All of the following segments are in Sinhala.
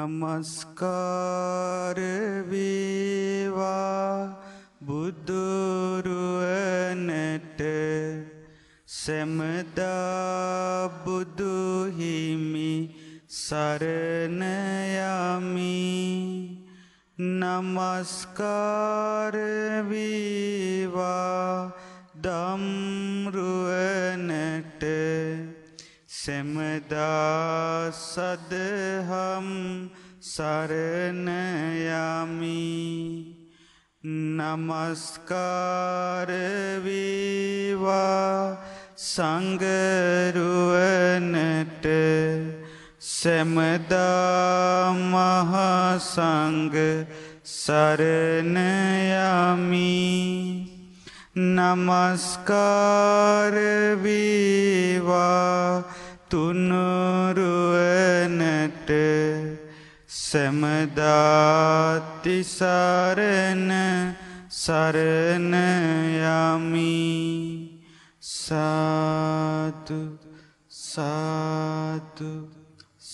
නමස්කාරවේවා බුදුරුවනට සැමදා බුදුහිමි සරණයමි නමස්කාරවේවා දම්රුවනට සැමදා සදහම් සරණයමි නමස්කාරවීවා සංගරුවනට සැමදා මහසංග සරණයමි නමස්කාරවීවා තුනුරුවනට සැමදාතිසාරණ සරණයමි සාතු සාතු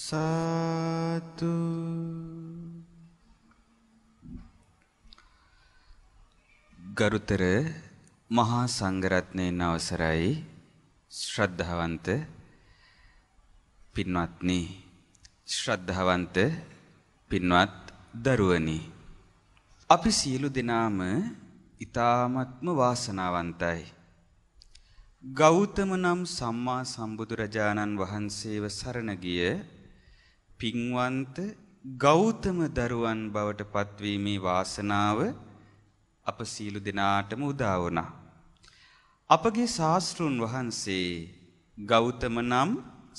සාතු ගරුතර මහා සංඝරත්නයන් අවසරයි ශ්‍රද්ධාවන්ත පින්වත්නි ශ්‍රද්ධාවන්ත පින්වත් දරුවනි අපි සියලු දෙනාම ඊ타මත්ම වාසනාවන්තයි ගෞතම නම් සම්මා සම්බුදුරජාණන් වහන්සේව සරණ ගිය පින්වන්ත ගෞතම දරුවන් බවට පත්වීමේ වාසනාව අප සීලු දෙනාටම උදා වුණා. අපගේ ශාස්ත්‍රුන් වහන්සේ ගෞතම නම්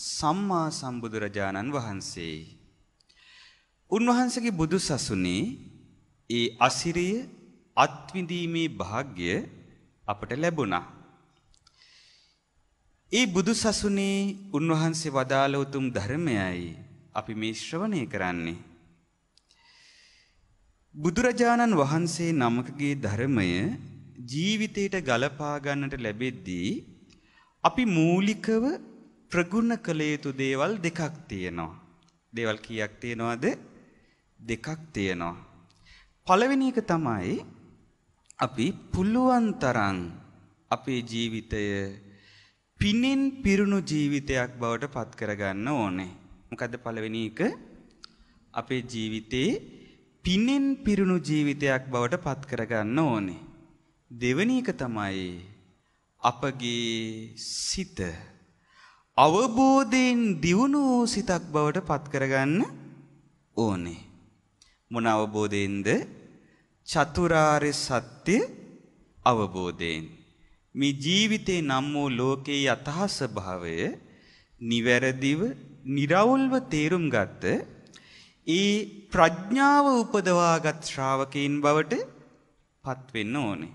සම්මා සම්බුදුරජාණන් වහන්සේ. උන්වහන්සේගේ බුදු සසුනේ ඒ අසිරිය අත්විඳීමේ භාග්‍ය අපට ලැබුණා. ඒ බුදු සසුනේ උන්වහන්සේ වදාළ උතුම් ධර්මයයි අපි මේ ශ්‍රවණය කරන්නේ. බුදුරජාණන් වහන්සේ නමකගේ ධර්මය ජීවිතයට ගලපා ගන්නට ලැබෙද්දී අපි මූලිකව ප්‍රගුණ කළ යුතු දේවල් දෙකක් තියෙනවා. දේවල් කීයක් තියෙනවද? දෙකක් තියෙනවා. පළවෙනි එක තමයි අපි පුළුවන් තරම් අපේ ජීවිතය පිනෙන් පිරුණු ජීවිතයක් බවට පත් කරගන්න ඕනේ. මොකද පළවෙනි එක අපේ ජීවිතේ පිනෙන් පිරුණු ජීවිතයක් බවට පත් කරගන්න ඕනේ. දෙවෙනි එක තමයි අපගේ සිත අවබෝධයෙන් දියුණු සිතක් බවට පත් කරගන්න ඕනේ. මොන අවබෝධයෙන්ද? චතුරාර්ය සත්‍ය අවබෝධයෙන්. මේ ජීවිතේ නම් වූ ලෝකේ යථා ස්වභාවය නිවැරදිව, निराවුල්ව තේරුම් ගත්ත ඒ ප්‍රඥාව උපදවාගත් ශ්‍රාවකයන් බවට පත් වෙන්න ඕනේ.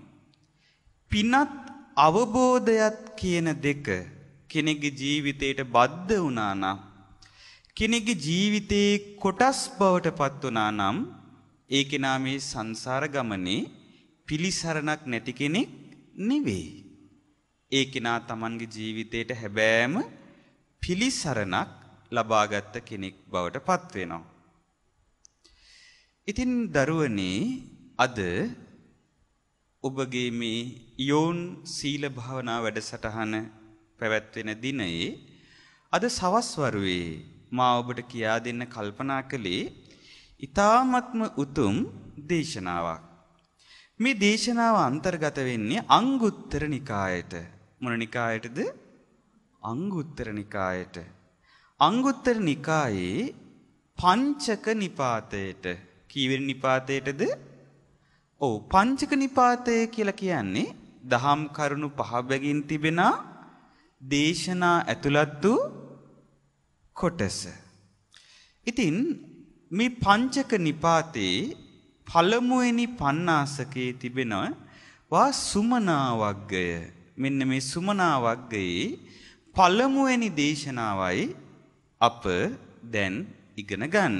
පිනත් අවබෝධයත් කියන දෙක කෙනෙක්ගේ ජීවිතයට බද්ධ වුණා නම් කෙනෙක්ගේ ජීවිතේ කොටස් බවට පත් වුණා නම් ඒ කෙනා මේ සංසාර ගමනේ පිලිසරණක් නැති කෙනෙක් නෙවෙයි. ඒ කෙනා Tamanගේ ජීවිතයට හැබෑම පිලිසරණක් ලබාගත් කෙනෙක් බවට පත් වෙනවා. ඉතින් දරුවනේ අද ඔබගේ මේ යෝන් සීල භාවනා වැඩසටහන පැවැත්වෙන දිනයේ අද සවස් වරුවේ මා ඔබට කියා දෙන්න කල්පනා කළේ ඊ타ත්ම උතුම් දේශනාවක්. මේ දේශනාව අන්තර්ගත වෙන්නේ අංගුත්තර නිකායට. මොන නිකායටද? අංගුත්තර නිකායට. අංගුත්තර නිකායේ පංචක නිපාතයට. කීවෙනි නිපාතයටද? ඔව් පංචක නිපාතය කියලා කියන්නේ දහම් කරුණු පහ බැගින් තිබෙනා දේශනා ඇතුළත් වූ කොටස. ඉතින් මේ පංචක නිපාතේ පළමුවෙනි පණ්ණාසකේ තිබෙනවා වා සුමනාවග්ගය. මෙන්න මේ සුමනාවග්ගයේ පළමුවෙනි දේශනාවයි අප දැන් ඉගෙන ගන්න.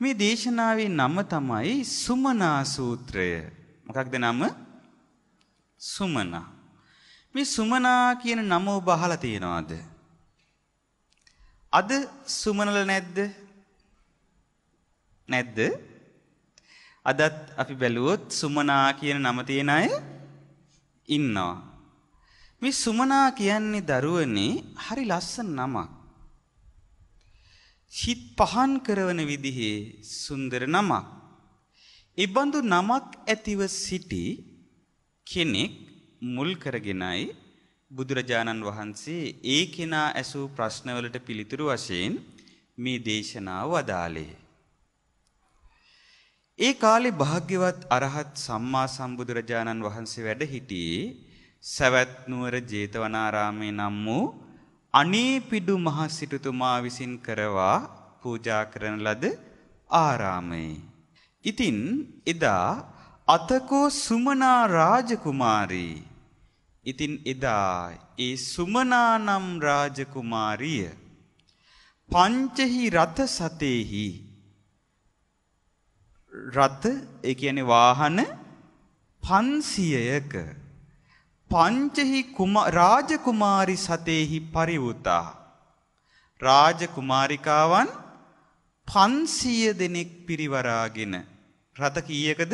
මේ දේශනාවේ නම තමයි සුමනා සූත්‍රය. මොකක්ද නම? සුමනා. මේ සුමනා කියන නම ඔබ අහලා තියෙනවද? අද සුමනල නැද්ද? නැද්ද? අදත් අපි බැලුවොත් සුමනා කියන නම තියෙන අය ඉන්නවා. මේ සුමනා කියන්නේ දරුවනේ හරි ලස්සන නමක්. හිත පහන් කරන විදිහේ සුන්දර නමක්. ඉබඳු නමක් ඇතිව සිටි කෙනෙක් මුල් කරගෙනයි බුදුරජාණන් වහන්සේ ඒ කෙනා ඇසූ ප්‍රශ්නවලට පිළිතුරු වශයෙන් මේ දේශනාව වදාළේ. ඒ කාලේ භාග්‍යවත් අරහත් සම්මා සම්බුදුරජාණන් වහන්සේ වැඩ සිටියේ සවැත් නුවර ජේතවනාරාමේ නම් වූ අනේපිඩු මහ සිටුතුමා විසින් කරවා පූජා කරන ලද ආරාමයේ. ඉතින් එදා අතකෝ සුමනා රාජකුමාරී ඉතින් එදා ඒ සුමනානම් රාජකුමාරිය පංචහි රත සතේහි රත ඒ කියන්නේ වාහන 500ක පංචහි රාජකුමාරි සතේහි පරිවුතා රාජකුමාරිකාවන් 500 දෙනෙක් පිරිවරාගෙන රත කීයකද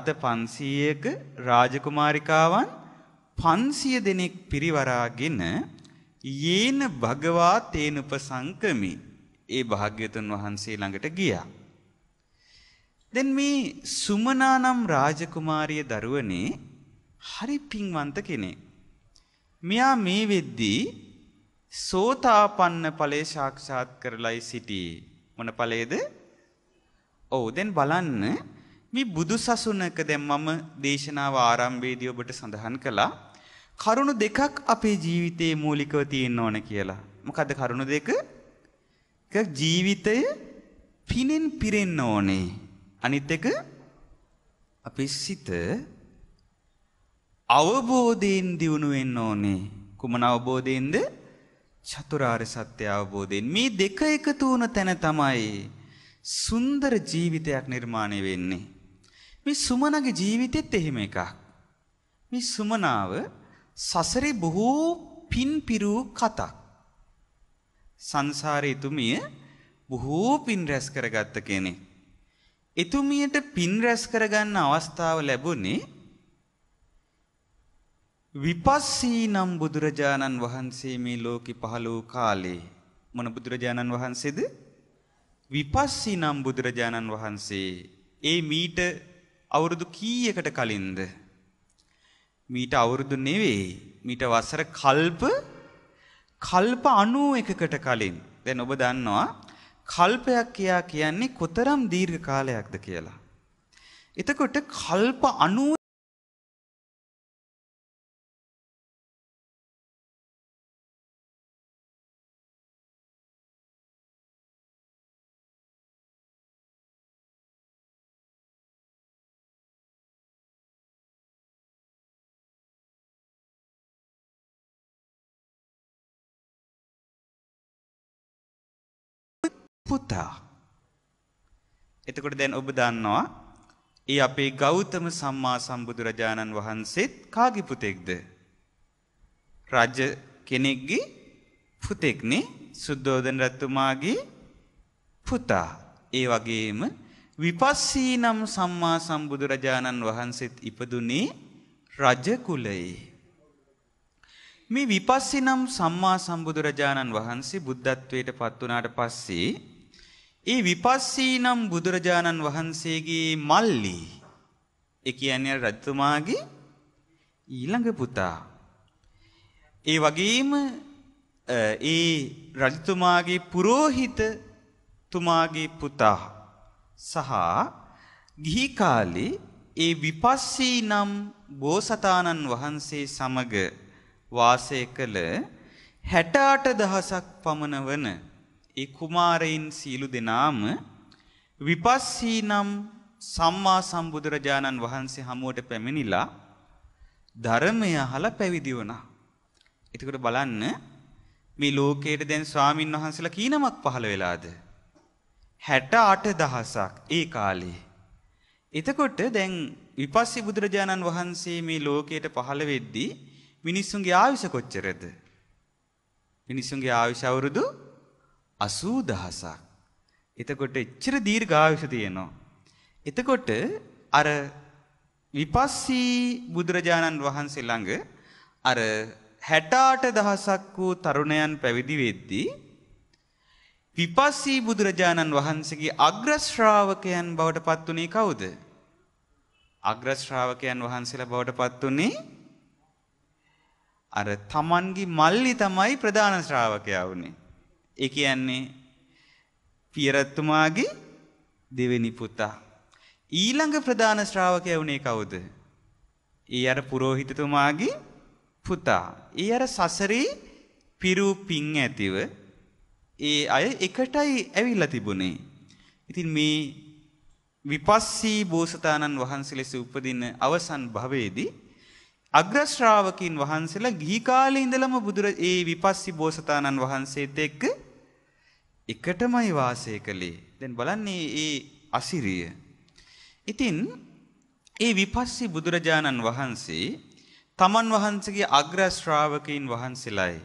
රත 500ක රාජකුමාරිකාවන් 500 දෙනෙක් පිරිවරාගෙන යේන භගවා තේනුපසංකමි ඒ භාග්‍යතුන් වහන්සේ ළඟට ගියා. දැන් මේ සුමනා නම් රාජකුමාරිය දරුවනේ හරි පිංවන්ත කෙනෙක්. මෙයා මේ වෙද්දී සෝතාපන්න ඵලය සාක්ෂාත් කරලයි සිටියේ. මොන ඵලයේද? ඔව් දැන් බලන්න මේ බුදු සසුනක දැන් මම දේශනාව ආරම්භයේදී ඔබට සඳහන් කළා කරුණු දෙකක් අපේ ජීවිතයේ මූලිකව තියෙන්න ඕන කියලා. මොකද්ද කරුණු දෙක? එක ජීවිතය පිනෙන් පිරෙන්න ඕනේ. අනිත් එක අපේ සිත අවබෝධයෙන් දියුණු වෙන්න ඕනේ. කුමන අවබෝධයෙන්ද? චතුරාර්ය සත්‍ය අවබෝධයෙන්. මේ දෙක එකතු වුණ තැන තමයි සුන්දර ජීවිතයක් නිර්මාණය වෙන්නේ. මේ සුමනගේ ජීවිතෙත් එහෙම එකක්. මේ සුමනාව සසරේ බොහෝ පින් පිරූ කතක්. සංසාරේ එතුමිය බොහෝ පින් රැස් කරගත්ත කෙනෙක්. එතුමියට පින් රැස් කරගන්න අවස්ථාව ලැබුණේ විපස්සී නම් බුදුරජාණන් වහන්සේ මේ ලෝකෙ පහළ වූ කාලේ මොන බුදුරජාණන් වහන්සේද විපස්සී නම් බුදුරජාණන් වහන්සේ ඒ මීට අවුරුදු කීයකට කලින්ද මීට අවුරුදු නෙවෙයි මීට වසර කල්ප කල්ප 91කට කලින් දැන් ඔබ දන්නවා කල්පයක් කියා කියන්නේ කොතරම් දීර්ඝ කාලයක්ද කියලා. එතකොට කල්ප 90 පුතා. එතකොට දැන් ඔබ දන්නවා ඒ අපේ ගෞතම සම්මා සම්බුදුරජාණන් වහන්සේත් කාගේ පුතෙක්ද? රජ කෙනෙක්ගේ පුතෙක්නේ සුද්ධෝදන රජතුමාගේ පුතා. ඒ වගේම විපස්සී නම් සම්මා සම්බුදුරජාණන් වහන්සේත් ඉපදුනේ රජ කුලයේ. මේ විපස්සී නම් සම්මා සම්බුදුරජාණන් වහන්සේ බුද්ධත්වයට පත් වුණාට පස්සේ ඒ විපස්සී නම් බුදුරජාණන් වහන්සේගේ මල්ලි. ඒ කියන්නේ රජතුමාගේ ඊළඟ පුතා. ඒ වගේම ඒ රජතුමාගේ පුරෝහිත තුමාගේ පුතා සහ ගිහි කාලේ ඒ විපස්සී නම් බෝසතාණන් වහන්සේ සමග වාසය කළ 68000ක් පමණ වන ඒ කුමාරයින් සීලු දෙනාම විපස්සී නම් සම්මා සම්බුදුරජාණන් වහන්සේ හමුවට පැමිණිලා ධර්මය අහලා පැවිදි වුණා. එතකොට බලන්න මේ ලෝකයේ දැන් ස්වාමින් වහන්සේලා කීනමක් පහළ වෙලාද? 68000ක් ඒ කාලේ. එතකොට දැන් විපස්සී බුදුරජාණන් වහන්සේ මේ ලෝකයට පහළ වෙද්දී මිනිස්සුන්ගේ ආයුෂ කොච්චරද? මිනිස්සුන්ගේ ආයුෂ අවුරුදු 68000. අසූ දහසක්. එතකොට එච්චර දීර්ඝායුෂ තියෙනවා. එතකොට අර විපස්සී බුදුරජාණන් වහන්සේ ළඟ අර 68 දහසක් වූ තරුණයන් පැවිදි වෙද්දී විපස්සී බුදුරජාණන් වහන්සේගේ අග්‍ර ශ්‍රාවකයන් බවට පත් උනේ කවුද? අග්‍ර ශ්‍රාවකයන් වහන්සේලා බවට පත් උනේ අර තමන්ගේ මල්ලි තමයි ප්‍රධාන ශ්‍රාවකයා වුනේ. ඒ කියන්නේ පියරත්තුමාගේ දෙවෙනි පුතා. ඊළඟ ප්‍රධාන ශ්‍රාවකය වුණේ කවුද? ඒ අර පුරෝහිතතුමාගේ පුතා. ඒ අර සසරේ පිරු පිං ඇතිව ඒ අය එකටයි ඇවිල්ලා තිබුණේ. ඉතින් මේ විපස්සී බෝසතාණන් වහන්සේ ලෙස උපදින අවසන් භවයේදී අග්‍ර ශ්‍රාවකීන් වහන්සේලා ගිහි කාලේ ඉඳලම බුදුර ඒ විපස්සී බෝසතාණන් වහන්සේත් එක්ක එකටමයි වාසය කළේ. දැන් බලන්නේ ඒ අසිරිය. ඉතින් ඒ විපස්සී බුදුරජාණන් වහන්සේ තමන් වහන්සේගේ අග්‍ර ශ්‍රාවකයන් වහන්සේලායි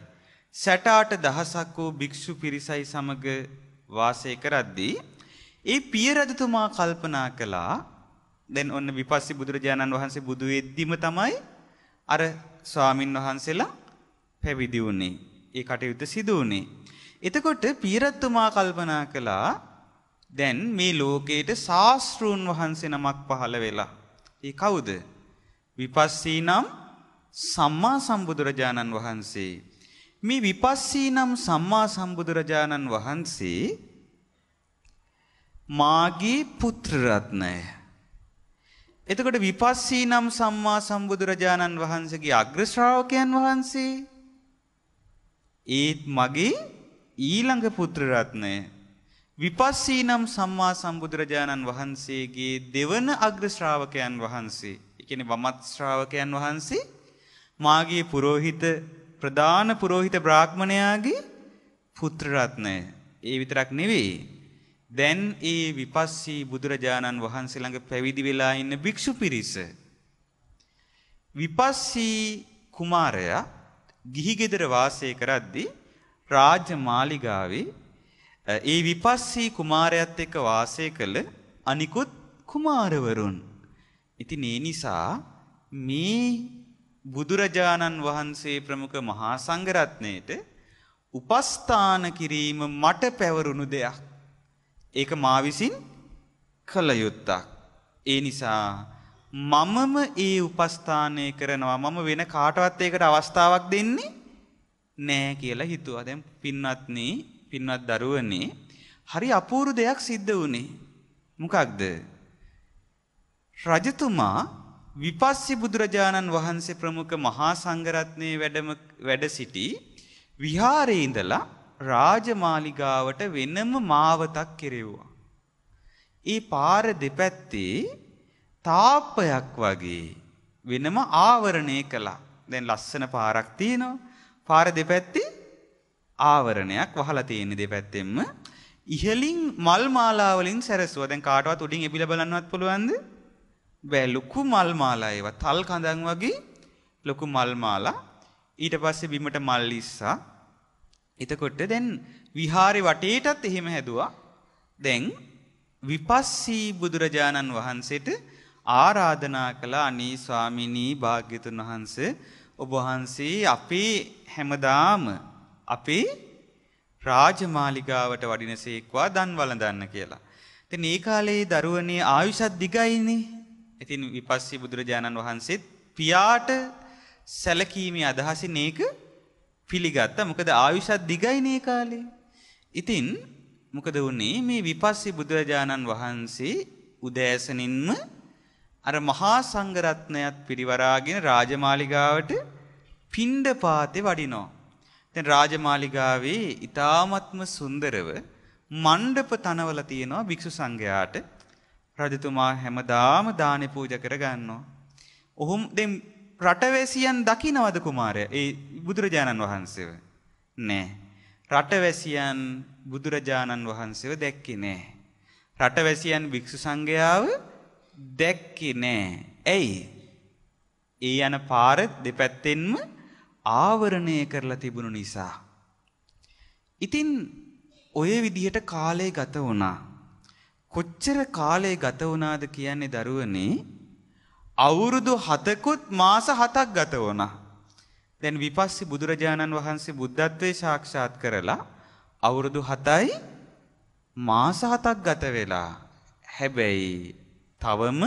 සැටාට දහසක් වූ භික්ෂු පිරිසයි සමග වාසය කරද්දී ඒ පිය රජතුමා කල්පනා කළා දැන් ඔන්න විපස්සී බුදුරජාණන් වහන්සේ බුදු වෙද්දිම තමයි අර ස්වාමින් වහන්සේලා පැවිදි වුණේ. ඒ කටයුත්ත සිදු වුණේ. එතකොට පීරත්තුමා කල්පනා කළා දැන් මේ ලෝකයට ශාස්ත්‍රූන් වහන්සේ නමක් පහළ වෙලා. ඒ කවුද? විපස්සී නම් සම්මා සම්බුදුරජාණන් වහන්සේ. මේ විපස්සී නම් සම්මා සම්බුදුරජාණන් වහන්සේ මාගේ පුත්‍ර රත්නය. එතකොට විපස්සී නම් සම්මා සම්බුදුරජාණන් වහන්සේගේ අග්‍ර ශ්‍රාවකයන් වහන්සේ ඒත් මගේ ඊළඟ පුත්‍ර රත්නය විපස්සීනම් සම්මා සම්බුදුරජාණන් වහන්සේගේ දෙවන අග්‍ර ශ්‍රාවකයන් වහන්සේ. ඒ කියන්නේ වමත් ශ්‍රාවකයන් වහන්සේ මාගේ පුරোহিত ප්‍රධාන පුරোহিত බ්‍රාහ්මණයාගේ පුත්‍ර රත්නය. ඒ විතරක් නෙවෙයි. දැන් ඒ විපස්සී බුදුරජාණන් වහන්සේ ළඟ පැවිදි වෙලා ඉන්න භික්ෂු පිරිස විපස්සී කුමාරයා ගිහි ගෙදර වාසය කරද්දී රාජ්‍ය මාලිගාවේ ඒ විපස්සී කුමාරයත් එක්ක වාසය කළ අනිකුත් කුමාරවරුන්. ඉතින් ඒ නිසා මේ බුදුරජාණන් වහන්සේ ප්‍රමුඛ මහා සංඝරත්නයට උපස්ථාන කිරීම මට පැවරුණු දෙයක්. ඒක මා විසින් කළ යුත්තක්. ඒ නිසා මමම ඒ උපස්ථානය කරනවා මම වෙන කාටවත් ඒකට අවස්ථාවක් දෙන්නේ නෑ කියලා හිතුවා. දැන් පින්වත්නි, පින්වත් දරුවනේ, හරි අපූර්ව දෙයක් සිද්ධ වුණේ. මොකක්ද? රජතුමා විපස්සී බුදුරජාණන් වහන්සේ ප්‍රමුඛ මහා සංඝරත්නයේ වැඩම වැඩ සිටි විහාරයේ ඉඳලා රාජමාලිගාවට වෙනම මාවතක් කෙරෙව්වා. ඒ පාර දෙපැත්තේ තාප්පයක් වගේ වෙනම ආවරණය කළා. දැන් ලස්සන පාරක් තියෙනවා. පාර දෙපැත්තේ ආවරණයක් වහලා තියෙන දෙපැත්තෙම ඉහලින් මල් මාලා වලින් සැරසුවා. දැන් කාටවත් උඩින් එබිලා බලන්නවත් පුළුවන්ද? බෑ ලොකු මල් මාලා ඒවා. තල් කඳන් වගේ ලොකු මල් මාලා. ඊට පස්සේ බිමට මල් ඉස්සා. එතකොට දැන් විහාරේ වටේටත් එහෙම හැදුවා. දැන් විපස්සී බුදුරජාණන් වහන්සේට ආරාධනා කළ අනී ස්වාමිනී භාග්‍යතුන් වහන්සේ ඔබ වහන්සේ අපේ හැමදාම අපේ රාජමාලිගාවට වඩිනසේක්වා දන් වළඳන්න කියලා. ඉතින් මේ කාලේ දරුවනේ ආයුෂත් දිගයිනේ. ඉතින් විපස්සී බුදුරජාණන් වහන්සේත් පියාට සැලකීමේ අදහසින් ඒක පිළිගත්තා. මොකද ආයුෂත් දිගයිනේ කාලේ. ඉතින් මොකද වුනේ මේ විපස්සී බුදුරජාණන් වහන්සේ උදෑසනින්ම අර මහා සංඝරත්නයත් පිරිවරාගෙන රාජමාලිගාවට පිණ්ඩ පාතේ වඩිනවා. දැන් රාජමාලිගාවේ ඊ타ත්ම සුන්දරව මණ්ඩප තනවල තියෙනවා භික්ෂු සංඝයාට රජතුමා හැමදාම දානේ පූජා කරගන්නවා. ඔහුම් දැන් රටවැසියන් දකින්නවද කුමාරයා? ඒ බුදුරජාණන් වහන්සේව. නෑ. රටවැසියන් බුදුරජාණන් වහන්සේව දැක්කේ නෑ. රටවැසියන් භික්ෂු සංඝයාව දැක්කේ නෑ. ඇයි? ඒ යන පාර දෙපැත්තෙන්ම ආවරණය කරලා තිබුණු නිසා. ඉතින් ඔය විදිහට කාලය ගත වුණා. කොච්චර කාලය ගත වුණාද කියන්නේ දරුවනේ අවුරුදු 7කුත් මාස 7ක් ගත වුණා. දැන් විපස්සී බුදුරජාණන් වහන්සේ බුද්ධත්වයේ සාක්ෂාත් කරලා අවුරුදු 7යි මාස 7ක් ගත වෙලා. හැබැයි තවම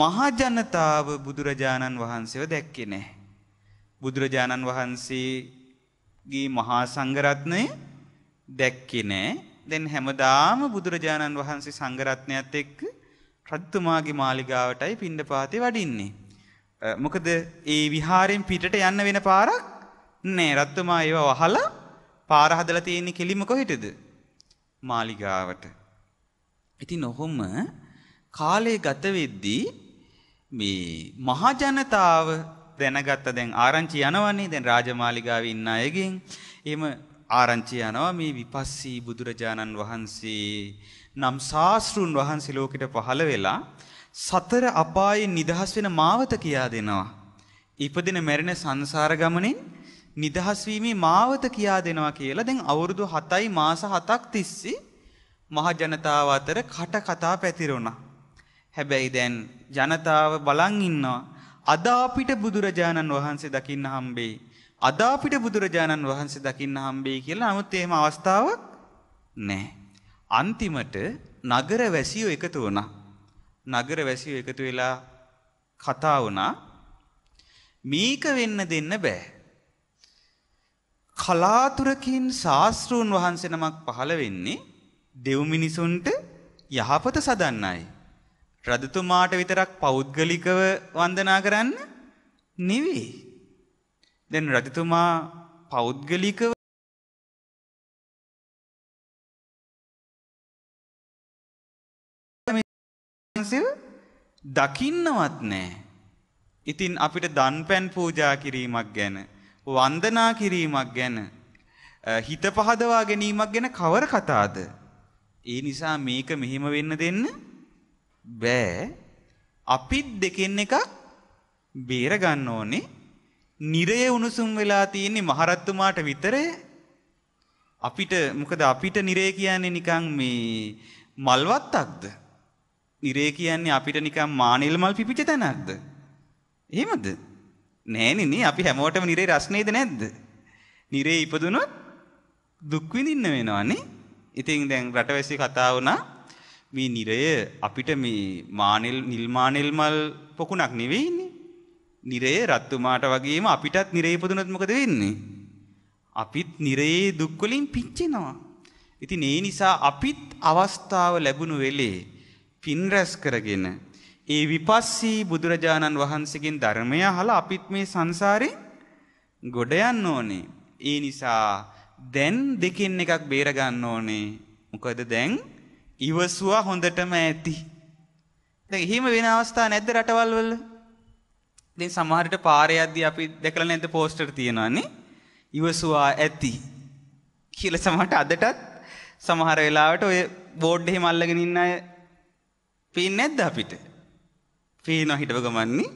මහජනතාව බුදුරජාණන් වහන්සේව දැක්කේ නැහැ. බුදුරජාණන් වහන්සේගේ මහා සංඝරත්නය දැක්කේ නැහැ. දැන් හැමදාම බුදුරජාණන් වහන්සේ සංඝරත්නයත් එක්ක රජතුමාගේ මාලිගාවටයි පිණ්ඩපාතේ වඩින්නේ. මොකද ඒ විහාරයෙන් පිටට යන්න වෙන පාරක් නැහැ. රජතුමා ඒව වහලා පාර හදලා තියෙන්නේ කෙලිම කොහෙටද? මාලිගාවට. ඉතින් ඔහොම කාලය ගත වෙද්දී මේ මහජනතාව දැනගත්ත දැන් ආරංචි යනවනේ දැන් රාජමාලිගාවේ ඉන්න අයගෙන් එහෙම ආරංචි යනවා මේ විපස්සී බුදුරජාණන් වහන්සේ නම් ශාස්ත්‍රුන් වහන්සේ ලෝකෙට පහළ වෙලා සතර අපායේ නිදහස් වෙන මාවත කියා දෙනවා. ඉපදින මැරෙන සංසාර ගමනේ නිදහස් වීමේ මාවත කියා දෙනවා කියලා දැන් අවුරුදු 7යි මාස 7ක් තිස්සේ මහජනතාව අතර කට කතා පැතිරුණා. හැබැයි දැන් ජනතාව බලන් ඉන්නවා අද අපිට බුදුරජාණන් වහන්සේ දකින්න හම්බෙයි. අද අපිට බුදුරජාණන් වහන්සේ දකින්න හම්බෙයි කියලා නමුත් එහෙම අවස්ථාවක් නැහැ. අන්තිමට නගර වැසියෝ එකතු වුණා. නගර වැසියෝ එකතු වෙලා කතා වුණා. මේක වෙන්න දෙන්න බෑ. කලාතුරකින් ශාස්ත්‍රූන් වහන්සේ නමක් පහළ වෙන්නේ දෙව් මිනිසුන්ට යහපත සදන්නයි. රජතුමාට විතරක් පෞද්ගලිකව වන්දනා කරන්න නෙවෙයි. දැන් රජතුමා පෞද්ගලිකව දකින්නවත් නෑ. ඉතින් අපිට දන්පැන් පූජා කිරීමක් ගැන වන්දනා කිරීමක් ගැන හිත පහදවා ගැනීමක් ගැන කවර කතාද? ඒ නිසා මේක මෙහෙම වෙන්න දෙන්න බෑ. අපිත් දෙකෙන් එකක් බේර ගන්න ඕනේ. නිරය උණුසුම් වෙලා තියෙන්නේ මහරත්තුමාට විතරේ. අපිට මොකද අපිට නිරය කියන්නේ නිකන් මේ මල්වත්තක්ද? නිරේ කියන්නේ අපිට නිකන් මානෙල් මල් පිපිච්ච තැනක්ද? එහෙමද? නෑනේ නේ අපි හැමෝටම නිරේ රස්නේද නැද්ද? නිරේ ඉපදුනොත් දුක් විඳින්න වෙනවනේ. ඉතින් දැන් රටවැසි කතා වුණා මේ නිරය අපිට මේ මානෙල් නිල් මානෙල් මල් පොකුණක් නෙවෙයිනේ. නිරය රත්තුමාට වගේම අපිටත් නිරේ ඉපදුනොත් මොකද වෙන්නේ? අපිත් නිරේ දුක් වලින් පිච්චෙනවා. ඉතින් ඒ නිසා අපිත් අවස්ථාව ලැබුණු වෙලේ පින් රැස් කරගෙන ඒ විපස්සී බුදුරජාණන් වහන්සේගෙන් ධර්මය අහලා අපිත් මේ සංසාරේ ගොඩ යන්න ඕනේ. ඒ නිසා දැන් දෙකෙන් එකක් බේර ගන්න ඕනේ. මොකද දැන් ඉවසුව හොඳටම ඇති. දැන් එහෙම වෙන අවස්ථා නැද්ද රටවල් වල? දැන් සමහරට පාරේ යද්දී අපි දැකලා නැද්ද පෝස්ටර් තියෙනවනේ? ඉවසුව ඇති. කියලා සමහරට අදටත් සමහර වෙලාවට ඔය බෝඩ් එහෙම අල්ලගෙන ඉන්න අය පේන්නේ නැද්ද අපිට? පේනවා හිටව ගමන්නේ.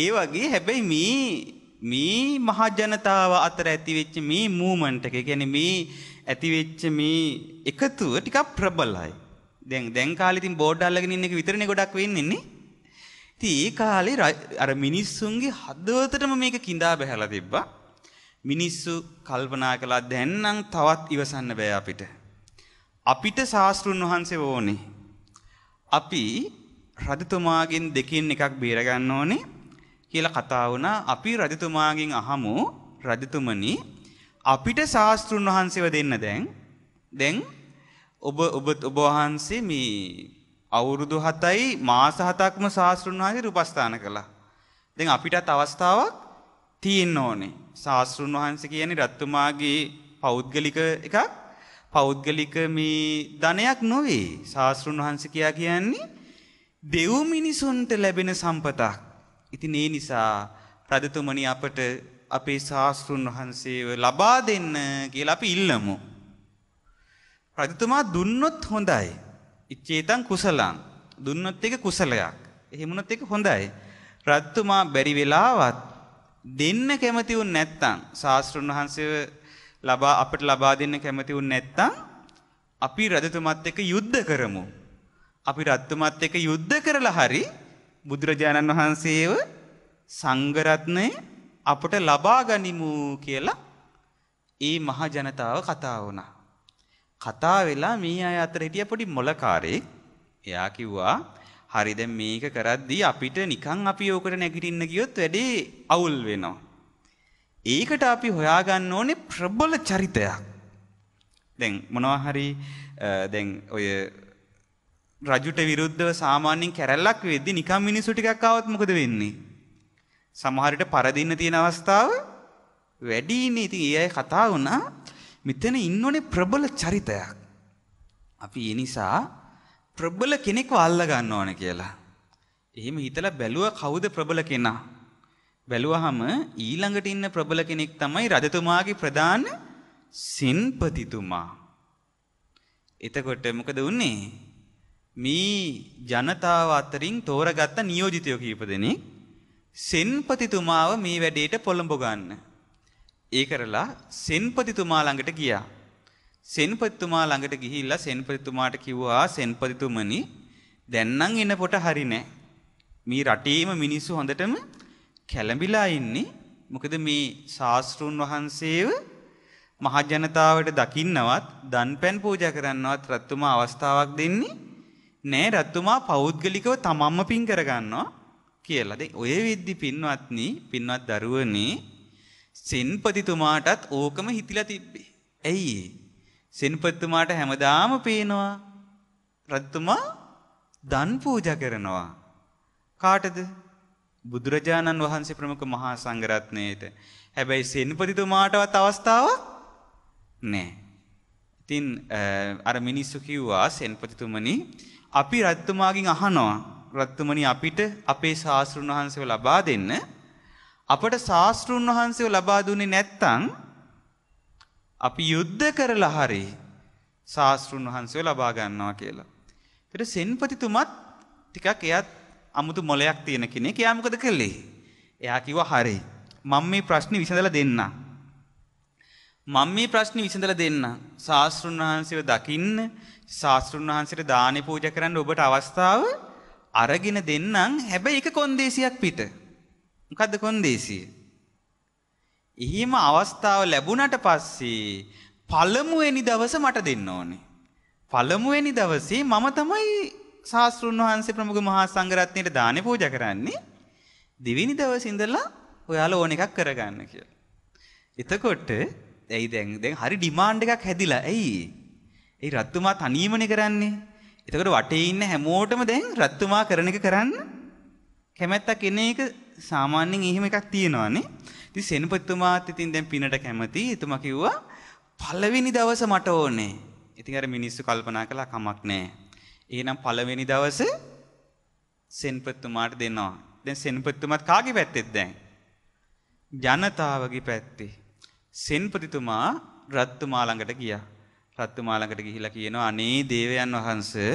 ඒ වගේ හැබැයි මේ මේ මහජනතාව අතර ඇතිවෙච්ච මේ මූමන්ට එක ගැන මේ ඇතිවෙච්ච මේ එකතුව ටිකක් ප්‍රබලයි. දැන් දැන් කාලේ ඉතින් බෝඩ් අල්ලගෙන ඉන්න එක විතරනේ ගොඩක් වෙන්නේ ඉතින් ඒ කාලේ අර මිනිස්සුන්ගේ හදවතටම මේක கிඳා බහැලා තිබ්බා. මිනිස්සු කල්පනා කළා දැන් නම් තවත් ඉවසන්න බෑ අපිට. අපිට ශාස්ත්‍රුන් වහන්සේ ඕනේ. අපි රජතුමාගෙන් දෙකෙන් එකක් බේර ගන්න ඕනේ. කියලා කතා වුණා. අපි රජතුමාගෙන් අහමු රජතුමනි අපිට ශාස්ත්‍රුන් වහන්සේව දෙන්න දැන්. දැන් ඔබ ඔබ ඔබ වහන්සේ මේ අවුරුදු 7යි මාස 7ක්ම ශාස්ත්‍රුන් වහන්සේ රූපස්ථාන කළා. දැන් අපිටත් අවස්ථාවක් තියෙන්න ඕනේ. ශාස්ත්‍රුන් වහන්සේ කියන්නේ රත්තුමාගේ පෞද්ගලික එකක් පෞද්ගලික මේ ධනයක් නොවේ. ශාස්ත්‍රුන් වහන්සේ කියා කියන්නේ දෙව් මිනිසුන්ට ලැබෙන සම්පතක්. ඉතින් ඒ නිසා රජතුමනි අපට අපේ ශාස්ත්‍රුන් වහන්සේව ලබා දෙන්න කියලා අපි ඉල්ලමු. රජතුමා දුන්නොත් හොඳයි. ඉච්ඡේතං කුසලං. දුන්නොත් එක කුසලයක්. එහෙමුණොත් එක හොඳයි. රජතුමා බැරි වෙලාවත් දෙන්න කැමති වුන් නැත්නම් ශාස්ත්‍රුන් වහන්සේව ලබා අපට ලබා දෙන්න කැමති වුන් නැත්නම් අපි රජතුමත් එක්ක යුද්ධ කරමු. අපි රජතුමත් එක්ක යුද්ධ කරලා හරි බුදුරජාණන් වහන්සේව සංගරත්නය අපට ලබා ගනිමු කියලා ඒ මහ ජනතාව කතා වුණා. කතා වෙලා මේ අය අතර හිටිය පොඩි මොලකාරේ එයා කිව්වා හරි දැන් මේක කරද්දී අපිට නිකන් අපි ඕකට නැගිටින්න ගියොත් වැඩේ අවුල් වෙනවා. ඒකට අපි හොයාගන්න ඕනේ ප්‍රබල චරිතයක්. දැන් මොනවා හරි දැන් ඔය රජුට විරුද්ධව සාමාන්‍යයෙන් කැරැල්ලක් වෙද්දි නිකම් මිනිස්සු ටිකක් ආවත් මොකද වෙන්නේ? සමහර විට පරදින්න තියෙන අවස්ථාව වැඩි ඉන්නේ. ඉතින් ඒ අය කතා වුණා මෙතන ඉන්නෝනේ ප්‍රබල චරිතයක්. අපි ඒ නිසා ප්‍රබල කෙනෙක්ව අල්ල ගන්න ඕන කියලා. එහෙම හිතලා බැලුවා කවුද ප්‍රබල කෙනා? බැලුවාම ඊළඟට ඉන්න ප්‍රබල කෙනෙක් තමයි රජතුමාගේ ප්‍රධාන සින්පතිතුමා. එතකොට මොකද වුන්නේ? මේ ජනතාව අතරින් තෝරගත්ත නියෝජිතයෝ කීප දෙනෙක් සෙන්පතිතුමාව මේ වැඩේට පොළඹ ගන්න. ඒ කරලා සෙන්පතිතුමා ළඟට ගියා. සෙන්පතිතුමා ළඟට ගිහිල්ලා සෙන්පතිතුමාට කිව්වා සෙන්පතිතුමනි දැන් නම් එනකොට හරි නෑ. මේ රටේම මිනිස්සු හොඳටම කැළඹිලා ඉන්නේ. මොකද මේ ශාස්ත්‍රුන් වහන්සේව මහජනතාවට දකින්නවත් දන්පැන් පූජා කරන්නවත් රත්තුමා අවස්ථාවක් දෙන්නේ නෑ රත්තුමා පෞද්ගලිකව තමන්ම පින් කරගන්නවා කියලාද ඔය වෙද්දි පින්වත්නි පින්වත් දරුවනේ සෙන්පතිතුමාටත් ඕකම හිතිලා තිබ්බේ. ඇයි සෙන්පතිතුමාට හැමදාම පේනවා රත්තුමා දන් පූජා කරනවා. කාටද? බුදුරජාණන් වහන්සේ ප්‍රමුඛ මහා සංඝරත්නයට. හැබැයි සෙන්පතිතුමාටවත් අවස්ථාවක් නැහැ. ඉතින් අර මිනිස්සු කිව්වා සෙන්පතිතුමනි අපි රත්තුමාගෙන් අහනවා රත්තුමනි අපිට අපේ ශාස්ත්‍රුන් වහන්සේව ලබා දෙන්න අපට ශාස්ත්‍රුන් වහන්සේව ලබා දුන්නේ නැත්නම් අපි යුද්ධ කරලා හරි ශාස්ත්‍රුන් වහන්සේව ලබා ගන්නවා කියලා. ඒකට සෙන්පතිතුමත් ටිකක් එයත් අමුතු මොලයක් තියෙන කෙනෙක්. එයා මොකද කළේ? එයා කිව්වා හරි. මම මේ ප්‍රශ්නේ විසඳලා දෙන්නම්. මම මේ ප්‍රශ්නේ විසඳලා දෙන්න. ශාස්ත්‍රුන් වහන්සේව දකින්න ශාස්ත්‍රුන් වහන්සේට දානේ පූජා කරන්න ඔබට අවස්ථාව අරගෙන දෙන්නම් හැබැයි ඒක කොන්දේසියක් පිට. මොකද්ද කොන්දේසිය? එහෙම අවස්ථාව ලැබුණට පස්සේ පළමුවෙනි දවස මට දෙන්න ඕනේ. පළමුවෙනි දවසේ මම තමයි ශාස්ත්‍රුන් වහන්සේ ප්‍රමුඛ මහා සංඝරත්නයට දානේ පූජා කරන්නේ. දෙවෙනි දවසේ ඉඳලා ඔයාලා ඕන එකක් කරගන්න කියලා. එතකොට ඇයි දැන් දැන් හරි ඩිමාන්ඩ් එකක් හැදිලා. ඇයි? ඒ රත්තුමා තනීමනේ කරන්නේ. එතකොට වටේ ඉන්න හැමෝටම දැන් රත්තුමා කරන එක කරන්න කැමැත්තක් එන එක සාමාන්‍යයෙන් එහෙම එකක් තියෙනවානේ. ඉතින් සෙනපතිතුමාත් ඉතින් දැන් පිනට කැමති. එතුමා කිව්වා පළවෙනි දවස මට ඕනේ. ඉතින් අර මිනිස්සු කල්පනා කළා කමක් නැහැ. එහෙනම් පළවෙනි දවස සෙනපතිතුමාට දෙනවා. දැන් සෙනපතිතුමාත් කාගේ පැත්තෙද දැන්? ජනතාවගේ පැත්තේ. සෙනපතිතුමා රත්තුමා ළඟට ගියා. රත්තුමා ළඟට ගිහිලා කියනවා අනේ දේවයන් වහන්සේ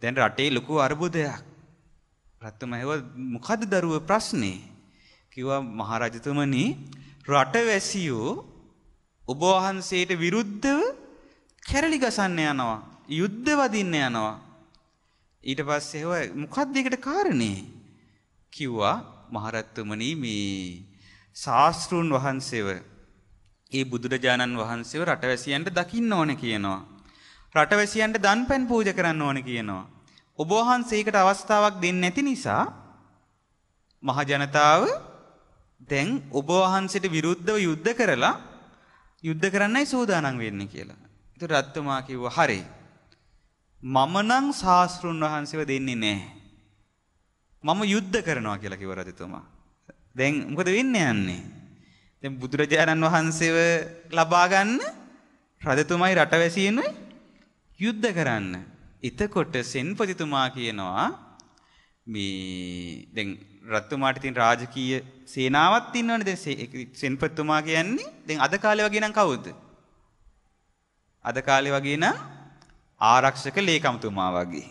දැන් රටේ ලොකු අර්බුදයක්. රත්තුමා හෙව මොකද්ද දරුවෝ ප්‍රශ්නේ? කිව්වා මහරජතුමනි රටවැසියෝ ඔබ වහන්සේට විරුද්ධව කැරලි ගසන්න යනවා. යුද්ධ වදින්න යනවා. ඊට පස්සේ හෙව මොකද්ද ඒකට කාරණේ? කිව්වා මහරත්තුමනි මේ ශාස්ත්‍රුන් වහන්සේව ඒ බුදුරජාණන් වහන්සේව රටවැසියන්ට දකින්න ඕනේ කියනවා. රටවැසියන්ට දන්පැන් පූජා කරන්න ඕනේ කියනවා. ඔබ වහන්සේකට අවස්ථාවක් දෙන්නේ නැති නිසා මහ ජනතාව දැන් ඔබ වහන්සේට විරුද්ධව යුද්ධ කරලා යුද්ධ කරන්නයි සූදානම් වෙන්නේ කියලා. ඒතර රත්තුමා කිව්වා හරි. මම නම් ශාස්ත්‍රුන් වහන්සේව දෙන්නේ නැහැ. මම යුද්ධ කරනවා කියලා කිව්ව රජතුමා. දැන් මොකද වෙන්නේ යන්නේ? දැන් බුදුරජාණන් වහන්සේව ලබා ගන්න රජතුමයි රටවැසියෙනුයි යුද්ධ කරන්න. එතකොට සෙන්පතිතුමා කියනවා මේ දැන් රජතුමාට තියෙන රාජකීය සේනාවක් ඉන්නවනේ දැන් සෙන්පතිතුමා කියන්නේ දැන් අද කාලේ වගේ නම් කවුද? අද කාලේ වගේ නම් ආරක්ෂක ලේකම්තුමා වගේ.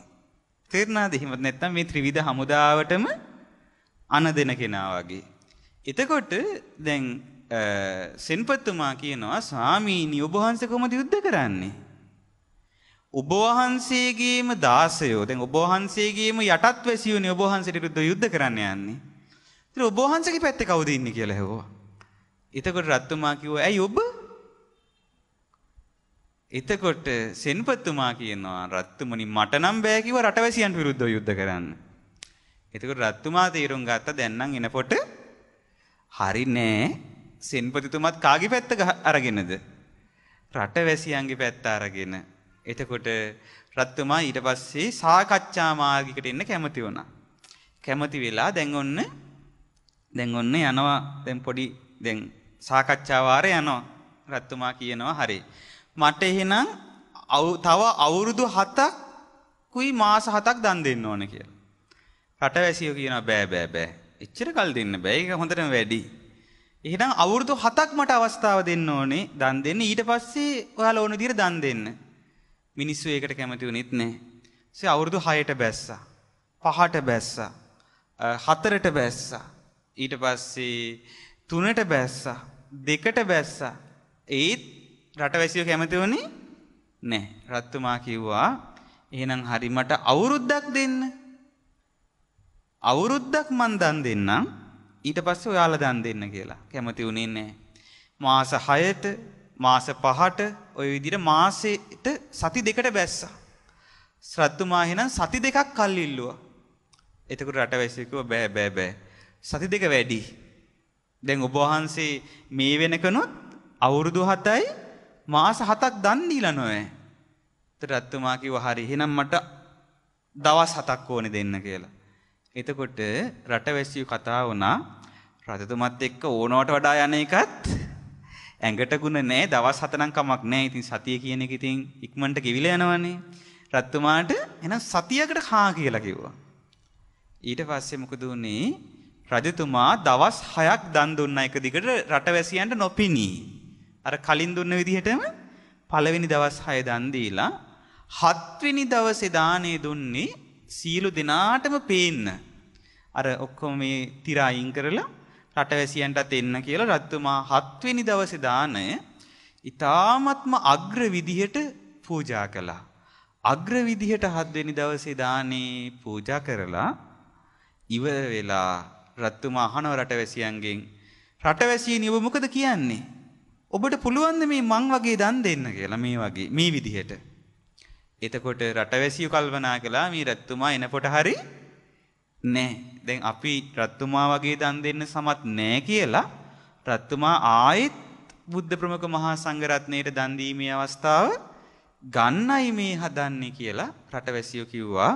තේරුණාද? එහෙමත් නැත්නම් මේ ත්‍රිවිධ හමුදාවටම අන දෙන කෙනා වගේ. එතකොට දැන් සෙන්පත්තුමා කියනවා ස්වාමීනි ඔබ වහන්සේ කොහොමද යුද්ධ කරන්නේ? ඔබ වහන්සේගේම දාසයෝ දැන් ඔබ වහන්සේගේම යටත් වැසියෝනේ ඔබ වහන්සේට විරුද්ධව යුද්ධ කරන්න යන්නේ. ඉතින් ඔබ වහන්සේගේ පැත්තේ කවුද ඉන්නේ කියලා ඇහුවා. එතකොට රත්තුමා කිව්වා ඇයි ඔබ? එතකොට සෙන්පත්තුමා කියනවා රත්තුමනි මට නම් බෑ කිව්ව රටවැසියන් විරුද්ධව යුද්ධ කරන්න. එතකොට රත්තුමා තීරුම් ගත්තා දැන් නම් එනකොට හරි නෑ සෙන්පතිතුමත් කාගේ පැත්ත අරගෙනද? රටවැසියන්ගේ පැත්ත අරගෙන. එතකොට රත්තුමා ඊට පස්සේ සාකච්ඡා මාර්ගිකට එන්න කැමති වුණා. කැමති වෙලා දැන් ඔන්න දැන් ඔන්න යනවා දැන් පොඩි දැන් සාකච්ඡා වාරය යනවා. රත්තුමා කියනවා හරි. මට එහෙනම් තව අවුරුදු 7ක් කුයි මාස 7ක් දන් දෙන්න ඕන කියලා. රටවැසියෝ කියනවා බෑ බෑ බෑ. එච්චර කල් දෙන්න බෑ. ඒක හොඳටම වැඩි. එහෙනම් අවුරුදු 7ක් මට අවස්ථාව දෙන්න ඕනේ දන් දෙන්න. ඊට පස්සේ ඔයාලා ඕන විදිහට දන් දෙන්න. මිනිස්සු ඒකට කැමති වුණෙත් නැහැ. ඉතින් අවුරුදු 6ට බැස්සා. 5ට බැස්සා. 4ට බැස්සා. ඊට පස්සේ 3ට බැස්සා. 2ට බැස්සා. ඒත් රටවැසියෝ කැමති වුණේ නැහැ. රත්තුමා කිව්වා එහෙනම් හරි මට අවුරුද්දක් දෙන්න. අවුරුද්දක් මං දන් දෙන්නම්. ඊට පස්සේ ඔයාලා දන් දෙන්න කියලා. කැමති වුණේ නැහැ. මාස 6ට මාස 5ට ওই විදිහට මාසෙට සති දෙකට බැස්සා. ශ්‍රද්ධුමා එහෙනම් සති දෙකක් කල් ඉල්ලුවා. එතකොට රටවැසියෝ කිව්වා බෑ බෑ බෑ. සති දෙක වැඩි. දැන් ඔබ වහන්සේ මේ වෙනකනොත් අවුරුදු 7යි මාස 7ක් දන් දීලා නැහැ. රත්තුමා කිව්වා හරි එහෙනම් මට දවස් 7ක් ඕනේ දෙන්න කියලා. එතකොට රටවැසියෝ කතා වුණා රජතුමත් එක්ක ඕනවට වඩා යන එකත් ඇඟට ගුණ නැහැ දවස් හතනම් කමක් නැහැ. ඉතින් සතිය කියන එක ඉතින් ඉක්මනට කිවිලා යනවනේ. රත්තුමාට එහෙනම් සතියකට හා කියලා කිව්වා. ඊට පස්සේ මොකද වුනේ? රජතුමා දවස් 6ක් දන් දුන්නා එක දිගට රටවැසියන්ට නොපිනී. අර කලින් දුන්න විදිහටම පළවෙනි දවස් 6 දන් දීලා හත්වෙනි දවසේ දානේ දුන්නේ සීලු දිනාටම පේන්න. අර ඔක්කොම මේ tira අයින් කරලා රටවැසියන්ටත් එන්න කියලා රත්තුමා හත්වෙනි දවසේ දාණය ඊ타ත්ම අග්‍ර විදිහට පූජා කළා. අග්‍ර විදිහට හත්වෙනි දවසේ දානේ පූජා කරලා ඉවර වෙලා රත්තුමා අහනව රටවැසියන්ගෙන් රටවැසියනි ඔබ මොකද කියන්නේ? ඔබට පුළුවන් මේ මං වගේ දන් දෙන්න කියලා මේ වගේ මේ විදිහට. එතකොට රටවැසියෝ කල්පනා කළා මේ රත්තුමා එනකොට හරි නෑ. දැන් අපි රත්තුමා වගේ දන් දෙන්න සමත් නෑ කියලා රත්තුමා ආයෙත් බුද්ධ ප්‍රමුඛ මහා සංඝරත්නයට දන් දීමේ අවස්ථාව ගන්නයි මේ හදන්නේ කියලා රටවැසියෝ කිව්වා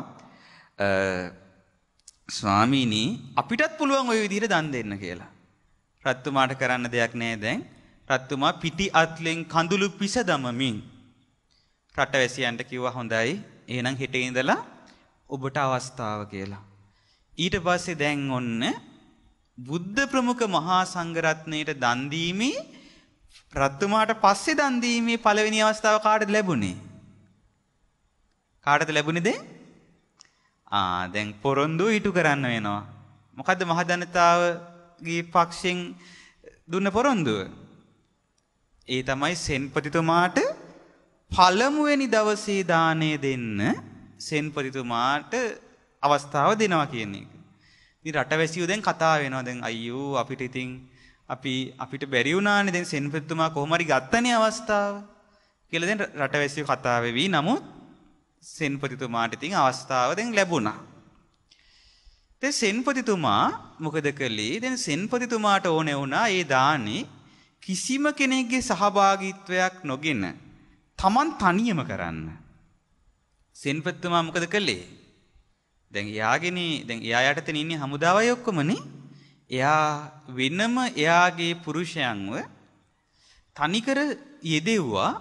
ස්වාමීනි අපිටත් පුළුවන් ওই විදිහට දන් දෙන්න කියලා. රත්තුමාට කරන්න දෙයක් නෑ දැන්. රත්තුමා පිටි අත්ලෙන් කඳුළු පිස දමමින් රටවැසියන්ට කිව්වා හොඳයි. එහෙනම් හෙට ඉඳලා ඔබට අවස්ථාව කියලා. ඊට පස්සේ දැන් ඔන්න බුද්ධ ප්‍රමුඛ මහා සංඝරත්නයට දන් දීමේ රත්තුමාට පස්සේ දන් දීමේ පළවෙනි අවස්ථාව කාටද ලැබුණේ? කාටද ලැබුණේද? ආ දැන් පොරොන්දු ඉටු කරන්න වෙනවා. මොකද්ද මහදනතාවගේ පක්ෂෙන් දුන්න පොරොන්දුව? ඒ තමයි සෙන්පතිතුමාට පළමුවෙනි දවසේ දාණය දෙන්න සෙන්පතිතුමාට අවස්ථාව දෙනවා කියන එක. ඉතින් රටවැසියෝ දැන් කතා වෙනවා දැන් අයියෝ අපිට ඉතින් අපි අපිට බැරි වුණානේ දැන් සෙන්පෙතුමා කොහොම හරි ගත්තනේ අවස්ථාව කියලා දැන් රටවැසියෝ කතා වෙවි. නමුත් සෙන්පතිතුමාට ඉතින් අවස්ථාව දැන් ලැබුණා. දැන් සෙන්පතිතුමා මොකද කළේ? දැන් සෙන්පතිතුමාට ඕනේ වුණා ඒ දානි කිසිම කෙනෙක්ගේ සහභාගීත්වයක් නොගෙන තමන් තනියම කරන්න. සෙන්පතිතුමා මොකද කළේ? දැන් එයාගෙනේ දැන් එයා යටතේ ඉන්නේ හමුදාවයි ඔක්කොමනේ. එයා වෙනම එයාගේ පුරුෂයන්ව තනිකර යෙදෙව්වා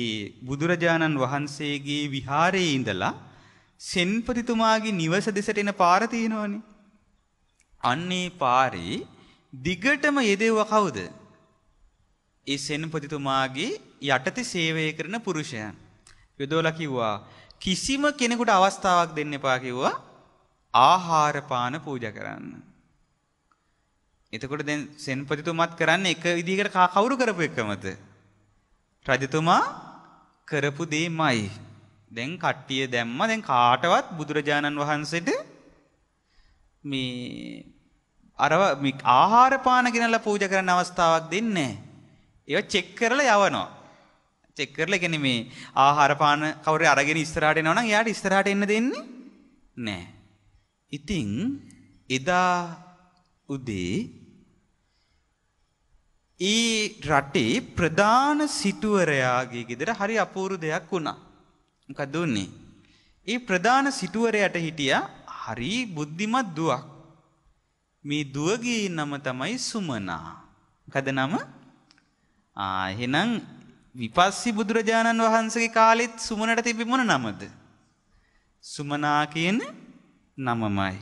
ඒ බුදුරජාණන් වහන්සේගේ විහාරයේ ඉඳලා සෙන්පතිතුමාගේ නිවස දෙසට එන පාර තියෙනවනේ. අන්නේ පාරේ දිගටම යෙදෙව්ව කවුද? ඒ සෙන්පතිතුමාගේ යටතේ සේවය කරන පුරුෂයන්. යදෝලා කිව්වා කිසිම කෙනෙකුට අවස්ථාවක් දෙන්න එපා කිව්වා ආහාර පාන පූජා කරන්න. එතකොට දැන් සෙන්පතිතුමත් කරන්නේ එක විදිහකට කවුරු කරපු එකමද? රජතුමා කරපු දෙයමයි. දැන් කට්ටිය දැම්ම දැන් කාටවත් බුදුරජාණන් වහන්සේට මේ අර ආහාර පාන ගෙනලා පූජා කරන්න අවස්ථාවක් දෙන්නේ නැහැ. ඒවා චෙක් කරලා යවනවා. චෙක් කරලා කියන්නේ මේ ආහාර පාන කවුරු අරගෙන ඉස්සරහට එනවා නම් එයාට ඉස්සරහට එන්න දෙන්නේ නෑ. ඉතින් එදා උදේ ඊ රටේ ප්‍රධාන සිටුවරයාගේ ගෙදර හරි අපූරු දෙයක් වුණා. මොකද උන්නේ? ඒ ප්‍රධාන සිටුවරයාට හිටියා හරි බුද්ධිමත් දුවක්. මේ දුවගේ නම තමයි සුමනා. මොකද නම? ආ එහෙනම් විපස්සී බුදුරජාණන් වහන්සේගේ කාලෙත් සුමනට තිබි මොන නමද? සුමනා කියන නමමයි.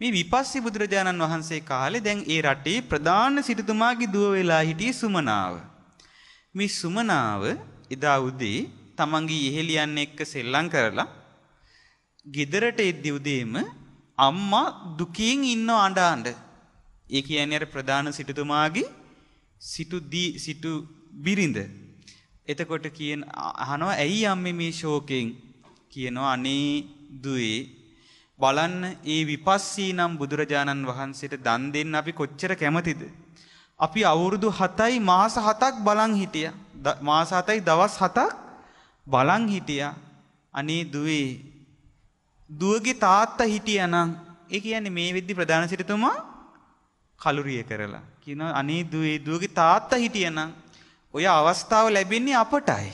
මේ විපස්සී බුදුරජාණන් වහන්සේ කාලේ දැන් ඒ රටේ ප්‍රධාන සිටුතුමාගේ දුව වෙලා හිටියේ සුමනාව. මේ සුමනාව එදා උදේ තමන්ගේ යෙහෙලියන් එක්ක සෙල්ලම් කරලා ගෙදරට එද්දි උදේම අම්මා දුකින් ඉන්නව අඬ අඬ. ඒ කියන්නේ අර ප්‍රධාන සිටුතුමාගේ සිටු දී සිටු බිරිඳ එතකොට කියන අහනවා ඇයි අම්මේ මේ ශෝකෙන් කියනවා අනේ දුවේ බලන්න ඒ විපස්සී නම් බුදුරජාණන් වහන්සේට දන් දෙන්න අපි කොච්චර කැමතිද අපි අවුරුදු 7යි මාස 7ක් බලන් හිටියා මාස 7යි දවස් 7ක් බලන් හිටියා අනේ දුවේ දුවගේ තාත්තා හිටියනම් ඒ කියන්නේ මේ වෙද්දි ප්‍රධාන සිටුතුමා කලුරිය කරලා කියනවා අනේ දුවේ දුවගේ තාත්තා හිටියනම් ඔය අවස්ථාව ලැබෙන්නේ අපටයි.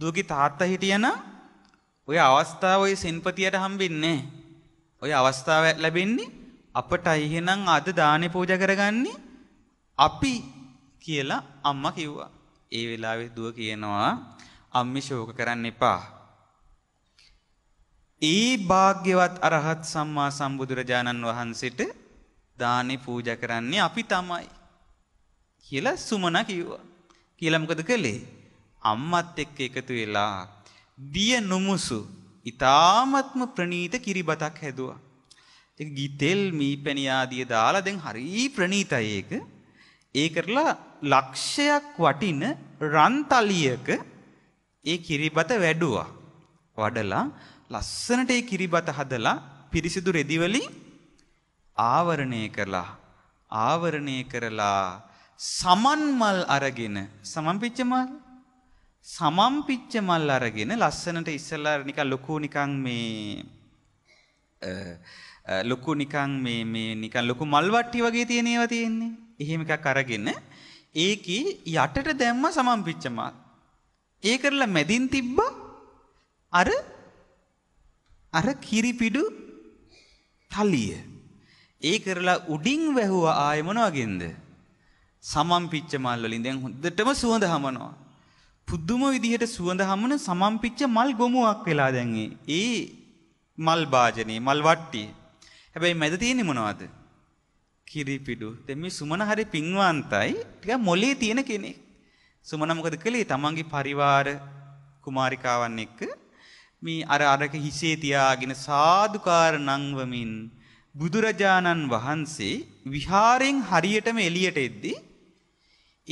දුවගේ තාත්තා හිටියන ඔය අවස්ථාව ඔය සෙන්පතියට හම්බෙන්නේ ඔය අවස්ථාව ලැබෙන්නේ අපටයි එහෙනම් අද දානේ පූජා කරගන්නේ අපි කියලා අම්මා කිව්වා. ඒ වෙලාවේ දුව කියනවා අම්මි ශෝක කරන්න එපා. ඒ භාග්‍යවත් අරහත් සම්මා සම්බුදුරජාණන් වහන්සේට දානේ පූජා කරන්නේ අපි තමයි. කියලා සුමන කිව්වා. කියලා මොකද කළේ? අම්මත් එක්ක එකතු වෙලා දිය නොමුසු ඊ타ත්ම ප්‍රණීත කිරිබතක් හැදුවා. ඒක ගිතෙල් මීපැණි ආදිය දාලා දැන් හරි ප්‍රණීතයි ඒක. ඒ කරලා ලක්ෂයක් වටින රන් තලියක ඒ කිරිබත වැඩුවා. වඩලා ලස්සනට ඒ කිරිබත හදලා පිරිසිදු රෙදි වලින් ආවරණය කළා. ආවරණය කරලා සමන්මල් අරගෙන සමම්පිච්ච මල් සමම්පිච්ච මල් අරගෙන ලස්සනට ඉස්සල්ලා නිකන් ලොකු නිකන් මේ ලොකු නිකන් මේ මේ නිකන් ලොකු මල් වට්ටි වගේ තියෙන ඒවා තියෙන්නේ. එහෙම එකක් අරගෙන ඒකේ යටට දැම්ම සමම්පිච්ච මල්. ඒ කරලා මැදින් තිබ්බා අර අර කිරිපිඩු තලිය. ඒ කරලා උඩින් වැහුවා ආයෙ මොනවගින්ද? සමම්පිච්ච මල් වලින් දැන් හොඳටම සුවඳ හමනවා. පුදුම විදිහට සුවඳ හමන සමම්පිච්ච මල් ගොමුවක් වෙලා දැන් ඒ මල් වාජනේ මල් වට්ටිය. හැබැයි මැද තියෙන්නේ මොනවද? කිරිපිඩු. දැන් මේ සුමන හරි පින්වන්තයි ටික මොලේ තියෙන කෙනෙක්. සුමන මොකද කළේ? තමන්ගේ පරිවාර කුමාරිකාවන් එක්ක මේ අර අරක හිසේ තියාගෙන සාදුකාර නංවමින් බුදුරජාණන් වහන්සේ විහාරයෙන් හරියටම එළියට එද්දී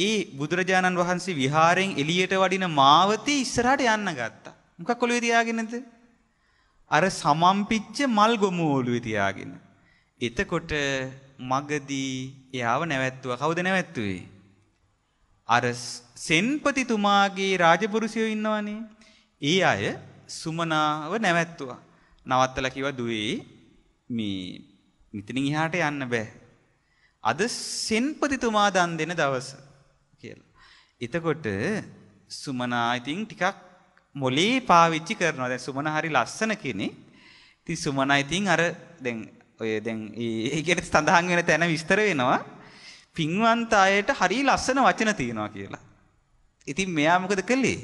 ඒ බුදුරජාණන් වහන්සේ විහාරයෙන් එළියට වඩින මාවතේ ඉස්සරහට යන්න ගත්තා. මොකක් ඔළුවේ තියාගෙනද? අර සමම්පිච්ච මල් ගොමු ඔළුවේ තියාගෙන. එතකොට මගදී එයාව නැවැත්තුවා. කවුද නැවැත්තුවේ? අර සෙන්පතිතුමාගේ රාජපුරුෂයෝ ඉන්නවනේ. ඒ අය සුමනාව නැවැත්තුවා. නවත්තලා කිව්වා දුවේ මේ මෙතනින් එහාට යන්න බෑ. අද සෙන්පතිතුමා දන් දෙන දවසේ එතකොට සුමනා ඉතින් ටිකක් මොලේ පාවිච්චි කරනවා. දැන් සුමන හරි ලස්සන කෙනෙක්. ඉතින් සුමනා ඉතින් අර දැන් ඔය දැන් ඒ කියන්නේ සඳහන් වෙන තැන විස්තර වෙනවා. පින්වන්ත අයට හරි ලස්සන වචන තියෙනවා කියලා. ඉතින් මෙයා මොකද කළේ?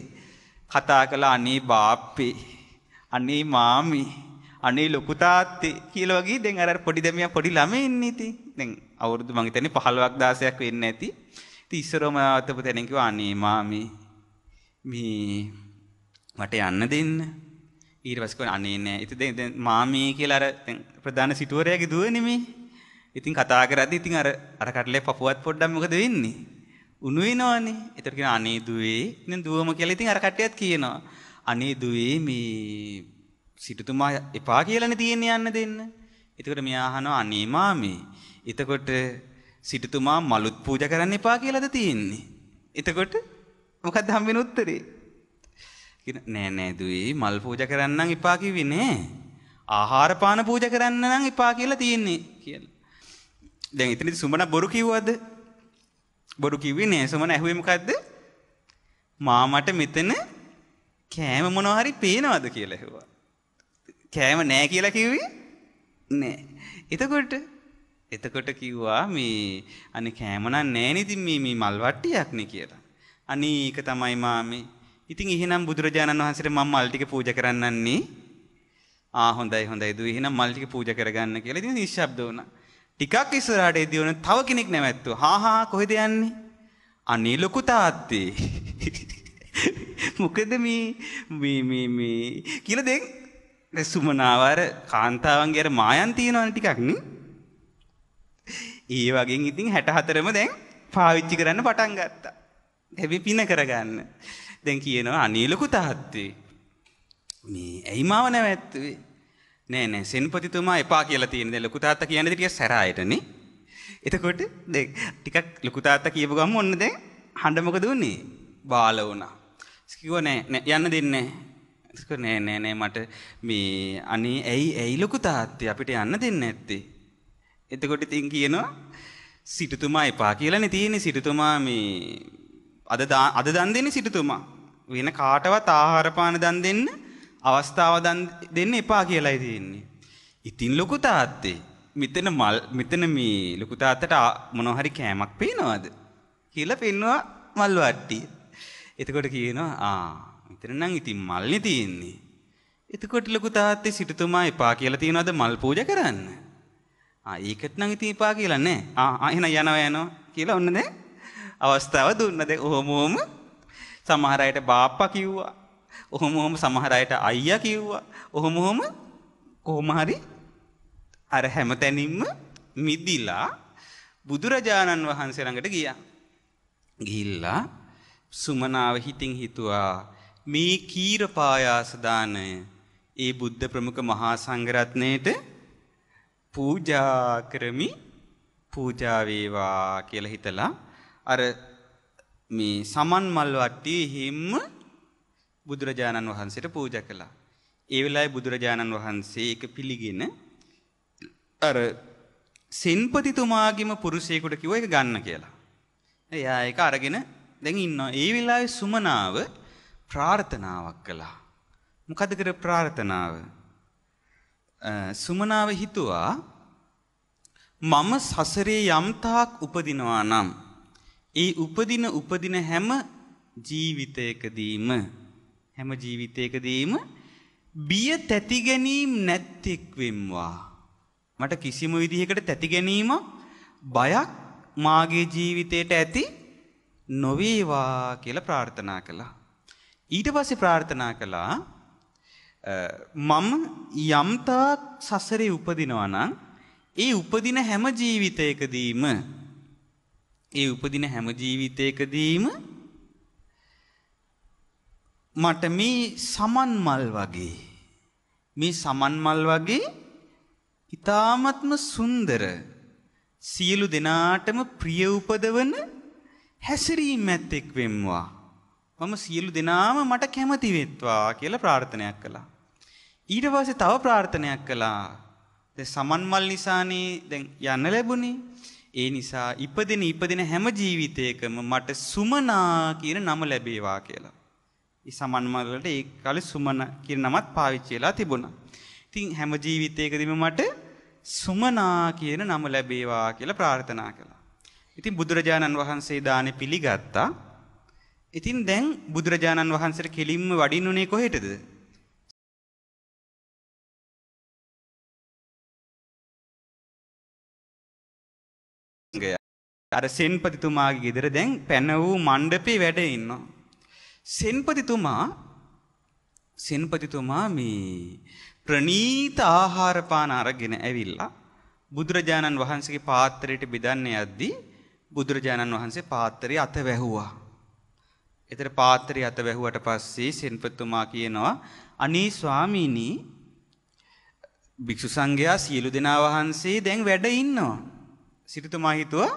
කතා කළා අනේ බාප්පේ අනේ මාමි අනේ ලොකු තාත්තේ කියලා වගේ දැන් අර පොඩි දෙමියා පොඩි ළමෙ ඉන්නේ ඉතින් දැන් අවුරුදු මං හිතන්නේ 15ක් 16ක් වෙන්න ඇති ඉස්සරම ආතපු තැන කිව්වා අනේ මාමි මේ මට යන්න දෙන්න. ඊට පස්සේ කෝ අනේ නෑ. ඉතින් දැන් දැන් මාමී කියලා අර දැන් ප්‍රධාන සිටුවරයාගේ දුව නෙමේ. ඉතින් කතා කරද්දි ඉතින් අර අර කටලේ පපුවත් පොඩ්ඩක් මොකද වෙන්නේ? උණු වෙනවනේ. ඒතර කියන අනේ දුවේ. ඉතින් දුවම කියලා ඉතින් අර කට්ටියත් කියනවා. අනේ දුවේ මේ සිටුතුමා එපා කියලානේ තියෙන්නේ යන්න දෙන්න. එතකොට මෙයා අහනවා අනේ මාමී. එතකොට සිටුතුමා මලුත් පූජ කරන්න එපා කියලද තියෙන්නේ. එතකොට මොකක්ද හම්බෙන උත්තරේ? නෑ නෑ දුවේ මල් පූජ කරන්නම් එපා කිව්වේ නෑ. ආහාර පාන පූජ කරන්න නම් එපා කියලා තියෙන්නේ කියලා. දැන් එතනදි සුමන බොරු කිව්වද? බොරු කිව්වේ නෑ. සුමන ඇහුවේ මොකද්ද? මාමට මෙතන කෑම මොනවා හරි පේනවද කියලා ඇහුවා. කෑම නෑ කියලා කිව්වේ? නෑ. එතකොට එතකොට කිව්වා මේ අනේ කෑම නම් නැහැ මේ මේ මල් වට්ටියක්නේ කියලා. අනේ ඒක තමයි මාමේ. ඉතින් එහෙනම් බුදුරජාණන් වහන්සේට මම මල් ටික පූජා කරන්නන්නේ. ආ හොඳයි හොඳයි. දු එහෙනම් මල් ටික පූජා කරගන්න කියලා. ඉතින් නිශ්ශබ්ද වුණා. ටිකක් ඉස්සරහට එදී වුණ තව කෙනෙක් නැවැත්තුවා. හා හා කොහෙද යන්නේ? අනේ ලොකු තාත්තේ. මොකද මේ මේ මේ මේ කියලා දැන් සුමනාවර කාන්තාවන්ගේ අර මායන් තියෙනවනේ ටිකක් නේ. ඒ වගේ ඉතින් 64ම දැන් පාවිච්චි කරන්න පටන් ගත්තා. හැබැයි පින කරගන්න. දැන් කියනවා අනිලකු තාත්තේ මේ ඇයි මාව නැවැත්තුවේ? නෑ නෑ සෙන්පතිතුමා එපා කියලා තියෙන දැන් ලොකු තාත්තා කියන්නේ ටික සැරායටනේ. එතකොට දැන් ටිකක් ලොකු තාත්තා කියපු ගමන් ඔන්න දැන් හඬ මොකද උනේ? බාල වුණා. කිව්වා නෑ නෑ යන්න දෙන්නේ නෑ. නෑ නෑ නෑ මට මේ අනේ ඇයි ඇයි ලොකු තාත්තේ අපිට යන්න දෙන්නේ නැත්තේ? එතකොට ඉතින් කියනවා සිටුතුමා එපා කියලානේ තියෙන්නේ සිටුතුමා මේ අද අද දන් දෙන්නේ සිටුතුමා. වෙන කාටවත් ආහාර පාන දන් දෙන්න අවස්ථාව දන් දෙන්න එපා කියලායි තියෙන්නේ. ඉතින් ලොකු තාත්තේ මෙතන මල් මෙතන මේ ලොකු තාත්තට මොනවා හරි කෑමක් පේනවද කියලා පෙන්නවා මල් වට්ටිය. එතකොට කියනවා ආ මෙතන නම් ඉතින් මල්නේ තියෙන්නේ. එතකොට ලොකු තාත්තේ සිටුතුමා එපා කියලා තියනවාද මල් පූජා කරන්න? ආ ඒකට නම් ඉතින් එපා කියලා නෑ. ආ එහෙනම් යනවා යනවා කියලා ඔන්න දැන් අවස්ථාව දුන්න. දැන් ඔහොම ඔහොම සමහර අයට බාප්පා කිව්වා. ඔහොම ඔහොම සමහර අයට අයියා කිව්වා. ඔහොම ඔහොම කොහොම හරි අර හැමතැනින්ම මිදිලා බුදුරජාණන් වහන්සේ ළඟට ගියා. ගිහිල්ලා සුමනාව හිතින් හිතුවා මේ කීරපායාස දාණය ඒ බුද්ධ ප්‍රමුඛ මහා සංඝරත්නයේට පූජා කරමි පූජා වේවා කියලා හිතලා අර මේ සමන් මල් වට්ටියේ හිම්ම බුදුරජාණන් වහන්සේට පූජා කළා. ඒ වෙලාවේ බුදුරජාණන් වහන්සේ ඒක පිළිගෙන අර සෙන්පතිතුමාගේම පුරුෂයෙකුට කිව්ව එක ගන්න කියලා. එයා ඒක අරගෙන දැන් ඉන්නවා. ඒ වෙලාවේ සුමනාව ප්‍රාර්ථනාවක් කළා. මොකද කර ප්‍රාර්ථනාව? සුමනාව හිතුවා මම සසරේ යම්තාක් උපදිනවා නම් ඒ උපදින උපදින හැම ජීවිතයකදීම හැම ජීවිතයකදීම බිය තැති ගැනීම නැත්තෙක් වෙම්වා මට කිසිම විදිහකට තැති ගැනීමක් බයක් මාගේ ජීවිතයට ඇති නොවේවා කියලා ප්‍රාර්ථනා කළා ඊට පස්සේ ප්‍රාර්ථනා කළා මම යම්තාක් සසරේ උපදිනවා නම් ඒ උපදින හැම ජීවිතයකදීම ඒ උපදින හැම ජීවිතයකදීම මට මේ සමන් මල් වගේ මේ සමන් මල් වගේ ඊ타ත්ම සුන්දර සියලු දෙනාටම ප්‍රිය උපදවන හැසිරීමත් එක් වෙම්වා මම සියලු දෙනාම මට කැමති වෙත්වා කියලා ප්‍රාර්ථනාවක් කළා ඊට පස්සේ තව ප්‍රාර්ථනයක් කළා. දැන් සමන්මල් නිසානේ දැන් යන්න ලැබුණේ. ඒ නිසා ඉපදෙන ඉපදෙන හැම ජීවිතයකම මට සුමනා කියන නම ලැබේවා කියලා. ඒ සමන්මල් වලට ඒ කාලේ සුමන කියන නමත් පාවිච්චි වෙලා තිබුණා. ඉතින් හැම ජීවිතයකදීම මට සුමනා කියන නම ලැබේවා කියලා ප්‍රාර්ථනා කළා. ඉතින් බුදුරජාණන් වහන්සේ දානේ පිළිගත්තා. ඉතින් දැන් බුදුරජාණන් වහන්සේට කෙලින්ම වඩින්නුනේ කොහෙටද? අර සෙන්පතිතුමාගේ ගෙදර දැන් පැන වූ මණ්ඩපේ වැඩ ඉන්නවා. සෙන්පතිතුමා සෙන්පතිතුමා මේ ප්‍රණීත ආහාර පාන අරගෙන ඇවිල්ලා බුදුරජාණන් වහන්සේගේ පාත්‍රයට බෙදන්න යද්දී බුදුරජාණන් වහන්සේ පාත්‍රය අත වැහුවා. ඒතර පාත්‍රය අත වැහුවට පස්සේ සෙන්පතිතුමා කියනවා අනේ ස්වාමීනි භික්ෂු සංඝයා සියලු දෙනා වහන්සේ දැන් වැඩ ඉන්නවා. සිටුතුමා හිතුවා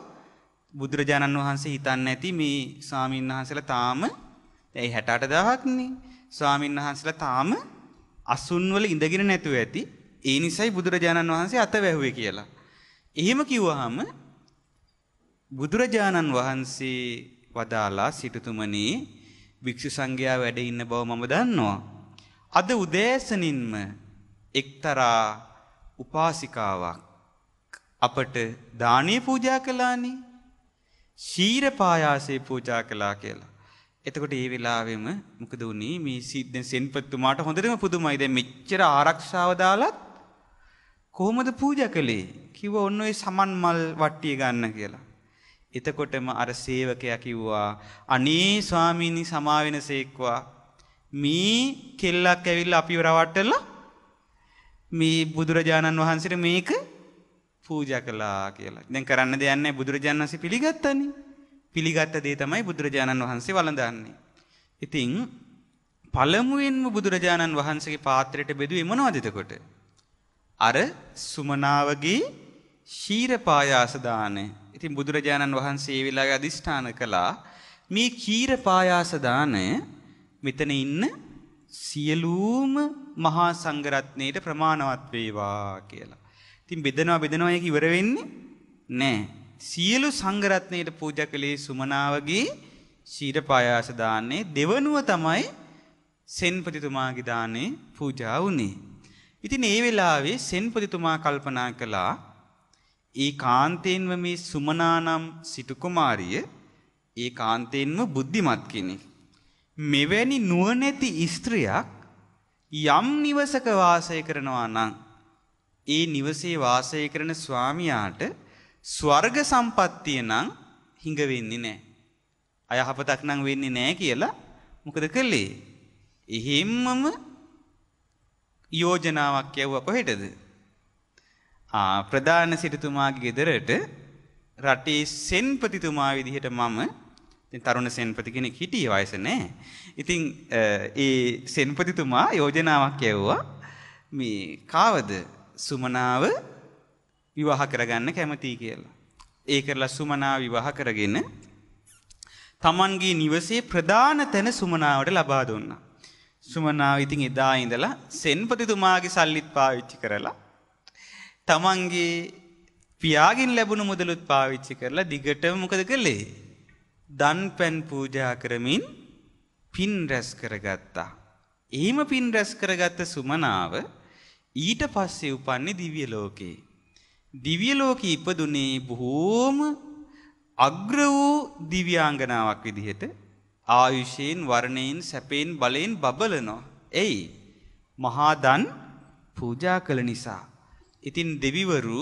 බුදුරජාණන් වහන්සේ හිතන්නේ නැති මේ ස්වාමීන් වහන්සේලා තාම ඇයි 68000ක් නේ ස්වාමීන් වහන්සේලා තාම අසුන් වල ඉඳගෙන නැතුව ඇති ඒ නිසයි බුදුරජාණන් වහන්සේ අත වැහුවේ කියලා. එහෙම කිව්වහම බුදුරජාණන් වහන්සේ වදාලා සිටුතුමනි වික්ෂු සංඝයා වැඩ ඉන්න බව මම දන්නවා. අද උදෑසනින්ම එක්තරා උපාසිකාවක් අපට දානේ පූජා කළානේ. ශීර පායාසේ පූජා කළා කියලා. එතකොට ඒ වෙලාවෙම මොකද වුනේ මේ සිද්දෙන් සෙන්පතිතුමාට හොඳටම පුදුමයි. දැන් මෙච්චර ආරක්ෂාව දාලත් කොහොමද පූජා කළේ? කිව්ව ඔන්න ඔය සමන් මල් වට්ටිය ගන්න කියලා. එතකොටම අර සේවකයා කිව්වා අනේ ස්වාමීනි සමා වෙනසේක්වා මේ කෙල්ලක් ඇවිල්ලා අපිව රවට්ටලා මේ බුදුරජාණන් වහන්සේට මේක පූජා කළා කියලා. දැන් කරන්න දෙයක් නැහැ බුදුරජාණන් වහන්සේ පිළිගත්තනේ. පිළිගත්ත දේ තමයි බුදුරජාණන් වහන්සේ වළඳන්නේ. ඉතින් පළමුවෙන්ම බුදුරජාණන් වහන්සේගේ පාත්‍රයට බෙදුවේ මොනවද එතකොට? අර සුමනාවගේ ශීරපායාස දානය. ඉතින් බුදුරජාණන් වහන්සේ ඒ වෙලාවේ අදිෂ්ඨාන කළා මේ කීරපායාස දානය මෙතන ඉන්න සියලුම මහා සංඝරත්නයට ප්‍රමාණවත් වේවා කියලා. ඉතින් බෙදනවා බෙදනවා ඒක ඉවර වෙන්නේ නැහැ. සියලු සංඝරත්නයට පූජා කළේ සුමනාවගේ ශීර පායාස දාන්නේ දෙවනුව තමයි සෙන්පතිතුමාගේ දානේ පූජා වුණේ. ඉතින් ඒ වෙලාවේ සෙන්පතිතුමා කල්පනා කළා ඒ කාන්තේන්ම මේ සුමනානම් සිටු කුමාරිය ඒ කාන්තේන්ම බුද්ධිමත් කෙනෙක්. මෙවැනි නුවණැති ස්ත්‍රියක් යම් නිවසක වාසය කරනවා නම් ඒ නිවසේ වාසය කරන ස්වාමියාට ස්වර්ග සම්පත්තිය නම් හිඟ වෙන්නේ නැහැ. අයහපතක් නම් වෙන්නේ නැහැ කියලා මොකද කළේ? එහෙම්මම යෝජනාවක් යවුවා කොහෙටද? ආ ප්‍රධාන සිටුතුමාගේ ගෙදරට රටේ සෙන්පතිතුමා විදිහට මම ඉතින් තරුණ සෙන්පති කෙනෙක් හිටියේ වයස නැහැ. ඉතින් ඒ සෙන්පතිතුමා යෝජනාවක් යවුවා මේ කාවද සුමනාව විවාහ කරගන්න කැමතියි කියලා. ඒ කරලා සුමනාව විවාහ කරගෙන තමන්ගේ නිවසේ ප්‍රධාන තැන සුමනාවට ලබා දුන්නා. සුමනාව ඉතින් එදා ඉඳලා සෙන්පතිතුමාගේ සල්ලිත් පාවිච්චි කරලා තමන්ගේ පියාගෙන් ලැබුණු මුදලුත් පාවිච්චි කරලා දිගටම මොකද කළේ? දන්පැන් පූජා කරමින් පින් රැස් කරගත්තා. එහෙම පින් රැස් කරගත්ත සුමනාව ඊට පස්සේ උපන්නේ දිව්‍ය ලෝකේ. දිව්‍ය ලෝකේ ඉපදුනේ බොහෝම අග්‍ර වූ දිව්‍යාංගනාවක් විදිහට ආයුෂයෙන් වර්ණයෙන් සැපයෙන් බලයෙන් බබලනවා. එයි මහා දන් පූජා කළ නිසා. ඉතින් දෙවිවරු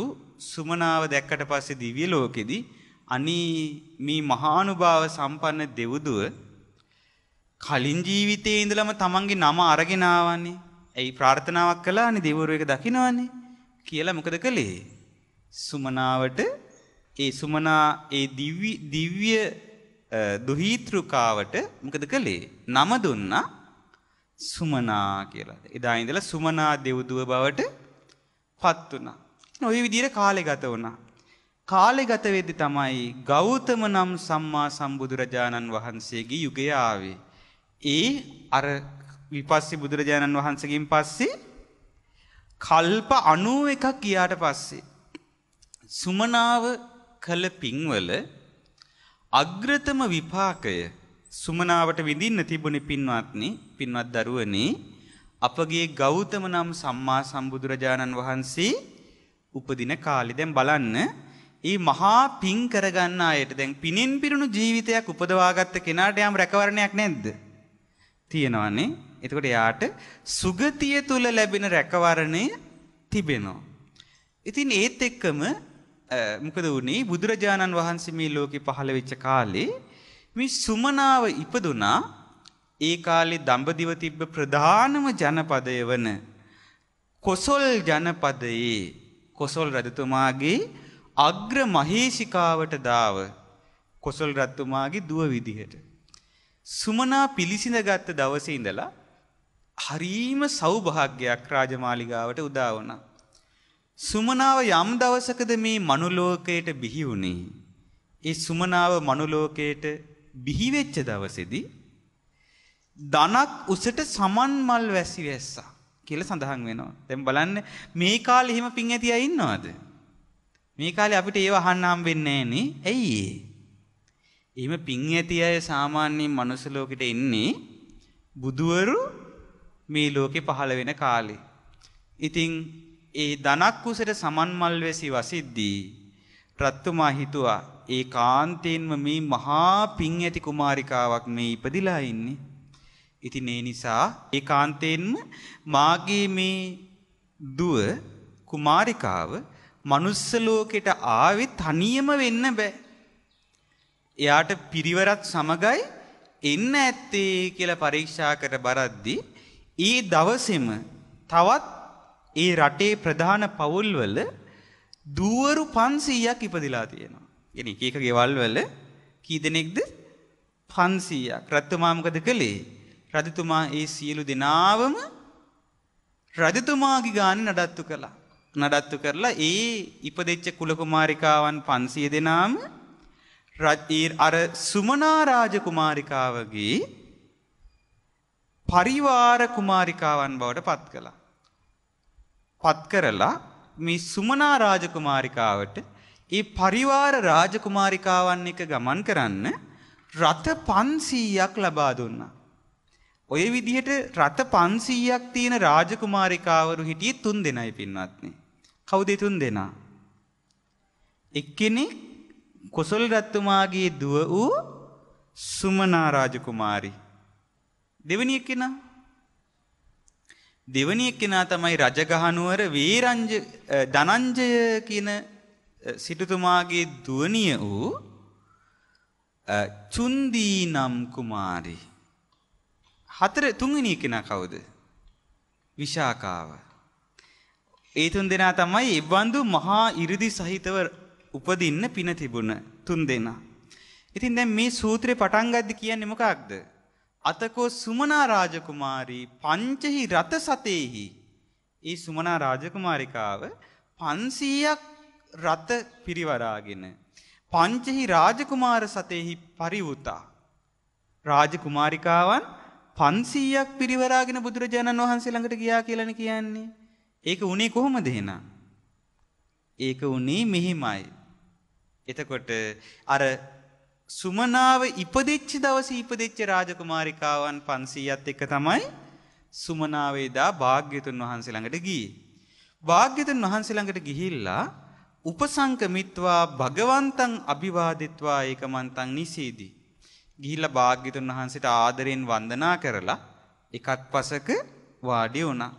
සුමනාව දැක්කට පස්සේ දිව්‍ය ලෝකෙදි අනී මේ මහානුභාව සම්පන්න දෙවුදුව කලින් ජීවිතයේ ඉඳලම තමන්ගේ නම අරගෙන ආවන්නේ ඇයි ප්‍රාර්ථනාවක් කළානේ දෙවිවරු එක දකින්නවනේ කියලා මොකද කළේ? සුමනාවට ඒ සුමනා ඒ දිව්‍ය දිව්‍ය දුහීත්‍රුකාවට මොකද කළේ? නම දුන්නා සුමනා කියලා. එදා ඉඳලා සුමනා දෙව්දුව බවට පත් වුණා. ওই විදිහට කාලය ගත වුණා. කාලය ගත වෙද්දී තමයි ගෞතම නම් සම්මා සම්බුදු රජාණන් වහන්සේගේ යුගය ආවේ. ඒ අර විපස්සී බුදුරජාණන් වහන්සේගෙන් පස්සේ කල්ප 91ක් ගියාට පස්සේ සුමනාව කළ පින්වල අග්‍රතම විපාකය සුමනාවට විඳින්න තිබුණේ පින්වත්නි පින්වත් දරුවනේ අපගේ ගෞතම නම් සම්මා සම්බුදුරජාණන් වහන්සේ උපදින කාලේ දැන් බලන්න ඒ මහා පින් කරගන්න අයට දැන් පිනෙන් පිරුණු ජීවිතයක් උපදවාගත්ත කෙනාට යම් රැකවරණයක් නැද්ද? තියෙනවානේ එතකොට යාට සුගතිය තුල ලැබෙන රැකවරණය තිබෙනවා. ඉතින් ඒත් එක්කම මොකද වුනේ බුදුරජාණන් වහන්සේ මේ ලෝකෙ පහළ වෙච්ච කාලේ මේ සුමනාව ඉපදුනා ඒ කාලේ දඹදිව තිබ්බ ප්‍රධානම ජනපදය වන කොසල් ජනපදයේ කොසල් රජතුමාගේ අග්‍ර මහේෂිකාවට දාව කොසල් රජතුමාගේ දුව විදිහට සුමනා පිළිසිඳගත් දවසේ ඉඳලා හරීම සෞභාග්‍යයක් රාජමාලිගාවට උදා වුණා. සුමනාව යම් දවසකද මේ මනුලෝකයට බිහි වුණේ. ඒ සුමනාව මනුලෝකයට බිහි වෙච්ච දවසේදී ධනක් උසට සමන් මල් වැසි වැස්සා කියලා සඳහන් වෙනවා. දැන් බලන්න මේ කාලේ හිම පිං ඇති අය ඉන්නවද? මේ කාලේ අපිට ඒව අහන්න හම් වෙන්නේ නැහනේ. ඇයි ඒ? එහෙම පිං ඇති අය සාමාන්‍යයෙන් මනුස්ස ලෝකෙට එන්නේ බුදවරු මේ ලෝකෙ පහළ වෙන කාලේ. ඉතින් ඒ ධනක් කුසට සමන්මල් වෙසි වසිද්දී ප්‍රත්තුමා හිතුවා ඒ කාන්තේන්ම මේ මහා පිං ඇති කුමාරිකාවක් මේ ඉපදිලා ඉන්නේ. ඉතින් ඒ නිසා ඒ කාන්තේන්ම මාගේ මේ දුව කුමාරිකාව මනුස්ස ලෝකෙට ආවේ තනියම වෙන්න බෑ. එයාට පිරිවරත් සමගයි එන්න ඇත්තේ කියලා පරීක්ෂා කර බරද්දී ඒ දවසේම තවත් ඒ රටේ ප්‍රධාන පවුල්වල දුවරු 500ක් ඉපදිලා තියෙනවා. يعني එක එක ගෙවල් වල කී දෙනෙක්ද 500ක්. රජතුමා මොකද කළේ? රජතුමා ඒ සියලු දෙනාවම රජතුමාගේ ගානේ නඩත්තු කළා. නඩත්තු කරලා ඒ ඉපදෙච්ච කුල කුමාරිකාවන් 500 දෙනාම අර සුමනා රාජ කුමාරිකාවගේ පරිවාර කුමාරිකාවන් බවට පත් කළා. පත් කරලා මේ සුමනා රාජකුමාරිකාවට ඒ පරිවාර රාජකුමාරිකාවන් එක ගමන් කරන්න රථ 500ක් ලබා දුන්නා. ඔය විදිහට රථ 500ක් තියෙන රාජකුමාරිකාවරු හිටියේ තුන් දෙනයි පින්වත්නි. කවුද තුන් දෙනා? එක්කෙනෙක් කොසල් රත්තුමාගේ දුව වූ සුමනා රාජකුමාරී. දෙවැනි එක්කෙනා දෙවැනි එක්කෙනා තමයි රජගහනුවර වීරංජ ධනංජය කියන සිටුතුමාගේ දුවනිය වූ චුන්දී නම් කුමාරි හතර තුන්වෙනි කෙනා කවුද විශාකාව ඒ තුන් දෙනා තමයි ඉබ්බන්දු මහා 이르දි සහිතව උපදින්න පින තිබුණ තුන් දෙනා ඉතින් දැන් මේ සූත්‍රේ පටන් ගද්දි කියන්නේ මොකක්ද අතකෝ සුමනා රාජකුමාරී පංචහි රත සතේහි. ඒ සුමනා රාජකුමාරිකාව පන්සීයක් රත පිරිවරාගෙන. පංචහි රාජකුමාර සතයෙහි පරිවුතා. රාජකුමාරිකාවන් පන්සීයක් පිරිවරාගෙන බුදුරජාණන් වහන්සේ ළඟට ගියා කියලන කියන්නේ. ඒක උනේ කොහොම දෙහෙනා. ඒක උනේ මෙහෙමයි. එතකොට අර සුමනාව ඉපදෙච්චි දවස ඉපදෙච්ච රාජකුමාරිකාවන් පන්සීයත් එක්ක තමයි සුමනාවේදා භාග්‍යතුන් වහන්සේ ළඟට ගියේ. භාග්‍යතුන් වහන්සේ ළඟට ගිහිල්ලා උපසංකමිත්වා භගවන්තං අභිවාදිත්වා ඒකමන්තං නිසීදී. ගිහිල්ලා භාග්‍යතුන් වහන්සේට ආදරෙන් වන්දනා කරලා එකත් පසක වාඩි වුණා.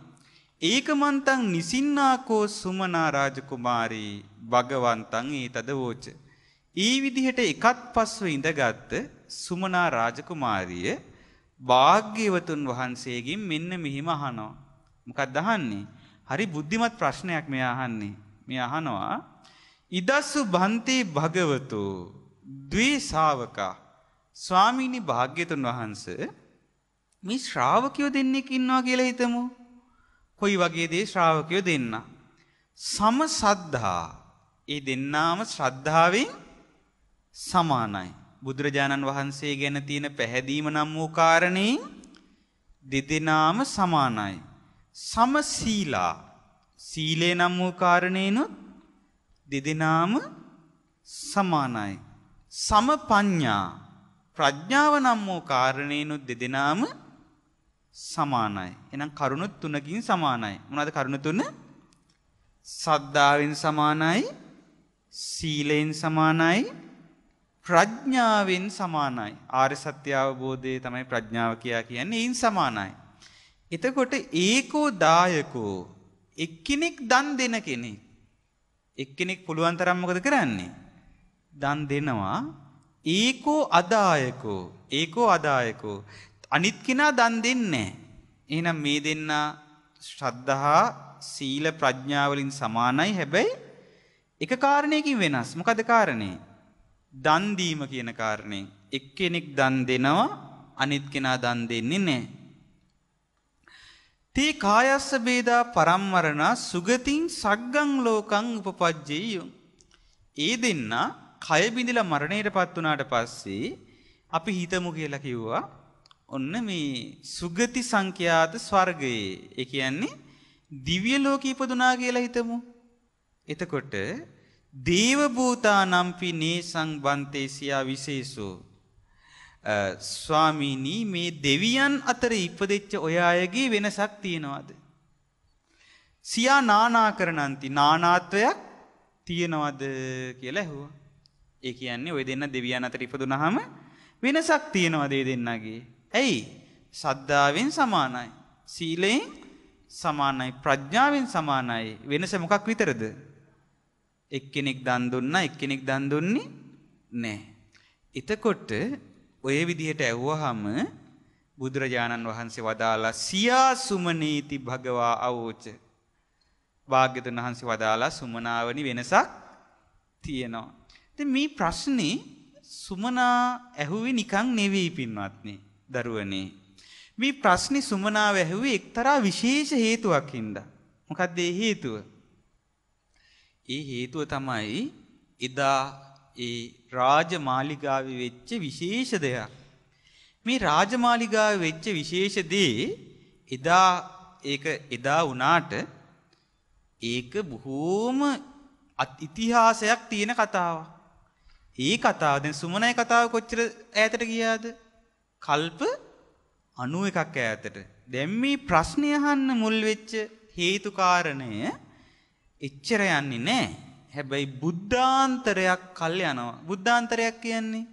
ඒකමන්තං නිසින්නාකෝ සුමනා රාජකුමාරී භගවන්තං ඊතද වෝචේ ඊ විදිහට එකත් පස්ව ඉඳගත්ත සුමනා රාජකුමාරිය භාග්‍යවතුන් වහන්සේගෙන් මෙන්න මෙහිම අහනවා. මොකක්ද අහන්නේ? හරි බුද්ධිමත් ප්‍රශ්නයක් මෙයා අහන්නේ. මෙයා අහනවා ඉදස්සු බන්තේ භගවතු ද්වේසාවකා ස්වාමීනි භාග්‍යතුන් වහන්ස මේ ශ්‍රාවකයෝ දෙන්නෙක් ඉන්නවා කියලා හිතමු. කොයි වගේ දේ ශ්‍රාවකයෝ දෙන්න. සම සද්ධා ඒ දෙන්නාම ශ්‍රද්ධාවෙන් සමානයි. බුදුරජාණන් වහන්සේ ගැන තියෙන පැහැදීම නම් වූ කාරණේ දෙදෙනාම සමානයි. සමශීලා සීලේ නම් වූ කාරණේනොත් දෙදෙනාම සමානයි. සමපඤ්ඤා ප්‍රඥාව නම් වූ කාරණේනොත් දෙදෙනාම සමානයි. එහෙනම් කරුණු තුනකින් සමානයි. මොනවද කරුණු තුන? සද්ධාවෙන් සමානයි, සීලෙන් සමානයි, ප්‍රඥාවෙන් සමානයි. ආර්ය සත්‍ය අවබෝධයේ තමයි ප්‍රඥාව කියා කියන්නේ. ඒන් සමානයි. එතකොට ඒකෝ දායකෝ එක්කෙනෙක් දන් දෙන කෙනෙක්. එක්කෙනෙක් පුළුවන් තරම් මොකද කරන්නේ? දන් දෙනවා. ඒකෝ අදායකෝ. ඒකෝ අදායකෝ. අනිත් කෙනා දන් දෙන්නේ එහෙනම් මේ දෙන්නා ශ්‍රද්ධහා සීල ප්‍රඥාවලින් සමානයි හැබැයි එක කාරණයකින් වෙනස්. මොකද කාරණේ? දන් දීම කියන කාරණේ එක්කෙනෙක් දන් දෙනවා අනිත් කෙනා දන් දෙන්නේ නැහැ. තේ කායස්ස බේදා පරම්මරණ සුගතින් සග්ගං ලෝකං උපපජ්ජේයෝ. ඒ දෙන්න කය බිඳිලා මරණයටපත් වුණාට පස්සේ අපි හිතමු කියලා කිව්වා ඔන්න මේ සුගති සංඛ්‍යාත ස්වර්ගයේ ඒ කියන්නේ දිව්‍ය ලෝකෙ ඉපදුනා කියලා හිතමු. එතකොට දේවභූතා නම්පි නේසං බන්තේ සියා විශේෂෝ ස්වාමීනි මේ දෙවියන් අතර ඉපදෙච්ච ඔය අයගේ වෙනසක් තියෙනවද සියා නානා කරනන්ති නානාත්වයක් තියෙනවද කියලා ඇහුවා ඒ කියන්නේ ඔය දෙන්න දෙවියන් අතර ඉපදුනහම වෙනසක් තියෙනවද ඒ දෙන්නගේ ඇයි සද්ධාවෙන් සමානයි සීලයෙන් සමානයි ප්‍රඥාවෙන් සමානයි වෙනස මොකක් විතරද එක්කෙනෙක් දන් දුන්නා එක්කෙනෙක් දන් දුන්නේ නැහැ. එතකොට ඔය විදිහට ඇහුවහම බුදුරජාණන් වහන්සේ වදාලා සියා සුමනීති භගවා අවෝච. වාග්යතුන් වහන්සේ වදාලා සුමනාවනි වෙනසක් තියෙනවා. ඉතින් මේ ප්‍රශ්නේ සුමනා ඇහුවේ නිකන් නෙවෙයි පින්වත්නි දරුවනේ. මේ ප්‍රශ්නේ සුමනාව ඇහුවේ එක්තරා විශේෂ හේතුවක් හින්දා. මොකක්ද ඒ හේතුව? ඒ හේතුව තමයි එදා ඒ රාජමාලිගාවේ වෙච්ච විශේෂ දෙයක්. මේ රාජමාලිගාවේ වෙච්ච විශේෂ දේ එදා ඒක එදා වුණාට ඒක බොහෝම ඉතිහාසයක් තියෙන කතාවක්. ඒ කතාව දැන් සුමනයි කතාව කොච්චර ඈතට ගියාද? කල්ප 91ක් ඈතට. දැන් මේ ප්‍රශ්නේ අහන්න මුල් වෙච්ච හේතු කාරණය එච්චර යන්නේ නැහැ. හැබැයි බුද්ධාන්තරයක් කල් යනවා. බුද්ධාන්තරයක් කියන්නේ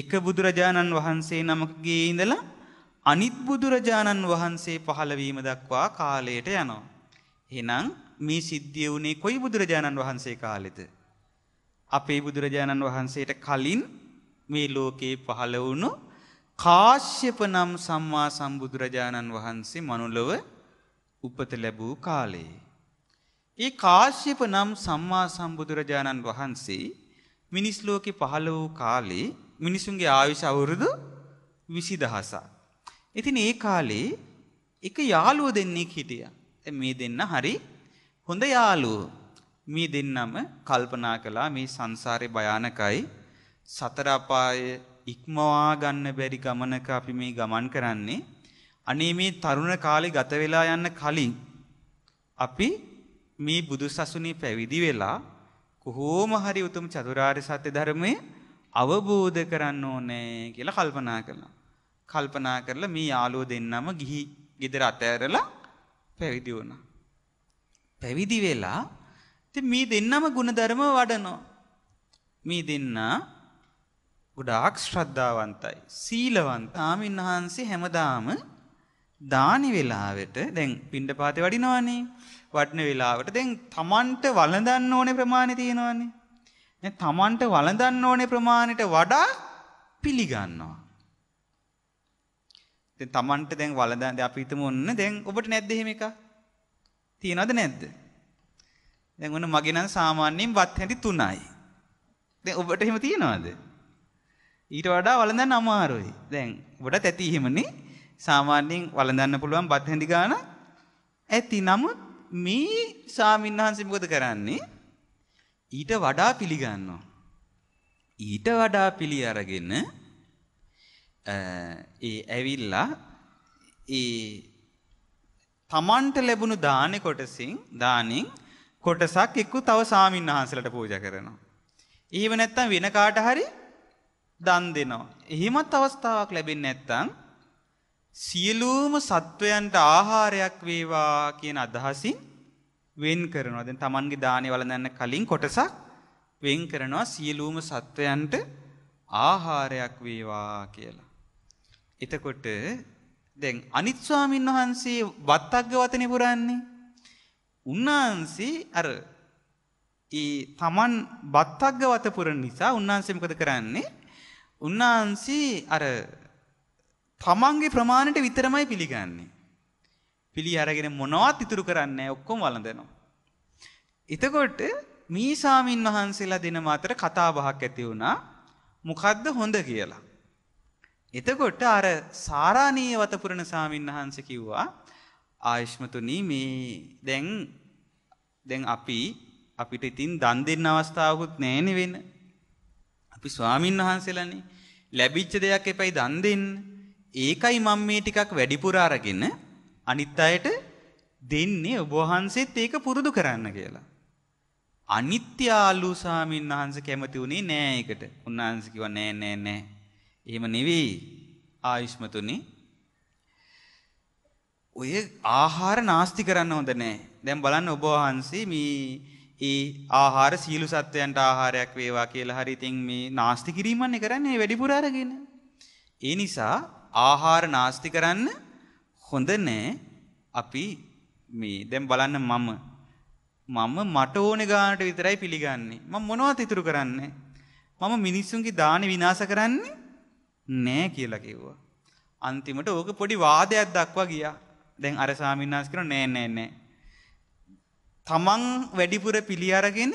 එක බුදුරජාණන් වහන්සේ නමකගේ ඉඳලා අනිත් බුදුරජාණන් වහන්සේ පහළ වීම දක්වා කාලයට යනවා. එහෙනම් මේ සිද්ධිය වුණේ කොයි බුදුරජාණන් වහන්සේ කාලෙද? අපේ බුදුරජාණන් වහන්සේට කලින් මේ ලෝකේ පහළ වුණු කාශ්‍යප නම් සම්මා සම්බුදුරජාණන් වහන්සේ මනුලව උපත ලැබූ කාලේ ඒ කාශ්‍යප නම් සම්මා සම්බුදුරජාණන් වහන්සේ මිනිස් ලෝකේ පහළ වූ කාලේ මිනිසුන්ගේ ආයුෂ අවුරුදු 20000ක්. ඉතින් ඒ කාලේ එක යාළුව දෙන්නෙක් හිටියා. මේ දෙන්න හරි හොඳ යාළුවෝ. මේ දෙන්නම කල්පනා කළා මේ සංසාරේ භයානකයි සතර අපාය ඉක්මවා ගන්න බැරි ගමනක අපි මේ ගමන් කරන්නේ අනේ මේ තරුණ කාලේ ගත වෙලා යන්න කලින් අපි මේ බුදු සසුනේ පැවිදි වෙලා කොහොම හරි උතුම් චතුරාර්ය සත්‍ය ධර්මය අවබෝධ කරන්න ඕනේ කියලා කල්පනා කළා. කල්පනා කරලා මේ යාළුව දෙන්නම ගිහි ගෙදර අතෑරලා පැවිදි වුණා. පැවිදි වෙලා ඉතින් මේ දෙන්නම ಗುಣධර්ම වඩනවා. මේ දෙන්න ගොඩාක් ශ්‍රද්ධාවන්තයි. සීලවන්ත. ආමින්හන්සේ හැමදාම දානි වෙලාවට දැන් පින්ඩපාතේ වඩිනවනේ. වටන වෙලාවට දැන් තමන්ට වළඳන්න ඕනේ ප්‍රමාණය තියෙනවන්නේ. දැන් තමන්ට වළඳන්න ඕනේ ප්‍රමාණයට වඩා පිළිගන්නවා. දැන් තමන්ට දැන් වළඳන් දැන් අපි හිතමු ඔන්න දැන් ඔබට නැද්ද එහෙම එකක්? තියනවද නැද්ද? දැන් ඔන්න මගේ නම් සාමාන්‍යයෙන් වත් හැටි 3යි. දැන් ඔබට එහෙම තියනවද? ඊට වඩා වළඳන්න අමාරුයි. දැන් ඔබටත් ඇති එහෙමනේ. සාමාන්‍යයෙන් වළඳන්න පුළුවන් වත් හැටි ගාන ඇති. නමුත් මේ ස්වාමීන් වහන්සේ මොකද කරන්නේ? ඊට වඩා පිළිගන්නවා. ඊට වඩා පිළි අරගෙන ඒ ඇවිල්ලා ඒ තමන්ට ලැබුණු දානෙ කොටසින් දානින් කොටසක් එක්ක තව සාමින් වහන්සලට පූජා කරනවා. එහෙම නැත්නම් වෙන කාට හරි දන් දෙනවා. එහෙමත් අවස්ථාවක් ලැබෙන්නේ නැත්නම් සියලුම සත්වයන්ට ආහාරයක් වේවා කියන අදහසින් වෙන් කරනවා. දැන් Tamanගේ දානේ වළඳන්න කලින් කොටසක් වෙන් කරනවා සියලුම සත්වයන්ට ආහාරයක් වේවා කියලා. එතකොට දැන් අනිත් ස්වාමීන් වහන්සේ වත්තග්ග වතනේ පුරන්නේ. උන්වහන්සේ අර ඒ Taman වත්තග්ග වත පුරන නිසා උන්වහන්සේ මොකද කරන්නේ? උන්වහන්සේ අර තමන්ගේ ප්‍රමාණයට විතරමයි පිළිගන්නේ. පිළි අරගෙන මොනවත් ඉතුරු කරන්නේ ඔක්කොම වළඳනවා. එතකොට මේ සාමින් වහන්සේලා දෙනම අතර කතා බහක් ඇති වුණා. මොකද්ද හොඳ කියලා. එතකොට අර සාරාණීය වතපුරණ සාමින් වහන්සේ කිව්වා ආයෂ්මතුනි මේ දැන් දැන් අපි අපිට ඉතින් දන් දෙන්න අවස්ථාවකුත් නැහෙනේ වෙන. අපි ස්වාමින් වහන්සේලානේ ලැබිච්ච දෙයක් එපයි දන් දෙන්න. ඒකයි මම මේ ටිකක් වැඩිපුර අරගෙන අනිත් අයට දෙන්නේ ඔබ වහන්සේත් ඒක පුරුදු කරන්න කියලා. අනිත්‍ය ආලු සාමින් වහන්සේ කැමති උනේ නෑ ඒකට. උන්වහන්සේ කිව්වා නෑ නෑ නෑ. එහෙම නෙවෙයි ආයුෂ්මතුනි. ඔය ආහාර නාස්ති කරන්න හොඳ නෑ. දැන් බලන්න ඔබ වහන්සේ මේ ඒ ආහාර සීළු සත්වයන්ට ආහාරයක් වේවා කියලා හරි ඉතින් මේ නාස්ති කිරීමන්නේ කරන්නේ වැඩිපුර අරගෙන. ඒ නිසා ආහාර නාස්ති කරන්න හොඳ නෑ. අපි මේ දැන් බලන්න මම මම මට ඕන ගානට විතරයි පිළිගන්නේ. මම මොනවද ඉතුරු කරන්නේ? මම මිනිස්සුන්ගේ දාන විනාශ කරන්නේ නෑ කියලා කිව්වා. අන්තිමට ඕක පොඩි වාදයක් දක්වා ගියා. දැන් අර සාමින්නාස් කියන නෑ නෑ නෑ. තමන් වැඩිපුර පිළි අරගෙන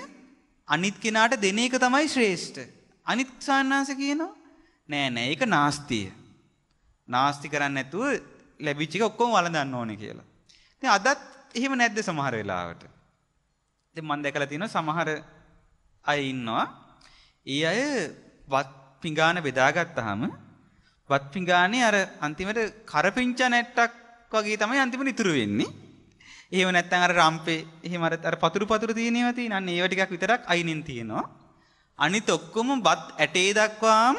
අනිත් කෙනාට දෙන එක තමයි ශ්‍රේෂ්ඨ. අනිත් සාමින්නාස කියනවා නෑ නෑ ඒක නාස්තිය. නාස්ති කරන්න ඇතුව ලැබිච්චික ඔක්කොම වලදන්න ඕන කියලා. ති අදත් එහෙම නැද්ද සමහර වෙලාවට. ති මන් දැකල තියෙන සමහර අය ඉන්නවා. ඒ අය වත් පිංගාන බෙදාගත්තහම වත් පිංගානේ අර අන්තිමට කරපිංච නැට්ටක් වගේ තමයි අන්තිමට ඉතුරු වෙන්නේ. එහෙම නැත්නම් අර රම්පේ එහෙම අර අර පතුරු පතුරු තියෙන ඒවා තියෙන. අන්න ඒවා ටිකක් විතරක් අයිනින් තියෙනවා. අනිත ඔක්කොම බත් ඇටේ දක්වාම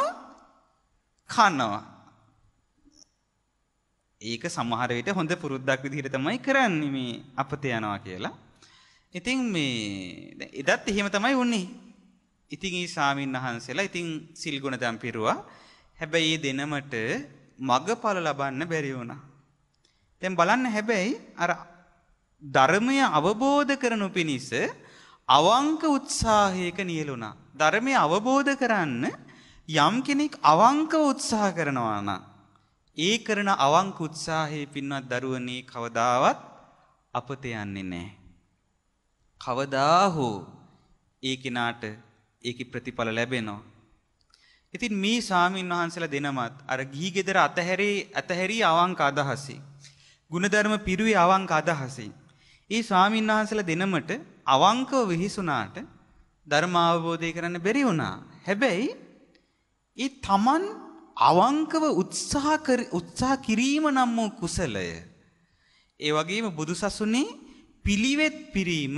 කනවා. ඒක සමහර විට හොඳ පුරුද්දක් විදිහට තමයි කරන්නේ මේ අපත යනවා කියලා. ඉතින් මේ එදත් එහෙම තමයි වුනේ. ඉතින් ඊ ස්වාමීන් වහන්සේලා ඉතින් සිල් ගුණ දම් පිරුවා. හැබැයි දෙනමට මගඵල ලබන්න බැරි වුණා. දැන් බලන්න හැබැයි අර ධර්මය අවබෝධ කරනු පිණිස අවංක උත්සාහයක නියලුණා. ධර්මය අවබෝධ කරන්න යම් කෙනෙක් අවංක උත්සාහ කරනවා නම් ඒ කරන අවංක උත්සාහයේ පින්වත් දරුවනේ කවදාවත් අපත යන්නේ නැහැ. කවදා හෝ ඒ කිනාට ඒකේ ප්‍රතිඵල ලැබෙනවා. ඉතින් මේ සාමීන් වහන්සලා දෙනමත් අර ගිහි ගෙදර අතහැරේ අතහැරී අවංක අදහසයි. ಗುಣධර්ම පිරුවේ අවංක අදහසයි. ඒ ස්වාමීන් වහන්සලා දෙනමට අවංකව විහිසුණාට ධර්ම අවබෝධය කරන්න බැරි වුණා. හැබැයි ඒ තමන් අවංකව උත්සාහ උත්සාහ කිරීම නම් වූ කුසලය. ඒ වගේම බුදුසසුනේ පිළිවෙත් පිරීම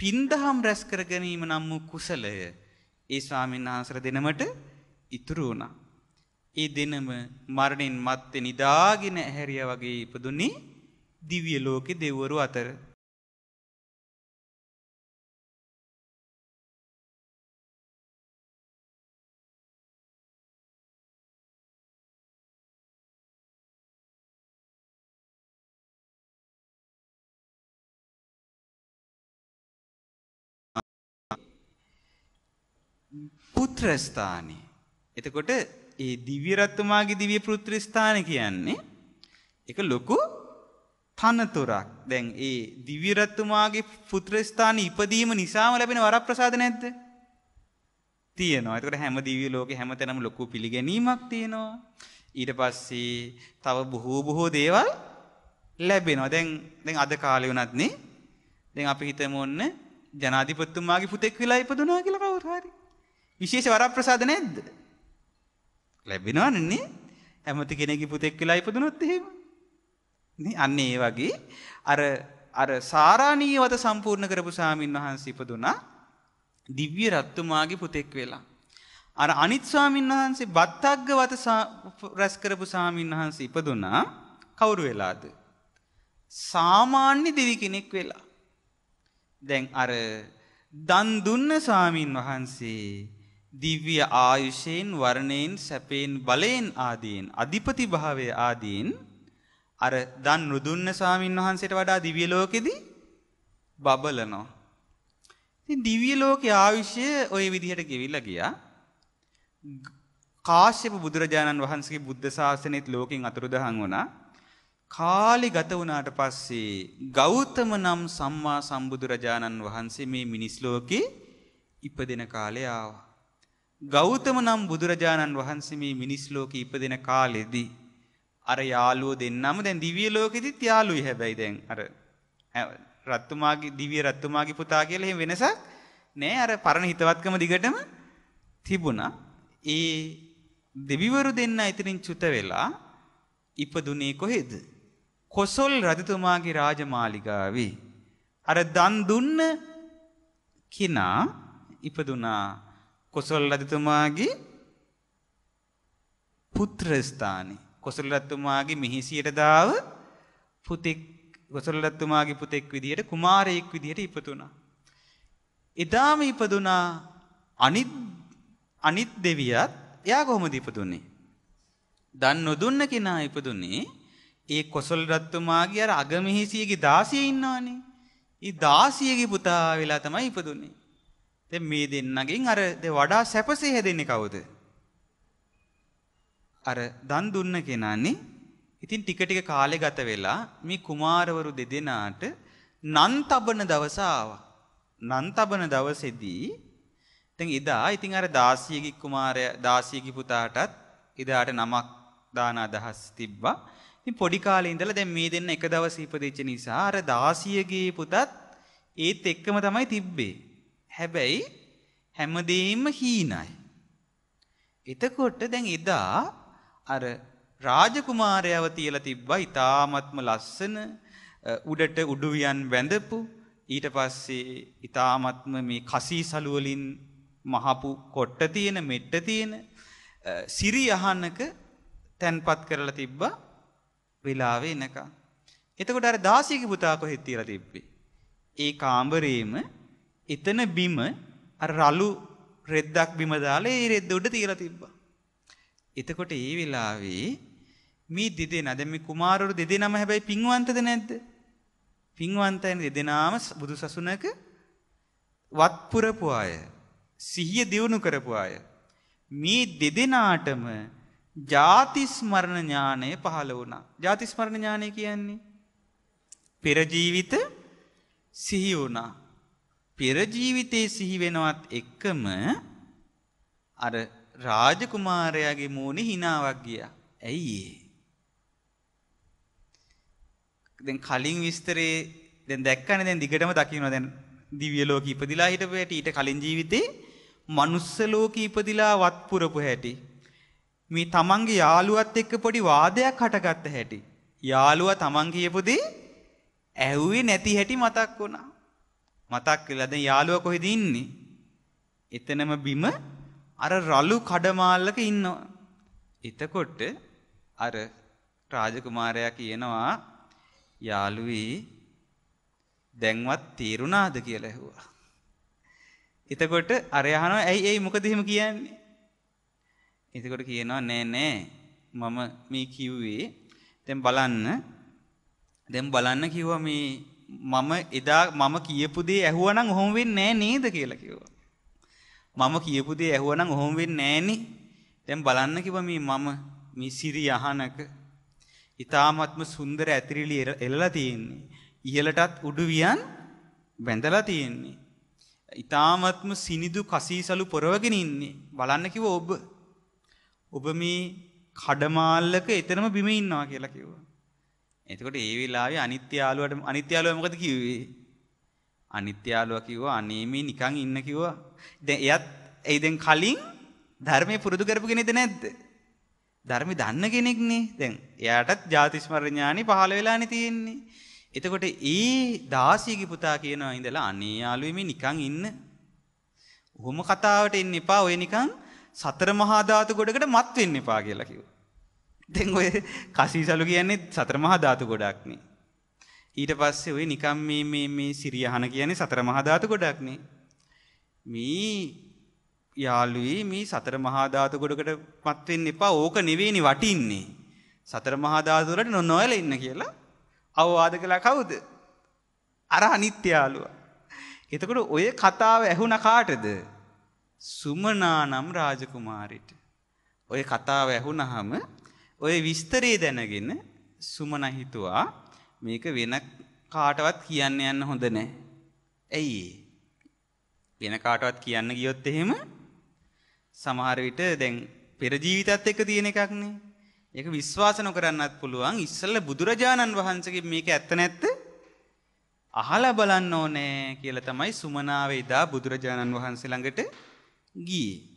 පින්දහම් රැස් කර ගැනීම නම් වූ කුසලය. ඒ ස්වාමීන් වහන්සේ දෙනමට ඉතුරු වුණා. ඒ දෙනම මරණින් මත්තේ නිදාගෙන ඇහැරියා වගේ ඉපදුනේ දිව්‍ය ලෝකේ දෙවිවරු අතර. පුත්‍ර ස්ථානෙ. එතකොට ඒ දිව්‍ය රත්තුමාගේ දිව්‍ය පුත්‍ර ස්ථාන කියන්නේ ඒක ලොකු තනතුරක්. දැන් ඒ දිව්‍ය රත්තුමාගේ පුත්‍ර ස්ථාන ඉපදීම නිසාම ලැබෙන වරප්‍රසාද නැද්ද? තියෙනවා. එතකොට හැම දිව්‍ය ලෝකේ හැමතැනම ලොකු පිළිගැනීමක් තියෙනවා. ඊට පස්සේ තව බොහෝ බොහෝ දේවල් ලැබෙනවා. දැන් දැන් අද කාලේ වුණත් නේ දැන් අපි හිතමු ඔන්න ජනාධිපතිතුමාගේ පුතෙක් වෙලා ඉපදුනා කියලා කවුරු හරි. විශේෂ වරප්‍රසාද නැද්ද? ලැබෙනවන්නේ හැමති කෙනෙකුගේ පුතෙක් වෙලා ඉපදුනොත් එහෙම. නේ අන්න ඒ වගේ අර අර සාරාණීයවත සම්පූර්ණ කරපු ස්වාමින් වහන්සේ ඉපදුනා දිව්‍ය රත්තුමාගේ පුතෙක් වෙලා. අර අනිත් ස්වාමින් වහන්සේ බත්තග්ගවත රැස් කරපු ස්වාමින් වහන්සේ ඉපදුනා කවුරු වෙලාද? සාමාන්‍ය දෙවි කෙනෙක් වෙලා. දැන් අර දන් දුන්න ස්වාමින් වහන්සේ දිව්‍ය ආයුෂයෙන් වර්ණයෙන් සැපයෙන් බලයෙන් ආදීන් අධිපති භාවය ආදීන් අර දන් නුදුන්න ස්වාමින් වහන්සේට වඩා දිව්‍ය ලෝකෙදී බබලනවා. ඉතින් දිව්‍ය ලෝකයේ ආයුෂය ওই විදිහට ගෙවිලා ගියා. කාශ්‍යප බුදුරජාණන් වහන්සේගේ බුද්ධ ශාසනයත් ලෝකෙන් අතුරුදහන් වුණා. කාලි ගත වුණාට පස්සේ ගෞතම නම් සම්මා සම්බුදුරජාණන් වහන්සේ මේ මිනිස් ලෝකේ ඉපදෙන කාලේ ආවා. ගෞතම නම් බුදුරජාණන් වහන්සේ මේ මිනිස් ලෝකෙ ඉපදෙන කාලෙදී අර යාළුවෝ දෙන්නම දැන් දිව්‍ය ලෝකෙදිත් යාළුයි හැබැයි දැන් අර රත්තුමාගේ දිව්‍ය රත්තුමාගේ පුතා කියලා එහෙම වෙනසක් නෑ අර පරණ හිතවත්කම දිගටම තිබුණා. ඒ දෙවිවරු දෙන්න ඉතින් චුත වෙලා ඉපදුනේ කොහෙද? කොසල් රජතුමාගේ රාජමාලිගාවේ. අර දන් දුන්න කිනා ඉපදුනා කොසල් රජතුමාගේ පුත්‍ර ස්ථානේ කොසල් රජතුමාගේ මිහිසියට දාව පුතෙක් කොසල් රජතුමාගේ පුතෙක් විදියට කුමාරයෙක් විදියට ඉපදුනා. එදාම ඉපදුනා අනිත් අනිත් දෙවියත් එයා කොහොමද ඉපදුනේ? දන් නොදුන්න කෙනා ඉපදුනේ ඒ කොසල් රජතුමාගේ අර අගමිහිසියගේ දාසිය ඉන්නවනේ. ඒ දාසියගේ පුතා වෙලා තමයි ඉපදුනේ. දැන් මේ දෙන්නගෙන් අර වඩා සැපසේ හැදෙන්නේ කවුද? අර දන් දුන්න කෙනානේ. ඉතින් ටික ටික කාලේ ගත වෙලා මේ කුමාරවරු දෙදෙනාට නන් තබන දවස ආවා. නන් තබන දවසේදී දැන් එදා ඉතින් අර දාසියගේ කුමාරයා දාසියගේ පුතාටත් එදාට නමක් දාන අදහස් තිබ්බා. ඉතින් පොඩි කාලේ ඉඳලා දැන් මේ දෙන්න එක දවස් ඉපදෙච්ච නිසා අර දාසියගේ පුතත් ඒත් එක්කම තමයි තිබ්බේ. හැබැයි හැමදේම හීනයි. එතකොට දැන් එදා අර රාජකුමාරයව තියලා තිබ්බා ඊ타ත්ම ලස්සන උඩට උඩුවියන් වැඳපු ඊට පස්සේ ඊ타ත්ම මේ කසීසලු වලින් මහපු කොට්ට තියෙන මෙට්ට තියෙන සිරි යහනක තැන්පත් කරලා තිබ්බා වෙලාවේ එනකන්. එතකොට අර දාසියගේ පුතා කොහෙද තියලා තිබ්බේ? ඒ කාමරේම එතන බිම අර රළු රෙද්දක් බිම දාලා ඒ රෙද්ද උඩ තියලා තිබ්බා. එතකොට ඒ වෙලාවේ මේ දෙදෙනා දැන් මේ කුමාරවරු දෙදෙනාම හැබැයි පින්වන්තද නැද්ද? පින්වන්තයන් දෙදෙනාම බුදු සසුනක වත්පුරපු අය. සිහිය දියුණු කරපු අය. මේ දෙදෙනාටම ජාති ස්මරණ ඥානය පහළ වුණා. ජාති ස්මරණ ඥානය කියන්නේ පෙර ජීවිත සිහි වුණා. පෙර ජීවිතේ සිහි වෙනවත් එක්කම අර රාජකුමාරයාගේ මූණේ hinaවක් ගියා. ඇයි ඒ? දැන් කලින් විස්තරේ දැන් දැක්කනේ දැන් දිගටම දකින්නවා දැන් දිව්‍ය ලෝකෙ ඉපදිලා හිටපු හැටි ඊට කලින් ජීවිතේ මනුස්ස ලෝකෙ ඉපදිලා වත් පුරපු හැටි මේ තමන්ගේ යාළුවත් එක්ක පොඩි වාදයක් හටගත්ත හැටි යාළුවා තමන් කියපු දේ ඇහුවේ නැති හැටි මතක් වුණා මතක් කළා දැන් යාළුවා කොහෙද ඉන්නේ? එතනම බිම අර රළු කඩමාල්ලක ඉන්නවා. එතකොට අර රාජකුමාරයා කියනවා යාළුවී දැන්වත් තීරුණාද කියලා ඇහුවා. එතකොට අර යහනවා ඇයි ඇයි මොකද එහෙම කියන්නේ? එතකොට කියනවා නෑ නෑ මම මේ කිව්වේ දැන් බලන්න දැන් බලන්න කිව්වා මේ මම එදා මම කියපු දේ ඇහුවනම් ඔහොම වෙන්නේ නෑ නේද කියලා කිව්වා. මම කියපු දේ ඇහුවනම් ඔහොම වෙන්නේ නෑනේ. දැන් බලන්න කිව්වා මේ මම මේ සිරි යහනක ඊ타ත්ම සුන්දර ඇතිරිලි එල්ලලා තියෙන්නේ. ඉහලටත් උඩුවියන් බැඳලා තියෙන්නේ. ඊ타ත්ම සිනිදු කසීසලු පොරවගෙන ඉන්නේ. බලන්න කිව්වා ඔබ ඔබ මේ කඩමාල්ලක එතරම් බිම ඉන්නවා කියලා කිව්වා. එතකොට ඒ වෙලාවේ අනිත්‍ය යාළුවට අනිත්‍ය යාළුවා මොකද කිව්වේ? අනිත්‍ය යාළුවා කිව්වා අනේ මේ නිකන් ඉන්න කිව්වා. දැන් එයත් ඒ දැන් කලින් ධර්මයේ පුරුදු කරපු කෙනෙක්ද නැද්ද? ධර්මය දන්න කෙනෙක්නේ. දැන් එයාටත් ජාති ස්මරණ ඥානෙ පහළ වෙලානේ තියෙන්නේ. එතකොට ඒ දාසියගේ පුතා කියනවා ඉඳලා අනේ යාළුවේ මේ නිකන් ඉන්න. උහුම කතාවට එන්න එපා. ඔය නිකන් සතර මහා ධාතු ගොඩකට මත් වෙන්න එපා කියලා කිව්වා. දැන් ඔය කසීසලු කියන්නේ සතර මහා ධාතු ගොඩක්නේ. ඊට පස්සේ ඔය නිකම් මේ මේ මේ සිරියහන කියන්නේ සතර මහා ධාතු ගොඩක්නේ. මේ යාළුවී මේ සතර මහා ධාතු ගොඩකටපත් වෙන්න එපා. ඕක නෙවෙයිනි වටින්නේ. සතර මහා ධාතු වලට නොනොයලා ඉන්න කියලා අවවාද කළා කවුද? අර අනිත් යාළුවා. එතකොට ඔය කතාව ඇහුණ කාටද? සුමනා නම් රාජකුමාරිට. ඔය කතාව ඇහුණාම ওই විස්තරේ දැනගෙන සුමන හිතුවා මේක වෙන කාටවත් කියන්න යන්න හොඳ නැහැ. ඇයි වෙන කාටවත් කියන්න ගියොත් එහෙම සමහර විට දැන් පෙර ජීවිතත් එක්ක තියෙන එකක්නේ. ඒක විශ්වාස නොකරන්නත් පුළුවන්. ඉස්සෙල්ලා බුදුරජාණන් වහන්සේගේ මේක ඇත්ත නැත්ද අහලා බලන්න ඕනේ කියලා තමයි සුමනාව එදා බුදුරජාණන් වහන්සේ ළඟට ගියේ.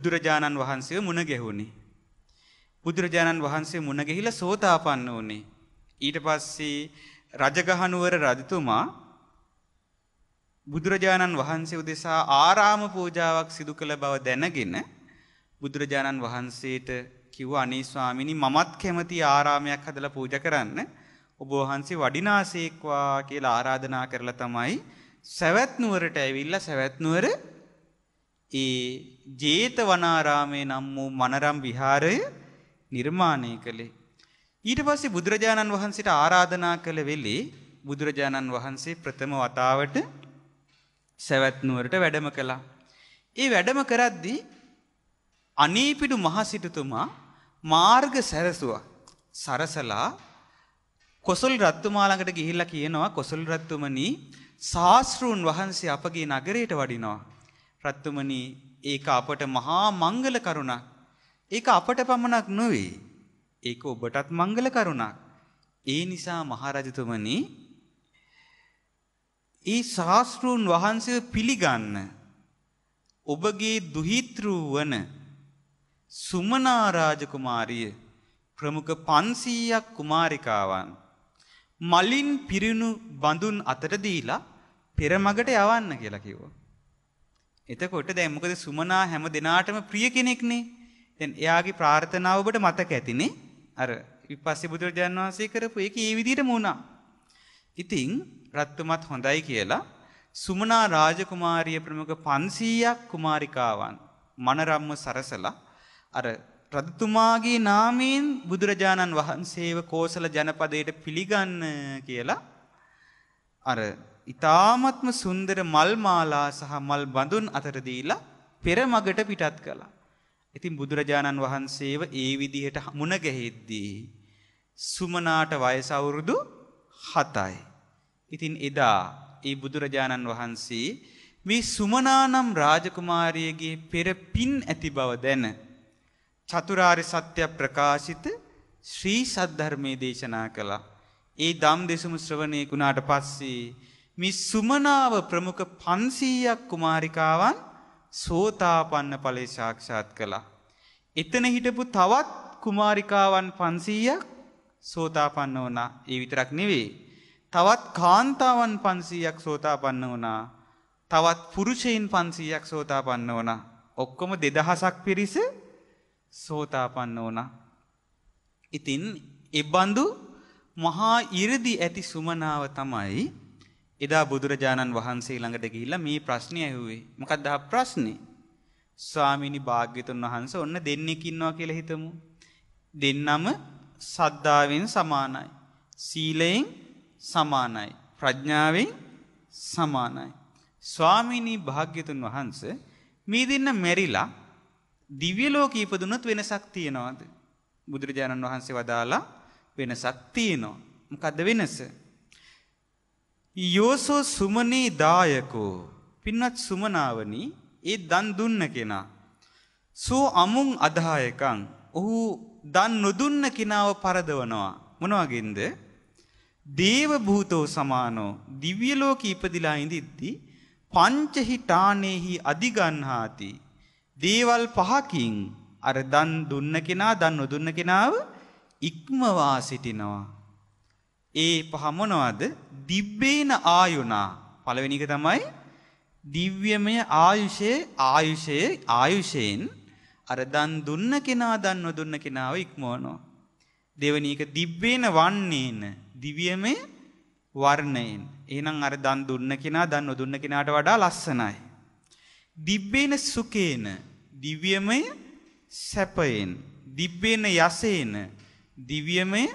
බුදුරජාණන් වහන්සේ මුණ ගැහුණි. බුදුරජාණන් වහන්සේ මුණ ගැහිලා සෝතාපන්න වුණේ. ඊට පස්සේ රජගහනුවර රජතුමා බුදුරජාණන් වහන්සේ උදෙසා ආරාම පූජාවක් සිදු කළ බව දැනගෙන බුදුරජාණන් වහන්සේට කිව්ව අනේ ස්වාමිනී මමත් කැමති ආරාමයක් හදලා පූජා කරන්න ඔබ වහන්සේ වඩිනාසේක්වා කියලා ආරාධනා කරලා තමයි සැවැත් නුවරට ඇවිල්ලා සැවැත් නුවර ඒ ජේතවනාරාමේ නම් වූ මනරම් විහාරය නිර්මාණය කළේ. ඊට පස්සේ බුදුරජාණන් වහන්සේට ආරාධනා කළ වෙලේ බුදුරජාණන් වහන්සේ ප්‍රථම වතාවට සැවැත් නුවරට වැඩම කළා. ඒ වැඩම කරද්දී අනීපිඩු මහසිටුතුමා මාර්ග සැරසුවා. සරසලා කොසල් රත්තුමා ළඟට ගිහිල්ලා කියනවා කොසල් රත්තුමනි ශාස්ත්‍රූන් වහන්සේ අපගේ නගරයට වඩිනවා. රත්තුමනි ඒක අපට මහා මංගල කරුණක්. ඒක අපට පමණක් නොවේ. ඒක ඔබටත් මංගල කරුණක්. ඒ නිසා මහරජතුමනි ඒ ශාස්ත්‍රූන් වහන්සේ පිළිගන්න ඔබගේ දුහිතෘ වන සුමනා රාජකුමාරිය ප්‍රමුඛ 500ක් කුමාරිකාවන් මලින් පිරිණු බඳුන් අතර දීලා පෙරමගට යවන්න කියලා කිව්වා. එතකොට දැන් මොකද සුමනා හැම දිනාටම ප්‍රිය කෙනෙක්නේ. දැන් එයාගේ ප්‍රාර්ථනාව ඔබට මතක ඇතිනේ. අර විපස්සී බුදුරජාණන් වහන්සේ කරපු ඒක ඒ විදිහටම වුණා. ඉතින් රත්තුමත් හොඳයි කියලා සුමනා රාජකුමාරිය ප්‍රමුඛ 500ක් කුමාරිකාවන් මනරම්ම සරසලා අර රජතුමාගේ නාමයෙන් බුදුරජාණන් වහන්සේව කෝසල ජනපදයට පිළිගන්න කියලා අර ඉතාමත්ම සුන්දර මල් මාලා සහ මල් බඳුන් අතර දීලා පෙරමගට පිටත් කළා. ඉතින් බුදුරජාණන් වහන්සේව ඒ විදිහට මුණ ගැහෙද්දී සුමනාට වයස අවුරුදු 7යි. ඉතින් එදා ඒ බුදුරජාණන් වහන්සේ මේ සුමනා නම් රාජකුමාරියගේ පෙර පින් ඇති බව දැන චතුරාර්ය සත්‍ය ප්‍රකාශිත ශ්‍රී සද්ධර්මයේ දේශනා කළා. ඒ ධම් දෙසුම ශ්‍රවණය වුණාට පස්සේ මේ සුමනාව ප්‍රමුඛ 500ක් කුමාරිකාවන් සෝතාපන්න ඵලේ සාක්ෂාත් කළා. එතන හිටපු තවත් කුමාරිකාවන් 500ක් සෝතාපන්න වුණා. ඒ විතරක් නෙවෙයි. තවත් කාන්තාවන් 500ක් සෝතාපන්න වුණා. තවත් පුරුෂයන් 500ක් සෝතාපන්න වුණා. ඔක්කොම 2000ක් පිරිස සෝතාපන්න වුණා. ඉතින් ඒ බඳු මහා 이르දි ඇති සුමනාව තමයි එදා බුදුරජාණන් වහන්සේ ළඟට ගිහිල්ලා මේ ප්‍රශ්නේ ඇහුවේ. මොකක්ද ආ ප්‍රශ්නේ? ස්වාමීනි භාග්‍යතුන් වහන්සේ ඔන්න දෙන්නෙක් ඉන්නවා කියලා හිතමු. දෙන්නම සද්ධාවෙන් සමානයි. සීලයෙන් සමානයි. ප්‍රඥාවෙන් සමානයි. ස්වාමීනි භාග්‍යතුන් වහන්සේ මේ දෙන්න මෙරිලා දිව්‍ය ලෝක ඉපදුනොත් වෙනසක් තියනවාද? බුදුරජාණන් වහන්සේ වදාලා වෙනසක් තියෙනවා. මොකද්ද වෙනස? යෝසෝ සුමනේ දායකෝ පින්වත් සුමනාවනි ඒ දන් දුන්න කෙනා සෝ අමුන් අදායකං ඔහු දන් නොදුන්න කෙනාව පරදවනවා මොන වගේන්ද දේව භූතෝ සමානෝ දිව්‍ය ලෝකෙ ඉපදිලා ඉඳිද්දි පංචහි ඨානේහි අදිගන්හාති දේවල් පහකින් අර දන් දුන්න කෙනා දන් නොදුන්න කෙනාව ඉක්මවා සිටිනවා ඒ පහ මොනවද? දිබ්බේන ආයුනා. පළවෙනි එක තමයි දිව්‍යමය ආයුෂයේ ආයුෂයේ ආයුෂයෙන් අර දන් දුන්න කෙනා දන් නොදුන්න කෙනාව ඉක්මවනවා. දෙවෙනි එක දිබ්බේන වන්නේන දිව්‍යමය වර්ණයෙන්. එහෙනම් අර දන් දුන්න කෙනා දන් නොදුන්න කෙනාට වඩා ලස්සනයි. දිබ්බේන සුකේන දිව්‍යමය සැපයෙන්. දිබ්බේන යසේන දිව්‍යමය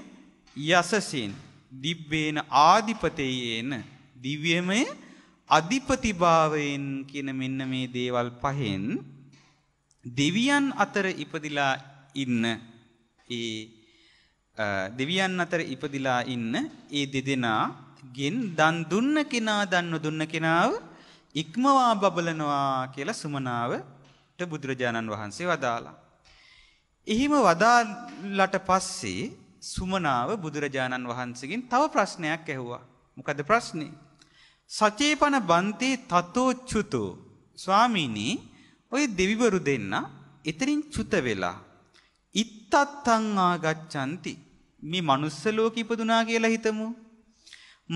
යසසින්. දිබ්බේන ආධිපතයේන දිව්‍යමය අධිපතිභාවයෙන් කියන මෙන්න මේ දේවල් පහෙන් දෙවියන් අතර ඉපදිලා ඉන්න ඒ දෙවියන් අතර ඉපදිලා ඉන්න ඒ දෙදෙනා ගෙන් දන් දුන්න කෙනා දන්න දුන්න කෙනාව ඉක්මවා බබලනවා කියලා සුමනාවට බුදුරජාණන් වහන්සේ වදාලා. එහිම වදාලට පස්සේ සුමනාව බුදුරජාණන් වහන්සේගෙන් තව ප්‍රශ්නයක් ඇහුවා. මොකද ප්‍රශ්නේ? සචේපන බන්තේ තතෝ චුතෝ ස්වාමීනි ඔය දෙවිවරු දෙන්න එතරින් චුත වෙලා ඉත්තත්තං ආගච්ඡanti මේ manuss ලෝකෙ ඉපදුනා කියලා හිතමු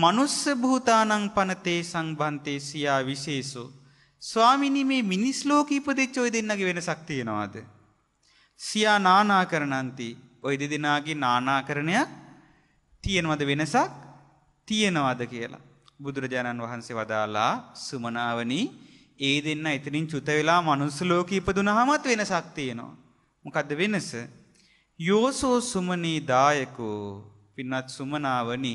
manuss භූතානං පනතේ සංබන්තේ සියා විශේෂෝ ස්වාමිනී මේ මිනිස් ලෝකෙ ඉපදෙච්ච ඔය දෙන්නගේ වෙනසක් තියනවාද සියා නානා කරනන්ති ওই දෙදෙනාගේ නානාකරණයක් තියෙනවද වෙනසක් තියෙනවද කියලා. බුදුරජාණන් වහන්සේ වදාලා සුමනාවනි ඒ දෙන්න එතනින් චුත වෙලා මනුස්ස ලෝකෙ ඉපදුනහමත් වෙනසක් තියෙනවා. මොකද්ද වෙනස? යෝසෝ සුමනී දායකෝ පින්වත් සුමනාවනි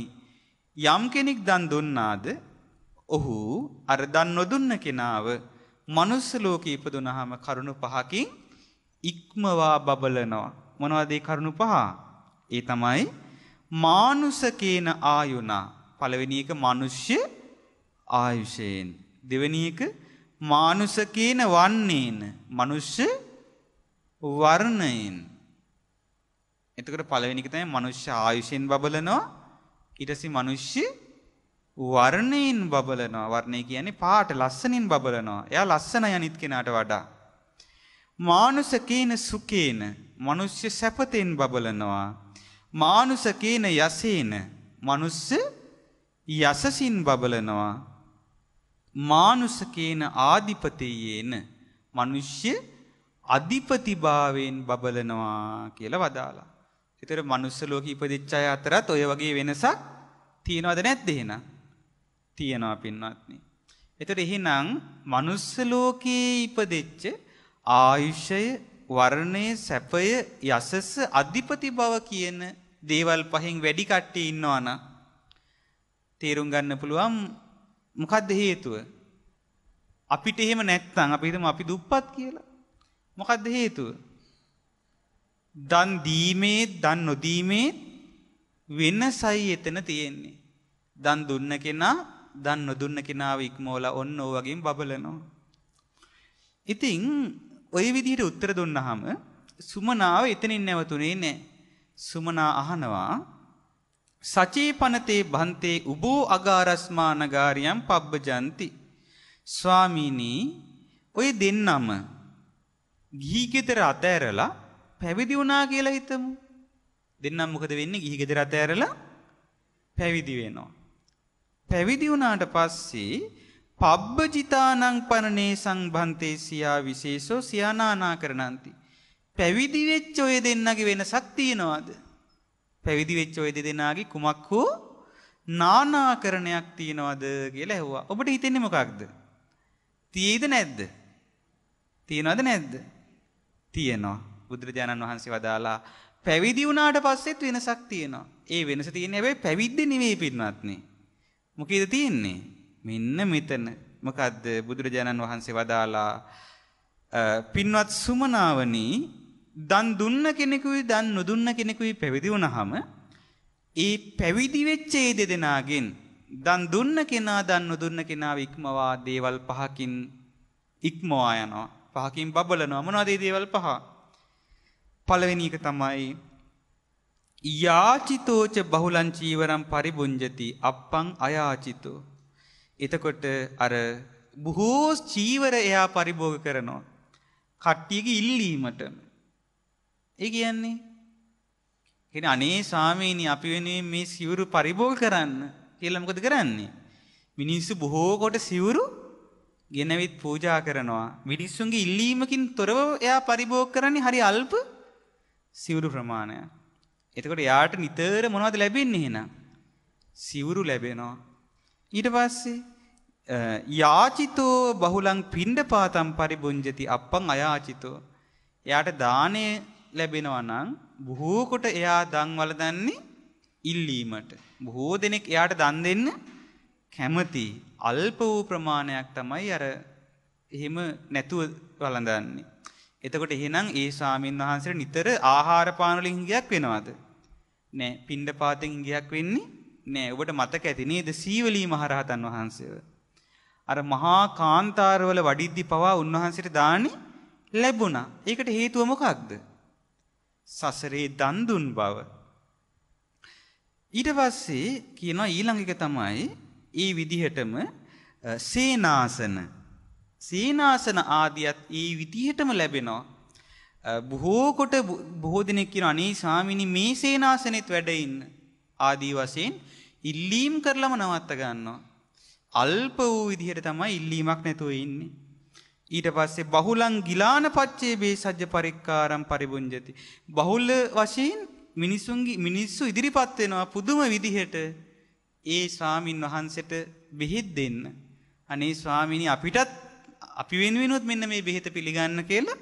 යම් කෙනෙක් දන් දුන්නාද ඔහු අර දන් නොදුන්න කෙනාව මනුස්ස ලෝකෙ ඉපදුනහම කරුණ පහකින් ඉක්මවා බබලනවා. මොනවද ඒ කරුණු පහ? ඒ තමයි මානුසකේන ආයුනා. පළවෙනි එක මිනිස්ය ආයුෂයෙන්. දෙවෙනි එක මානුසකේන වන්නේන. මිනිස්ය වර්ණයෙන්. එතකොට පළවෙනි එක තමයි මිනිස්ය ආයුෂයෙන් බබලනවා. ඊට පස්සේ මිනිස්ය වර්ණයෙන් බබලනවා. වර්ණය කියන්නේ පාට ලස්සනින් බබලනවා. එයා ලස්සනයි අනිත් කෙනාට වඩා. මානුසකේන සුකේන මනුෂ්‍ය සැපතෙන් බබලනවා. මානුස කියන යසේන මනුස්ස යසසින් බබලනවා. මානුස කියන ආධිපතියේන මනුෂ්‍ය අධිපතිභාවයෙන් බබලනවා කියලා වදාලා. ඒතර මනුස්ස ලෝකෙ ඉපදිච්ච අය අතරත් ඔය වගේ වෙනසක් තියනවද නැද්ද එහෙනම්? තියනවා පින්වත්නි. ඒතර එහෙනම් මනුස්ස ලෝකේ ඉපදෙච්ච ආයුෂය වර්ණය සැපය යසස අධිපති බව කියන දේවල් පහෙන් වැඩි කට්ටිය ඉන්නවා නම් තේරුම් ගන්න පුළුවන් මොකද්ද හේතුව? අපිට එහෙම නැත්තම් අපි හිතමු අපි දුප්පත් කියලා. මොකද්ද හේතුව? දන් දීමේ දන් නොදීමේ වෙනසයි එතන තියෙන්නේ. දන් දුන්න කෙනා දන් නොදුන්න කෙනාව ඉක්මවලා ඔන්න ඕ වගේම බබලනවා. ඉතින් ওই විදිහට උත්තර දුන්නාම සුමනාව එතනින් නැවතුනේ නැහැ. සුමනා අහනවා සචේපනතේ බන්තේ උබෝ අගාරස්මානගාරියම් පබ්බජන්ති. ස්වාමීනි ඔය දෙන්නම ගිහි ගෙදර අතෑරලා පැවිදි වුණා කියලා හිතමු. දෙන්නම් මොකද වෙන්නේ? ගිහි ගෙදර අතෑරලා පැවිදි වෙනවා. පැවිදි වුණාට පස්සේ පබ්බජිතානං පනනේ සංභන්තේ සියා විශේෂෝ සියානානා කරනන්ති. පැවිදි වෙච්ච ඔය දෙන්නගේ වෙනසක් තියනවාද? පැවිදි වෙච්ච ඔය දෙදෙනාගේ කුමක් හෝ නානාකරණයක් තියනවාද කියලා ඇහුවා. ඔබට හිතෙන්නේ මොකක්ද? තියේද නැද්ද? තියනවද නැද්ද? තියෙනවා. බුදුරජාණන් වහන්සේ වදාලා පැවිදි වුණාට පස්සෙත් වෙනසක් තියෙනවා. ඒ වෙනස තියෙන්නේ හැබැයි පැවිද්ද නෙවෙයි පින්වත්නි. මොකීද තියෙන්නේ? මෙන්න මෙතන මොකද්ද බුදුරජාණන් වහන්සේ වදාලා පින්වත් සුමනාවනි දන් දුන්න කෙනෙකුයි දන් නොදුන්න කෙනෙකුයි පැවිදි වුණාම ඒ පැවිදි වෙච්ච ඒ දෙදෙනාගෙන් දන් දුන්න කෙනා දන් නොදුන්න කෙනා ඉක්මවා දේවල් පහකින් ඉක්මවා යනවා පහකින් බබලනවා මොනවද ඒ දේවල් පහ පළවෙනි එක තමයි යාචිතෝච බහුලං චීවරම් පරිබුඤ්ජති අප්පං අයාචිතෝ එතකොට අර බොහෝ චීවර එයා පරිභෝග කරනවා. කට්ටියගේ ඉල්ලීමට. ඒ කියන්නේ එන අනේ සාමීනි අපි වෙනුවෙන් මේ සිවුරු පරිභෝග කරන්න කියලා මොකද කරන්නේ? මිනිස්සු බොහෝ කොට සිවුරු ගෙනවිත් පූජා කරනවා. මිනිස්සුන්ගේ ඉල්ලීමකින් තොරව එයා පරිභෝග කරන්නේ හරි අල්ප සිවුරු ප්‍රමාණයක්. එතකොට යාට නිතර මොනවද ලැබෙන්නේ එහෙනම්? සිවුරු ලැබෙනවා. ඊට පස්සේ යාචිතෝ බහුලං පිණ්ඩපාතම් පරිබුංජති අප්පං අයාචිතෝ. එයාට දාණය ලැබෙනවා නම් බොහෝ කොට එයා දන් වලදන්නේ ඉල්ලීමට. බොහෝ දෙනෙක් එයාට දන් දෙන්න කැමති අල්ප වූ ප්‍රමාණයක් තමයි අර එහෙම නැතුව වළඳන්නේ. එතකොට එහෙනම් ඒ ස්වාමීන් වහන්සේට නිතර ආහාර පාන වලින් ගියක් වෙනවද? නෑ, පින්ඩ පාතෙන් ගියක් වෙන්නේ නෑ ඔබට මතක ඇති නේද සීවලී මහරහතන් වහන්සේව. අර මහා කාන්තාරවල වඩිද්දි පවා උන්වහන්සේට දානි ලැබුණා. ඒකට හේතුව මොකක්ද? සසරේ දන් දුන් බව. ඊට පස්සේ කියනවා ඊළඟ එක තමයි ඒ විදිහටම සේනාසන සේනාසන ආදියත් ඒ විදිහටම ලැබෙනවා. බොහෝ කොට බොහෝ දෙනෙක් කියන අනේ ස්වාමිනී මේ සේනාසනෙත් වැඩ ඉන්න ආදී වශයෙන් ඉල්ලීම් කරලම නවත්ත ගන්නවා. අල්ප වූ විදිහට තමයි ඉල්ලීමක් නැතුව ඉන්නේ. ඊට පස්සේ බහුලං ගිලාන පච්චේ බේසජ්‍ය පරික්කාරම් පරිබුංජති. බහුල වශයෙන් මිනිසුන්ගේ මිනිස්සු ඉදිරිපත් වෙනවා පුදුම විදිහට ඒ ස්වාමින් වහන්සේට බෙහෙත් දෙන්න. අනේ ස්වාමීනි අපිටත් අපි වෙනුවෙනුත් මෙන්න මේ බෙහෙත පිළිගන්න කියලා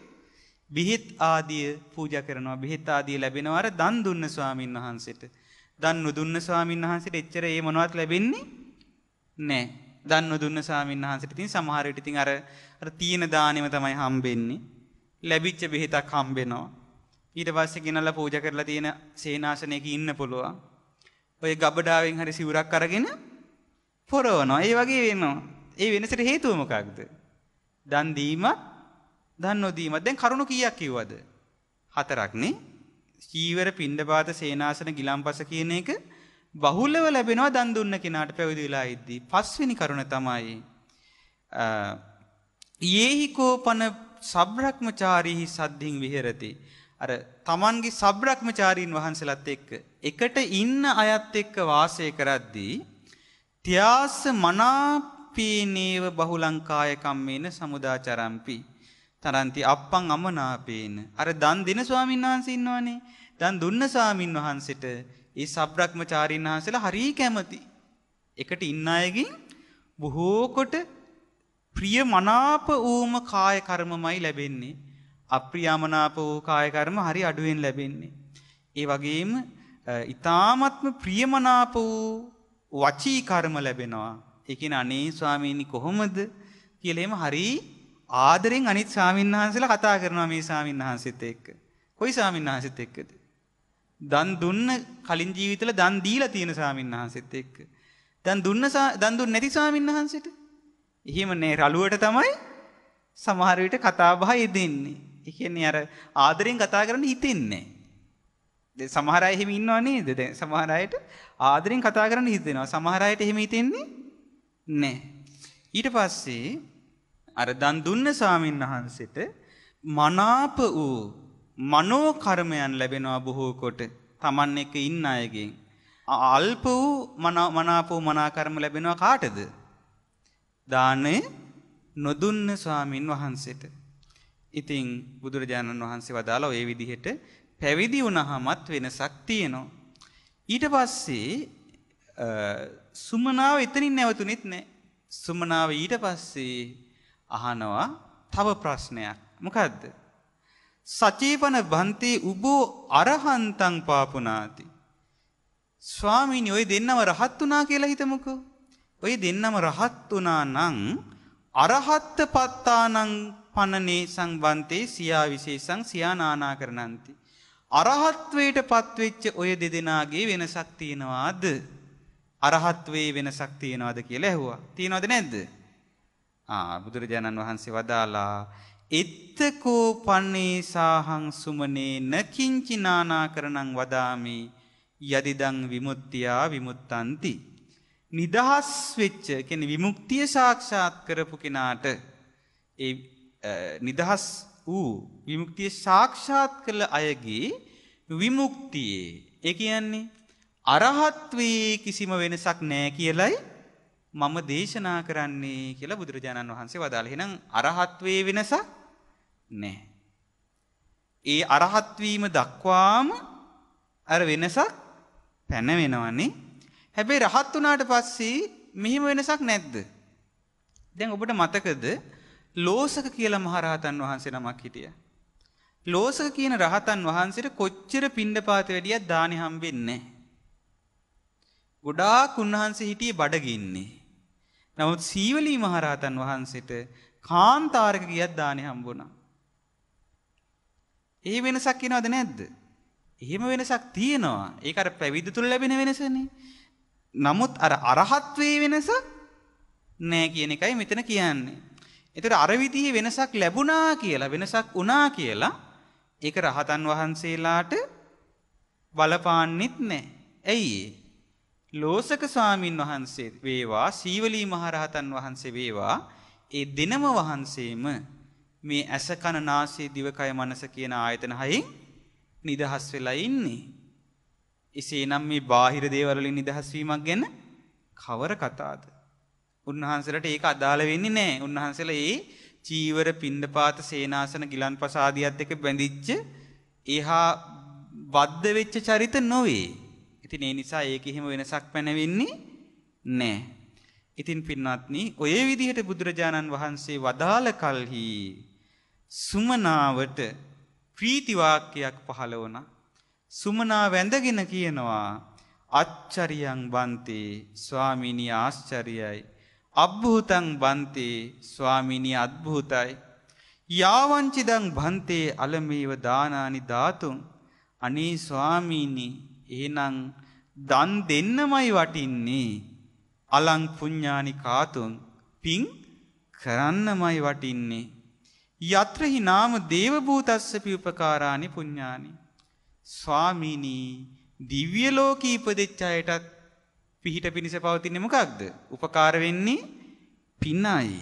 බෙහෙත් ආදිය පූජා කරනවා. බෙහෙත් ආදිය ලැබෙනවා අර දන් දුන්න ස්වාමින් වහන්සේට. දන් නොදුන්න ස්වාමීන් වහන්සේට එච්චර ඒ මොනවත් ලැබෙන්නේ නැහැ. දන් නොදුන්න ස්වාමීන් වහන්සේට ඉතින් සමහර විට ඉතින් අර අර තීන දාණයම තමයි හම්බෙන්නේ. ලැබිච්ච බෙහෙතක් හම්බෙනවා. ඊට පස්සේ ගෙනල්ලා පූජා කරලා තියෙන සේනාසනයක ඉන්න පුළුවන්. ඔය ගබඩාවෙන් හරි සිවුරක් අරගෙන පොරවනවා. ඒ වගේ වෙනවා. ඒ වෙනසට හේතුව මොකක්ද? දන් දීමත් දන් නොදීමත්. දැන් කරුණු කීයක් කිව්වද? හතරක් නේ? චීවර පින්ඩපාත සේනාසන ගිලම්පස කියන එක බහුලව ලැබෙනවා දන් දුන්න කෙනාට පැවිදි වෙලා ඉද්දී. පස්වෙනි කරුණ තමයි යේහි කෝපන සබ්‍රක්‍මචාරීහි සද්ධින් විහෙරති. අර Tamange සබ්‍රක්‍මචාරීන් වහන්සලත් එක්ක එකට ඉන්න අයත් එක්ක වාසය කරද්දී ත්‍යාස මනාපීනේව බහුලංකාය කම්මේන සමුදාචරම්පි තරන්ති අප්පං අමනාපේන අර දන් දෙන ස්වාමීන් වහන්සේ ඉන්නවනේ දන් දුන්න ස්වාමින් වහන්සේට ඒ සබ්‍රක්‍මචාරීන් වහන්සේලා හරි කැමති එකට ඉන්න අයගෙන් බොහෝ කොට ප්‍රිය මනාප වූම කාය කර්මමයි ලැබෙන්නේ අප්‍රියමනාප වූ කාය කර්ම හරි අඩුවෙන් ලැබෙන්නේ ඒ වගේම ඊ타ත්ම ප්‍රියමනාප වූ වචී කර්ම ලැබෙනවා ඒ කියන්නේ අනේ ස්වාමීනි කොහොමද කියලා එහෙම හරී ආදරෙන් අනිත් ස්වාමීන් වහන්සේලා කතා කරනවා මේ ස්වාමීන් වහන්සේත් එක්ක. කොයි ස්වාමීන් වහන්සේත් එක්කද? දන් දුන්න කලින් ජීවිතවල දන් දීලා තියෙන ස්වාමීන් වහන්සේත් එක්ක. දන් දුන්න දන් දුන්නේ නැති ස්වාමීන් වහන්සේට? එහෙම නෑ රළුවට තමයි සමහර විට කතා බහ යෙදෙන්නේ. ඒ කියන්නේ අර ආදරෙන් කතා කරන්න හිතෙන්නේ නෑ. දැන් සමහර අය එහෙම ඉන්නව නේද? දැන් සමහර අයට ආදරෙන් කතා කරන්න හිතෙනවා. සමහර අයට එහෙම හිතෙන්නේ නෑ. ඊට පස්සේ අර දන් දුන්න ස්වාමින් වහන්සේට මනාප වූ මනෝ කර්මයන් ලැබෙනවා බොහෝ කොට Taman එක ඉන්න අයගෙන් අල්ප වූ මනාප වූ මනා කර්ම ලැබෙනවා කාටද දානේ නොදුන්න ස්වාමින් වහන්සේට ඉතින් බුදුරජාණන් වහන්සේ වදාලා ওই විදිහට පැවිදි වුණාමත් වෙනසක් තියෙනවා ඊට පස්සේ සුමනාව එතනින් නැවතුනෙත් නැහැ සුමනාව ඊට පස්සේ අහනවා තව ප්‍රශ්නයක්. මොකද්ද? සචීවන බන්ති උබෝ අරහන්තං පාපුනාති. ස්වාමීනි ඔය දෙන්නම රහත් වුණා කියලා හිතමුකෝ. ඔය දෙන්නම රහත් වුණා නම් අරහත්ත පත්තානං පනනේ සංබන්තේ සියා විශේෂං සියානානා කරනන්ති. අරහත්වයට පත්වෙච්ච ඔය දෙදෙනාගේ වෙනසක් තියෙනවාද? අරහත්වේ වෙනසක් තියෙනවාද කියලා ඇහුවා. තියෙනවද නැද්ද? ආ බුදුරජාණන් වහන්සේ වදාලා එත්තකෝ පන්නේසාහං සුමනේ නකින්චිනානා කරණං වදාමි යදිදං විමුක්තියා විමුත්තන්ති නිදහස් වෙච්ච කියන්නේ විමුක්තිය සාක්ෂාත් කරපු කෙනාට ඒ නිදහස් වූ විමුක්තිය සාක්ෂාත් කළ අයගේ විමුක්තියේ ඒ කියන්නේ අරහත්වේ කිසිම වෙනසක් නැහැ කියලයි මම දේශනා කරන්නේ කියලා බුදුරජාණන් වහන්සේ වදාළ. එහෙනම් අරහත්වේ වෙනස නැහැ. ඒ අරහත් වීම දක්වාම අර වෙනසක් පැනවෙනවනේ. හැබැයි රහත් වුණාට පස්සේ මෙහිම වෙනසක් නැද්ද? දැන් ඔබට මතකද ලෝසක කියලා මහරහතන් වහන්සේ නමක් හිටිය. ලෝසක කියන රහතන් වහන්සේට කොච්චර පිණ්ඩපාත වැඩියක් දානි හම්බෙන්නේ නැහැ. ගොඩාක් උන්වහන්සේ හිටියේ බඩගින්නේ. නමුත් සීවලී මහරහතන් වහන්සේට කාන්තාරක ගියත් දානේ හම්බුණා. ඒ වෙනසක් එනවද නැද්ද? එහෙම වෙනසක් තියෙනවා. ඒක අර පැවිදි තුල ලැබෙන වෙනසනේ. නමුත් අර අරහත්වේ වෙනස නෑ කියන එකයි මෙතන කියන්නේ. ඒතර අර විදිහේ වෙනසක් ලැබුණා කියලා වෙනසක් වුණා කියලා ඒක රහතන් වහන්සේලාට බලපාන්නෙත් නෑ. ඇයි ඒ? ලෝසක ස්වාමින් වහන්සේ වේවා සීවලී මහරහතන් වහන්සේ වේවා ඒ දෙනම වහන්සේම මේ ඇස කන නාසය දිවකය මනස කියන ආයතන හයින් නිදහස් වෙලා ඉන්නේ. එසේනම් මේ බාහිර දේවල් වලින් නිදහස් වීමක් ගැන කවර කතාවද? උන්වහන්සේලාට ඒක අදාළ වෙන්නේ නැහැ. උන්වහන්සේලා ඒ චීවර පින්ඩපාත සේනාසන ගිලන්පස ආදියත් එක්ක බැඳිච්ච එහා බද්ධ වෙච්ච චරිත නොවේ. ඉතින් ඒ නිසා ඒක එහෙම වෙනසක් පැනවෙන්නේ නැහැ. ඉතින් පින්වත්නි, ඔය විදිහට බුදුරජාණන් වහන්සේ වදාළ කල්හි සුමනාවට ප්‍රීති වාක්‍යයක් පහළ වුණා. සුමනා වැඳගෙන කියනවා අච්චරියං බන්තේ ස්වාමිනී ආශ්චර්යයි. අබ්භූතං බන්තේ ස්වාමිනී අද්භූතයි. යාවංචිදං බන්තේ අලමේව දානානි ධාතුන් අනේ ස්වාමීනි එහෙනම් දන් දෙන්නමයි වටින්නේ. අලං පුඤ්ඤානි කාතුන් පිං කරන්නමයි වටින්නේ. යත්‍රහි නාම දේව භූතස්සපි උපකාරානි පුඤ්ඤානි. ස්වාමීනි දිව්‍ය ලෝකී ඉපදෙච්ච අයටත් පිහිට පිනිස පවතින්නේ මොකක්ද? උපකාර වෙන්නේ පිනයි.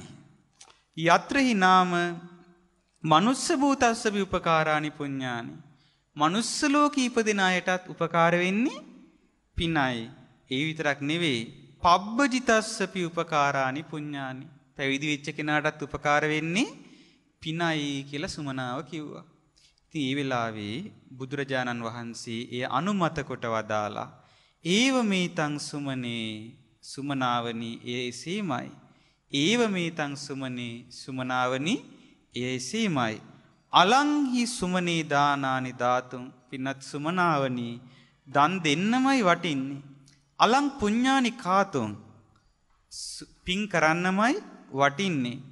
යත්‍රහි නාම මනුස්ස භූතස්සපි උපකාරානි පුඤ්ඤානි. මනුස්ස ලෝකී ඉපදෙන අයටත් උපකාර වෙන්නේ පිනයි ඒ විතරක් නෙවෙයි පබ්බජිතස්සපි උපකාරානි පුඤ්ඤානි පැවිදි වෙච්ච කෙනාටත් උපකාර වෙන්නේ පිනයි කියලා සුමනාව කිව්වා. ඉතින් ඒ වෙලාවේ බුදුරජාණන් වහන්සේ එය අනුමත කොට වදාලා ඒව මේතං සුමනේ සුමනාවනි එසීමයි. ඒව මේතං සුමනේ සුමනාවනි එසීමයි. අලංහි සුමනේ දානානි ධාතුම් පින්නත් සුමනාවනි දන් දෙන්නමයි වටින්නේ. අලං පුඤ්ඤානි කාතුන් පින් කරන්නමයි වටින්නේ.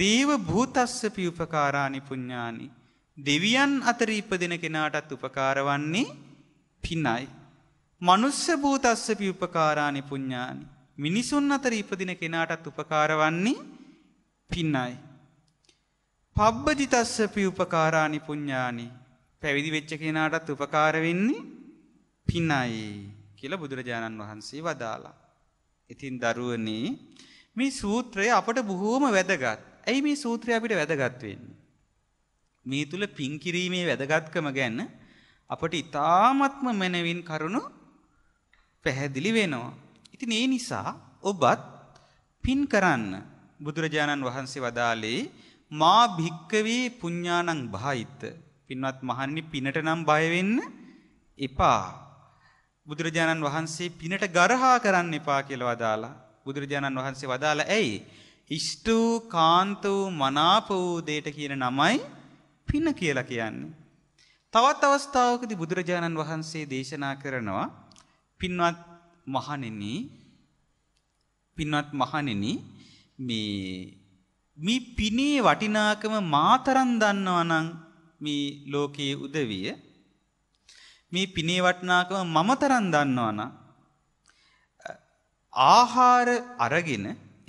දේව භූතස්සපි උපකාරානි පුඤ්ඤානි. දෙවියන් අතර ඉපදෙන කෙනාටත් උපකාර වන්නේ පිනයි. මනුස්ස භූතස්සපි උපකාරානි පුඤ්ඤානි. මිනිසුන් අතර ඉපදින කෙනාටත් උපකාර වන්නේ පිනයි. පබ්බජිතස්සපි උපකාරානි පුඤ්ඤානි. පැවිදි වෙච්ච කෙනාටත් උපකාර වෙන්නේ පිනයි කියලා බුදුරජාණන් වහන්සේ වදාලා. ඉතින් දරුවනේ මේ සූත්‍රය අපට බොහෝම වැදගත්. ඇයි මේ සූත්‍රය අපිට වැදගත් වෙන්නේ? මේ තුල පින් කිරීමේ වැදගත්කම ගැන අපට ඊ타ත්ම මනවින් කරුණු පැහැදිලි වෙනවා. ඉතින් ඒ නිසා ඔබත් පින් කරන්න බුදුරජාණන් වහන්සේ වදාළේ මා භික්කවේ පුඤ්ඤාණං භායිත. පින්වත් මහන්නි පිනට නම් බය වෙන්න එපා. බුදුරජාණන් වහන්සේ පිනට ගරහා කරන්න එපා කියලා වදාලා. බුදුරජාණන් වහන්සේ වදාලා ඇයි? ඉෂ්ටු කාන්ත වූ මනාප වූ දෙයට කියන නමයි පින කියලා කියන්නේ. තවත් අවස්ථාවකදී බුදුරජාණන් වහන්සේ දේශනා කරනවා පින්වත් මහණෙනි පින්වත් මහණෙනි මේ මේ පිනේ වටිනාකම මාතරන් දන්නවා නම් මේ ලෝකයේ උදවිය මේ පිනේ වටනාකම මම තරම් දන්නවනම් ආහාර අරගෙන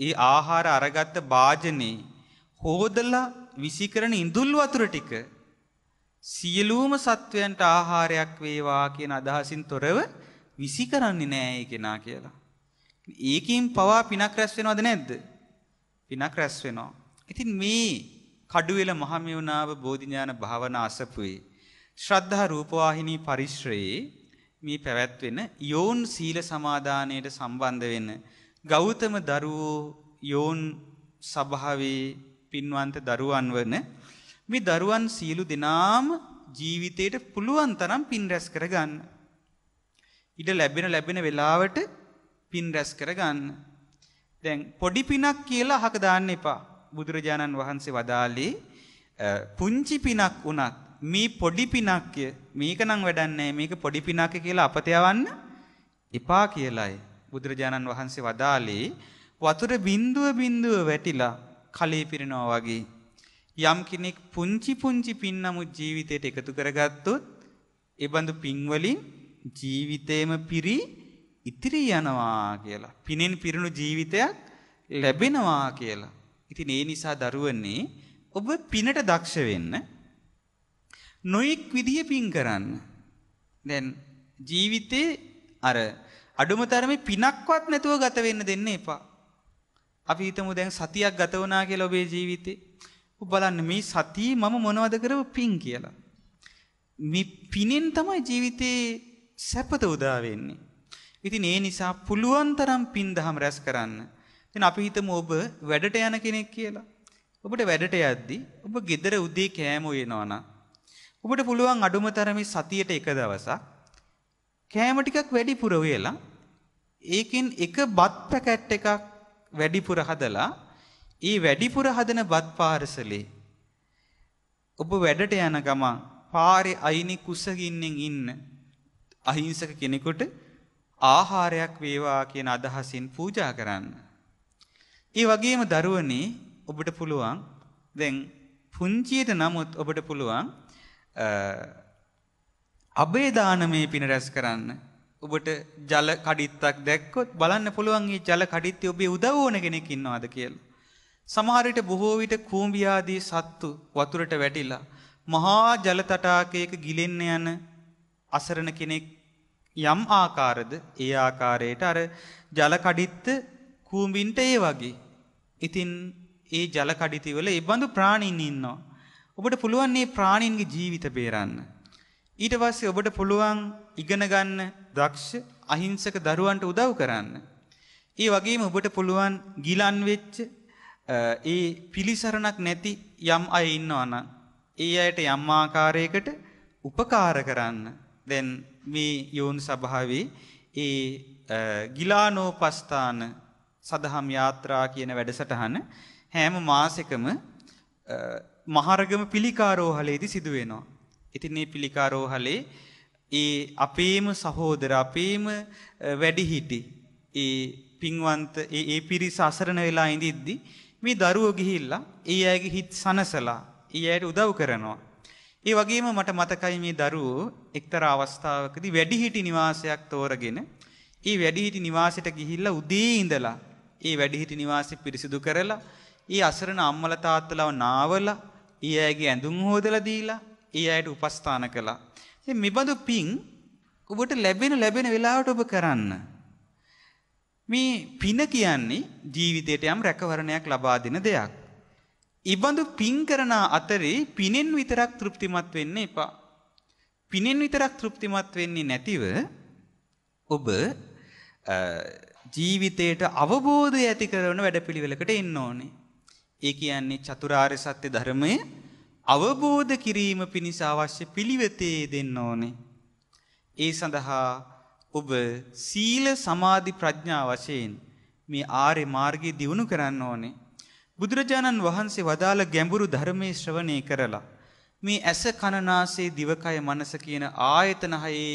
ඒ ආහාර අරගත්ත භාජනේ හොදලා විසිකරන ඉඳුල් වතුර ටික සියලුම සත්වයන්ට ආහාරයක් වේවා කියන අදහසින් තොරව විසිකරන්නේ නෑ ඒ කෙනා කියලා. ඒකෙන් පවා පිනක් රැස් වෙනවද නැද්ද? පිනක් රැස් වෙනවා. ඉතින් මේ කඩුවෙල මහමෙවුනාව බෝධිඥාන භාවනා අසපුවේ ශ්‍රද්ධා රූපවාහිනී පරිශ්‍රයේ මේ පැවැත්වෙන යෝන් සීල සමාදානයට සම්බන්ධ වෙන ගෞතම දරුවෝ යෝන් සභාවේ පින්වන්ත දරුවන් වන මේ දරුවන් සීලු දෙනාම ජීවිතයට පුළුවන් තරම් පින් රැස් කරගන්න. ඉඩ ලැබෙන ලැබෙන වෙලාවට පින් රැස් කරගන්න. දැන් පොඩි පිනක් කියලා අහක දාන්න එපා. බුදුරජාණන් වහන්සේ වදාළේ පුංචි පිනක් උනත් මේ පොඩි පිනක්ය මේක නම් වැඩන්නේ මේක පොඩි පිනක් කියලා අපත යවන්න එපා කියලයි බුදුරජාණන් වහන්සේ වදාළේ වතුර බිඳුව බිඳුව වැටිලා කලේ පිරෙනවා වගේ යම් කෙනෙක් පුංචි පුංචි පින් නමුත් ජීවිතයට එකතු කරගත්තොත් ඒ බඳු පින් වලින් ජීවිතේම පිරි ඉතිරි යනවා කියලා පිනෙන් පිරුණු ජීවිතයක් ලැබෙනවා කියලා. ඉතින් ඒ නිසා දරුවනේ ඔබ පිනට දක්ෂ වෙන්න නොයෙක් විදිහ පින් කරන්න. දැන් ජීවිතේ අර අඩුම තරමේ පිනක්වත් නැතුව ගත වෙන්න දෙන්න එපා. අපි හිතමු දැන් සතියක් ගත වුණා කියලා ඔබේ ජීවිතේ. ඔබ බලන්න මේ සතිය මම මොනවද කරව පින් කියලා. මේ පිනෙන් තමයි ජීවිතේ සැපත උදා වෙන්නේ. ඉතින් ඒ නිසා පුළුවන් තරම් පින් දහම් රැස් කරන්න. ඉතින් අපි හිතමු ඔබ වැඩට යන කෙනෙක් කියලා. ඔබට වැඩට යද්දී ඔබ ගෙදර උදේ කෑම උයනවා නම් ඔබට පුළුවන් අඩුම තරමේ සතියට එක දවසක් කෑම ටිකක් වැඩි පුර වේලා ඒකෙන් එක බත් පැකට් එකක් වැඩි පුර හදලා ඒ වැඩි පුර හදන බත් පාර්සලේ ඔබ වැඩට යන ගමන් පාරේ අයිනි කුසගින්නෙන් ඉන්න අහිංසක කෙනෙකුට ආහාරයක් වේවා කියන අදහසින් පූජා කරන්න. ඒ වගේම දරුවනේ ඔබට පුළුවන් දැන් පුංචියට නමුත් ඔබට පුළුවන් අබේදානමේ පින රැස් කරන්න ඔබට ජල කඩිත්තක් දැක්කොත් බලන්න පුළුවන් ඒ ජල කඩිත්තේ ඔබේ උදව් ඕන කෙනෙක් ඉන්නවද කියලා. සමහර විට බොහෝ විට කූඹි ආදී සත්තු වතුරට වැටිලා මහා ජල තටාකයක ගිලෙන්න යන අසරණ කෙනෙක් යම් ආකාරද ඒ ආකාරයට අර ජල කඩਿੱත්ත කූඹින්ට ඒ වගේ. ඉතින් ඒ ජල කඩਿੱති වල ඒ බඳු ප්‍රාණීන් ඉන්නවා. ඔබට පුළුවන් මේ ප්‍රාණීන්ගේ ජීවිත බේරන්න. ඊට පස්සේ ඔබට පුළුවන් ඉගෙන ගන්න දක්ෂ අහිංසක දරුවන්ට උදව් කරන්න. ඒ වගේම ඔබට පුළුවන් ගිලන් වෙච්ච ඒ පිළිසරණක් නැති යම් අය ඉන්නවා නම් ඒ අයට යම් ආකාරයකට උපකාර කරන්න. දැන් මේ යෝනි සභාවේ ඒ ගිලානෝපස්ථාන සදහම් යාත්‍රා කියන වැඩසටහන හැම මාසෙකම මහරගම පිළිකාරෝහලේදී සිදු වෙනවා. ඉතින් මේ පිළිකාරෝහලේ ඒ අපේම සහෝදර අපේම වැඩිහිටි ඒ පින්වන්ත ඒ ඒ පිරිස අසරණ වෙලා ඉඳිද්දි මේ දරුවෝ ගිහිල්ලා ඒ අයගේ හිත් සනසලා ඒ අයට උදව් කරනවා. ඒ වගේම මට මතකයි මේ දරුවෝ එක්තරා අවස්ථාවකදී වැඩිහිටි නිවාසයක් තෝරගෙන ඒ වැඩිහිටි නිවාසෙට ගිහිල්ලා උදේ ඉඳලා ඒ වැඩිහිටි නිවාසෙ පිරිසිදු කරලා ඒ අසරණ අම්මලා තාත්තලාව නාවලා ඒ අයගේ ඇඳුම් හොදලා දීලා ඒ අයට උපස්ථාන කළා. ඉතින් මෙබඳු පින් ඔබට ලැබෙන ලැබෙන වෙලාවට ඔබ කරන්න. මේ පින කියන්නේ ජීවිතයට යම් රැකවරණයක් ලබා දෙන දෙයක්. ඉබඳු පින් කරන අතරේ පිනෙන් විතරක් තෘප්තිමත් වෙන්න එපා. පිනෙන් විතරක් තෘප්තිමත් වෙන්නේ නැතිව ඔබ ජීවිතයට අවබෝධය ඇති කරන වැඩපිළිවෙලකට එන්න ඕනේ. ඒ කියන්නේ චතුරාර්ය සත්‍ය ධර්මය අවබෝධ කිරීම පිණිස අවශ්‍ය පිළිවෙතේ දෙන්න ඕනේ. ඒ සඳහා ඔබ සීල සමාධි ප්‍රඥා වශයෙන් මේ ආර්ය මාර්ගය දියුණු කරන්න ඕනේ. බුදුරජාණන් වහන්සේ වදාළ ගැඹුරු ධර්මයේ ශ්‍රවණය කරලා මේ ඇස කනනාසේ දිවකය මනස කියන ආයතන හයේ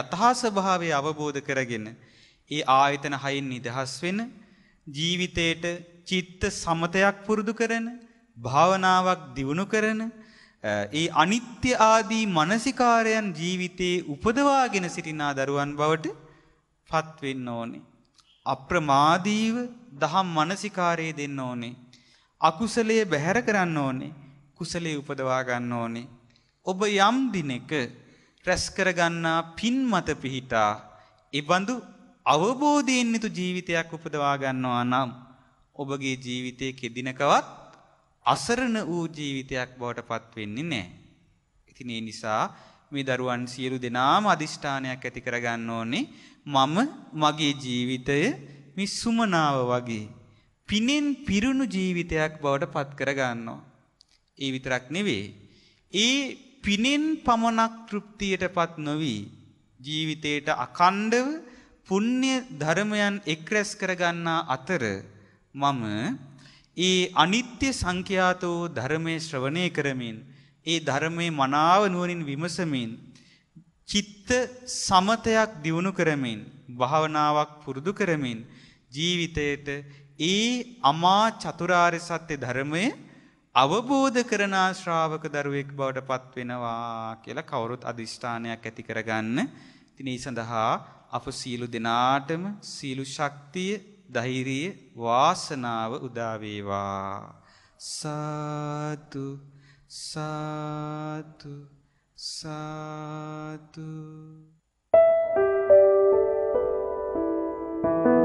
යථා ස්වභාවය අවබෝධ කරගෙන ඒ ආයතන හයෙන් නිදහස් වෙන ජීවිතේට චිත්ත සමතයක් පුරුදු කරන භාවනාවක් දියුණු කරන ඒ අනිත්‍ය ආදී මානසිකාරයන් ජීවිතේ උපදවාගෙන සිටිනා දරුවන් බවට පත් වෙන්න ඕනේ. අප්‍රමාදීව දහම් මානසිකාරයේ දෙන්න ඕනේ. අකුසලයේ බැහැර කරන්න ඕනේ. කුසලයේ උපදවා ගන්න ඕනේ. ඔබ යම් දිනක රැස් කරගන්නා පින් මත පිහිටා ඒ බඳු අවබෝධයෙන් යුතු ජීවිතයක් උපදවා ගන්නවා නම් ඔබගේ ජීවිතයේ කෙදිනකවත් අසරණ වූ ජීවිතයක් බවට පත් වෙන්නේ නැහැ. ඉතින් ඒ නිසා මේ දරුවන් සියලු දෙනාම අදිෂ්ඨානයක් ඇති කරගන්න ඕනේ මම මගේ ජීවිතය මේ සුමනාව වගේ පිනෙන් පිරුණු ජීවිතයක් බවට පත් කරගන්නවා. ඒ විතරක් නෙවෙයි. ඒ පිනෙන් පමණක් තෘප්තියටපත් නොවි ජීවිතයට අකණ්ඩව පුණ්‍ය ධර්මයන් එක්රැස් කරගන්නා අතර මම ඒ අනිත්‍ය සංඛ්‍යාතෝ ධර්මයේ ශ්‍රවණය කරමින් ඒ ධර්මයේ මනාව නුවණින් විමසමින් චිත්ත සමතයක් දියුණු කරමින් භාවනාවක් පුරුදු කරමින් ජීවිතයට ඒ අමා චතුරාර්ය සත්‍ය ධර්මය අවබෝධ කරන ශ්‍රාවක දරුවෙක් බවට පත්වෙනවා කියලා කවුරුත් අධිෂ්ඨානයක් ඇති කරගන්න. ඉතින් ඒ සඳහා අප සීලු දෙනාටම සීලු ශක්තිය ධෛර්යය වාසනාව උදා වේවා සාතු සාතු සාතු Thank you.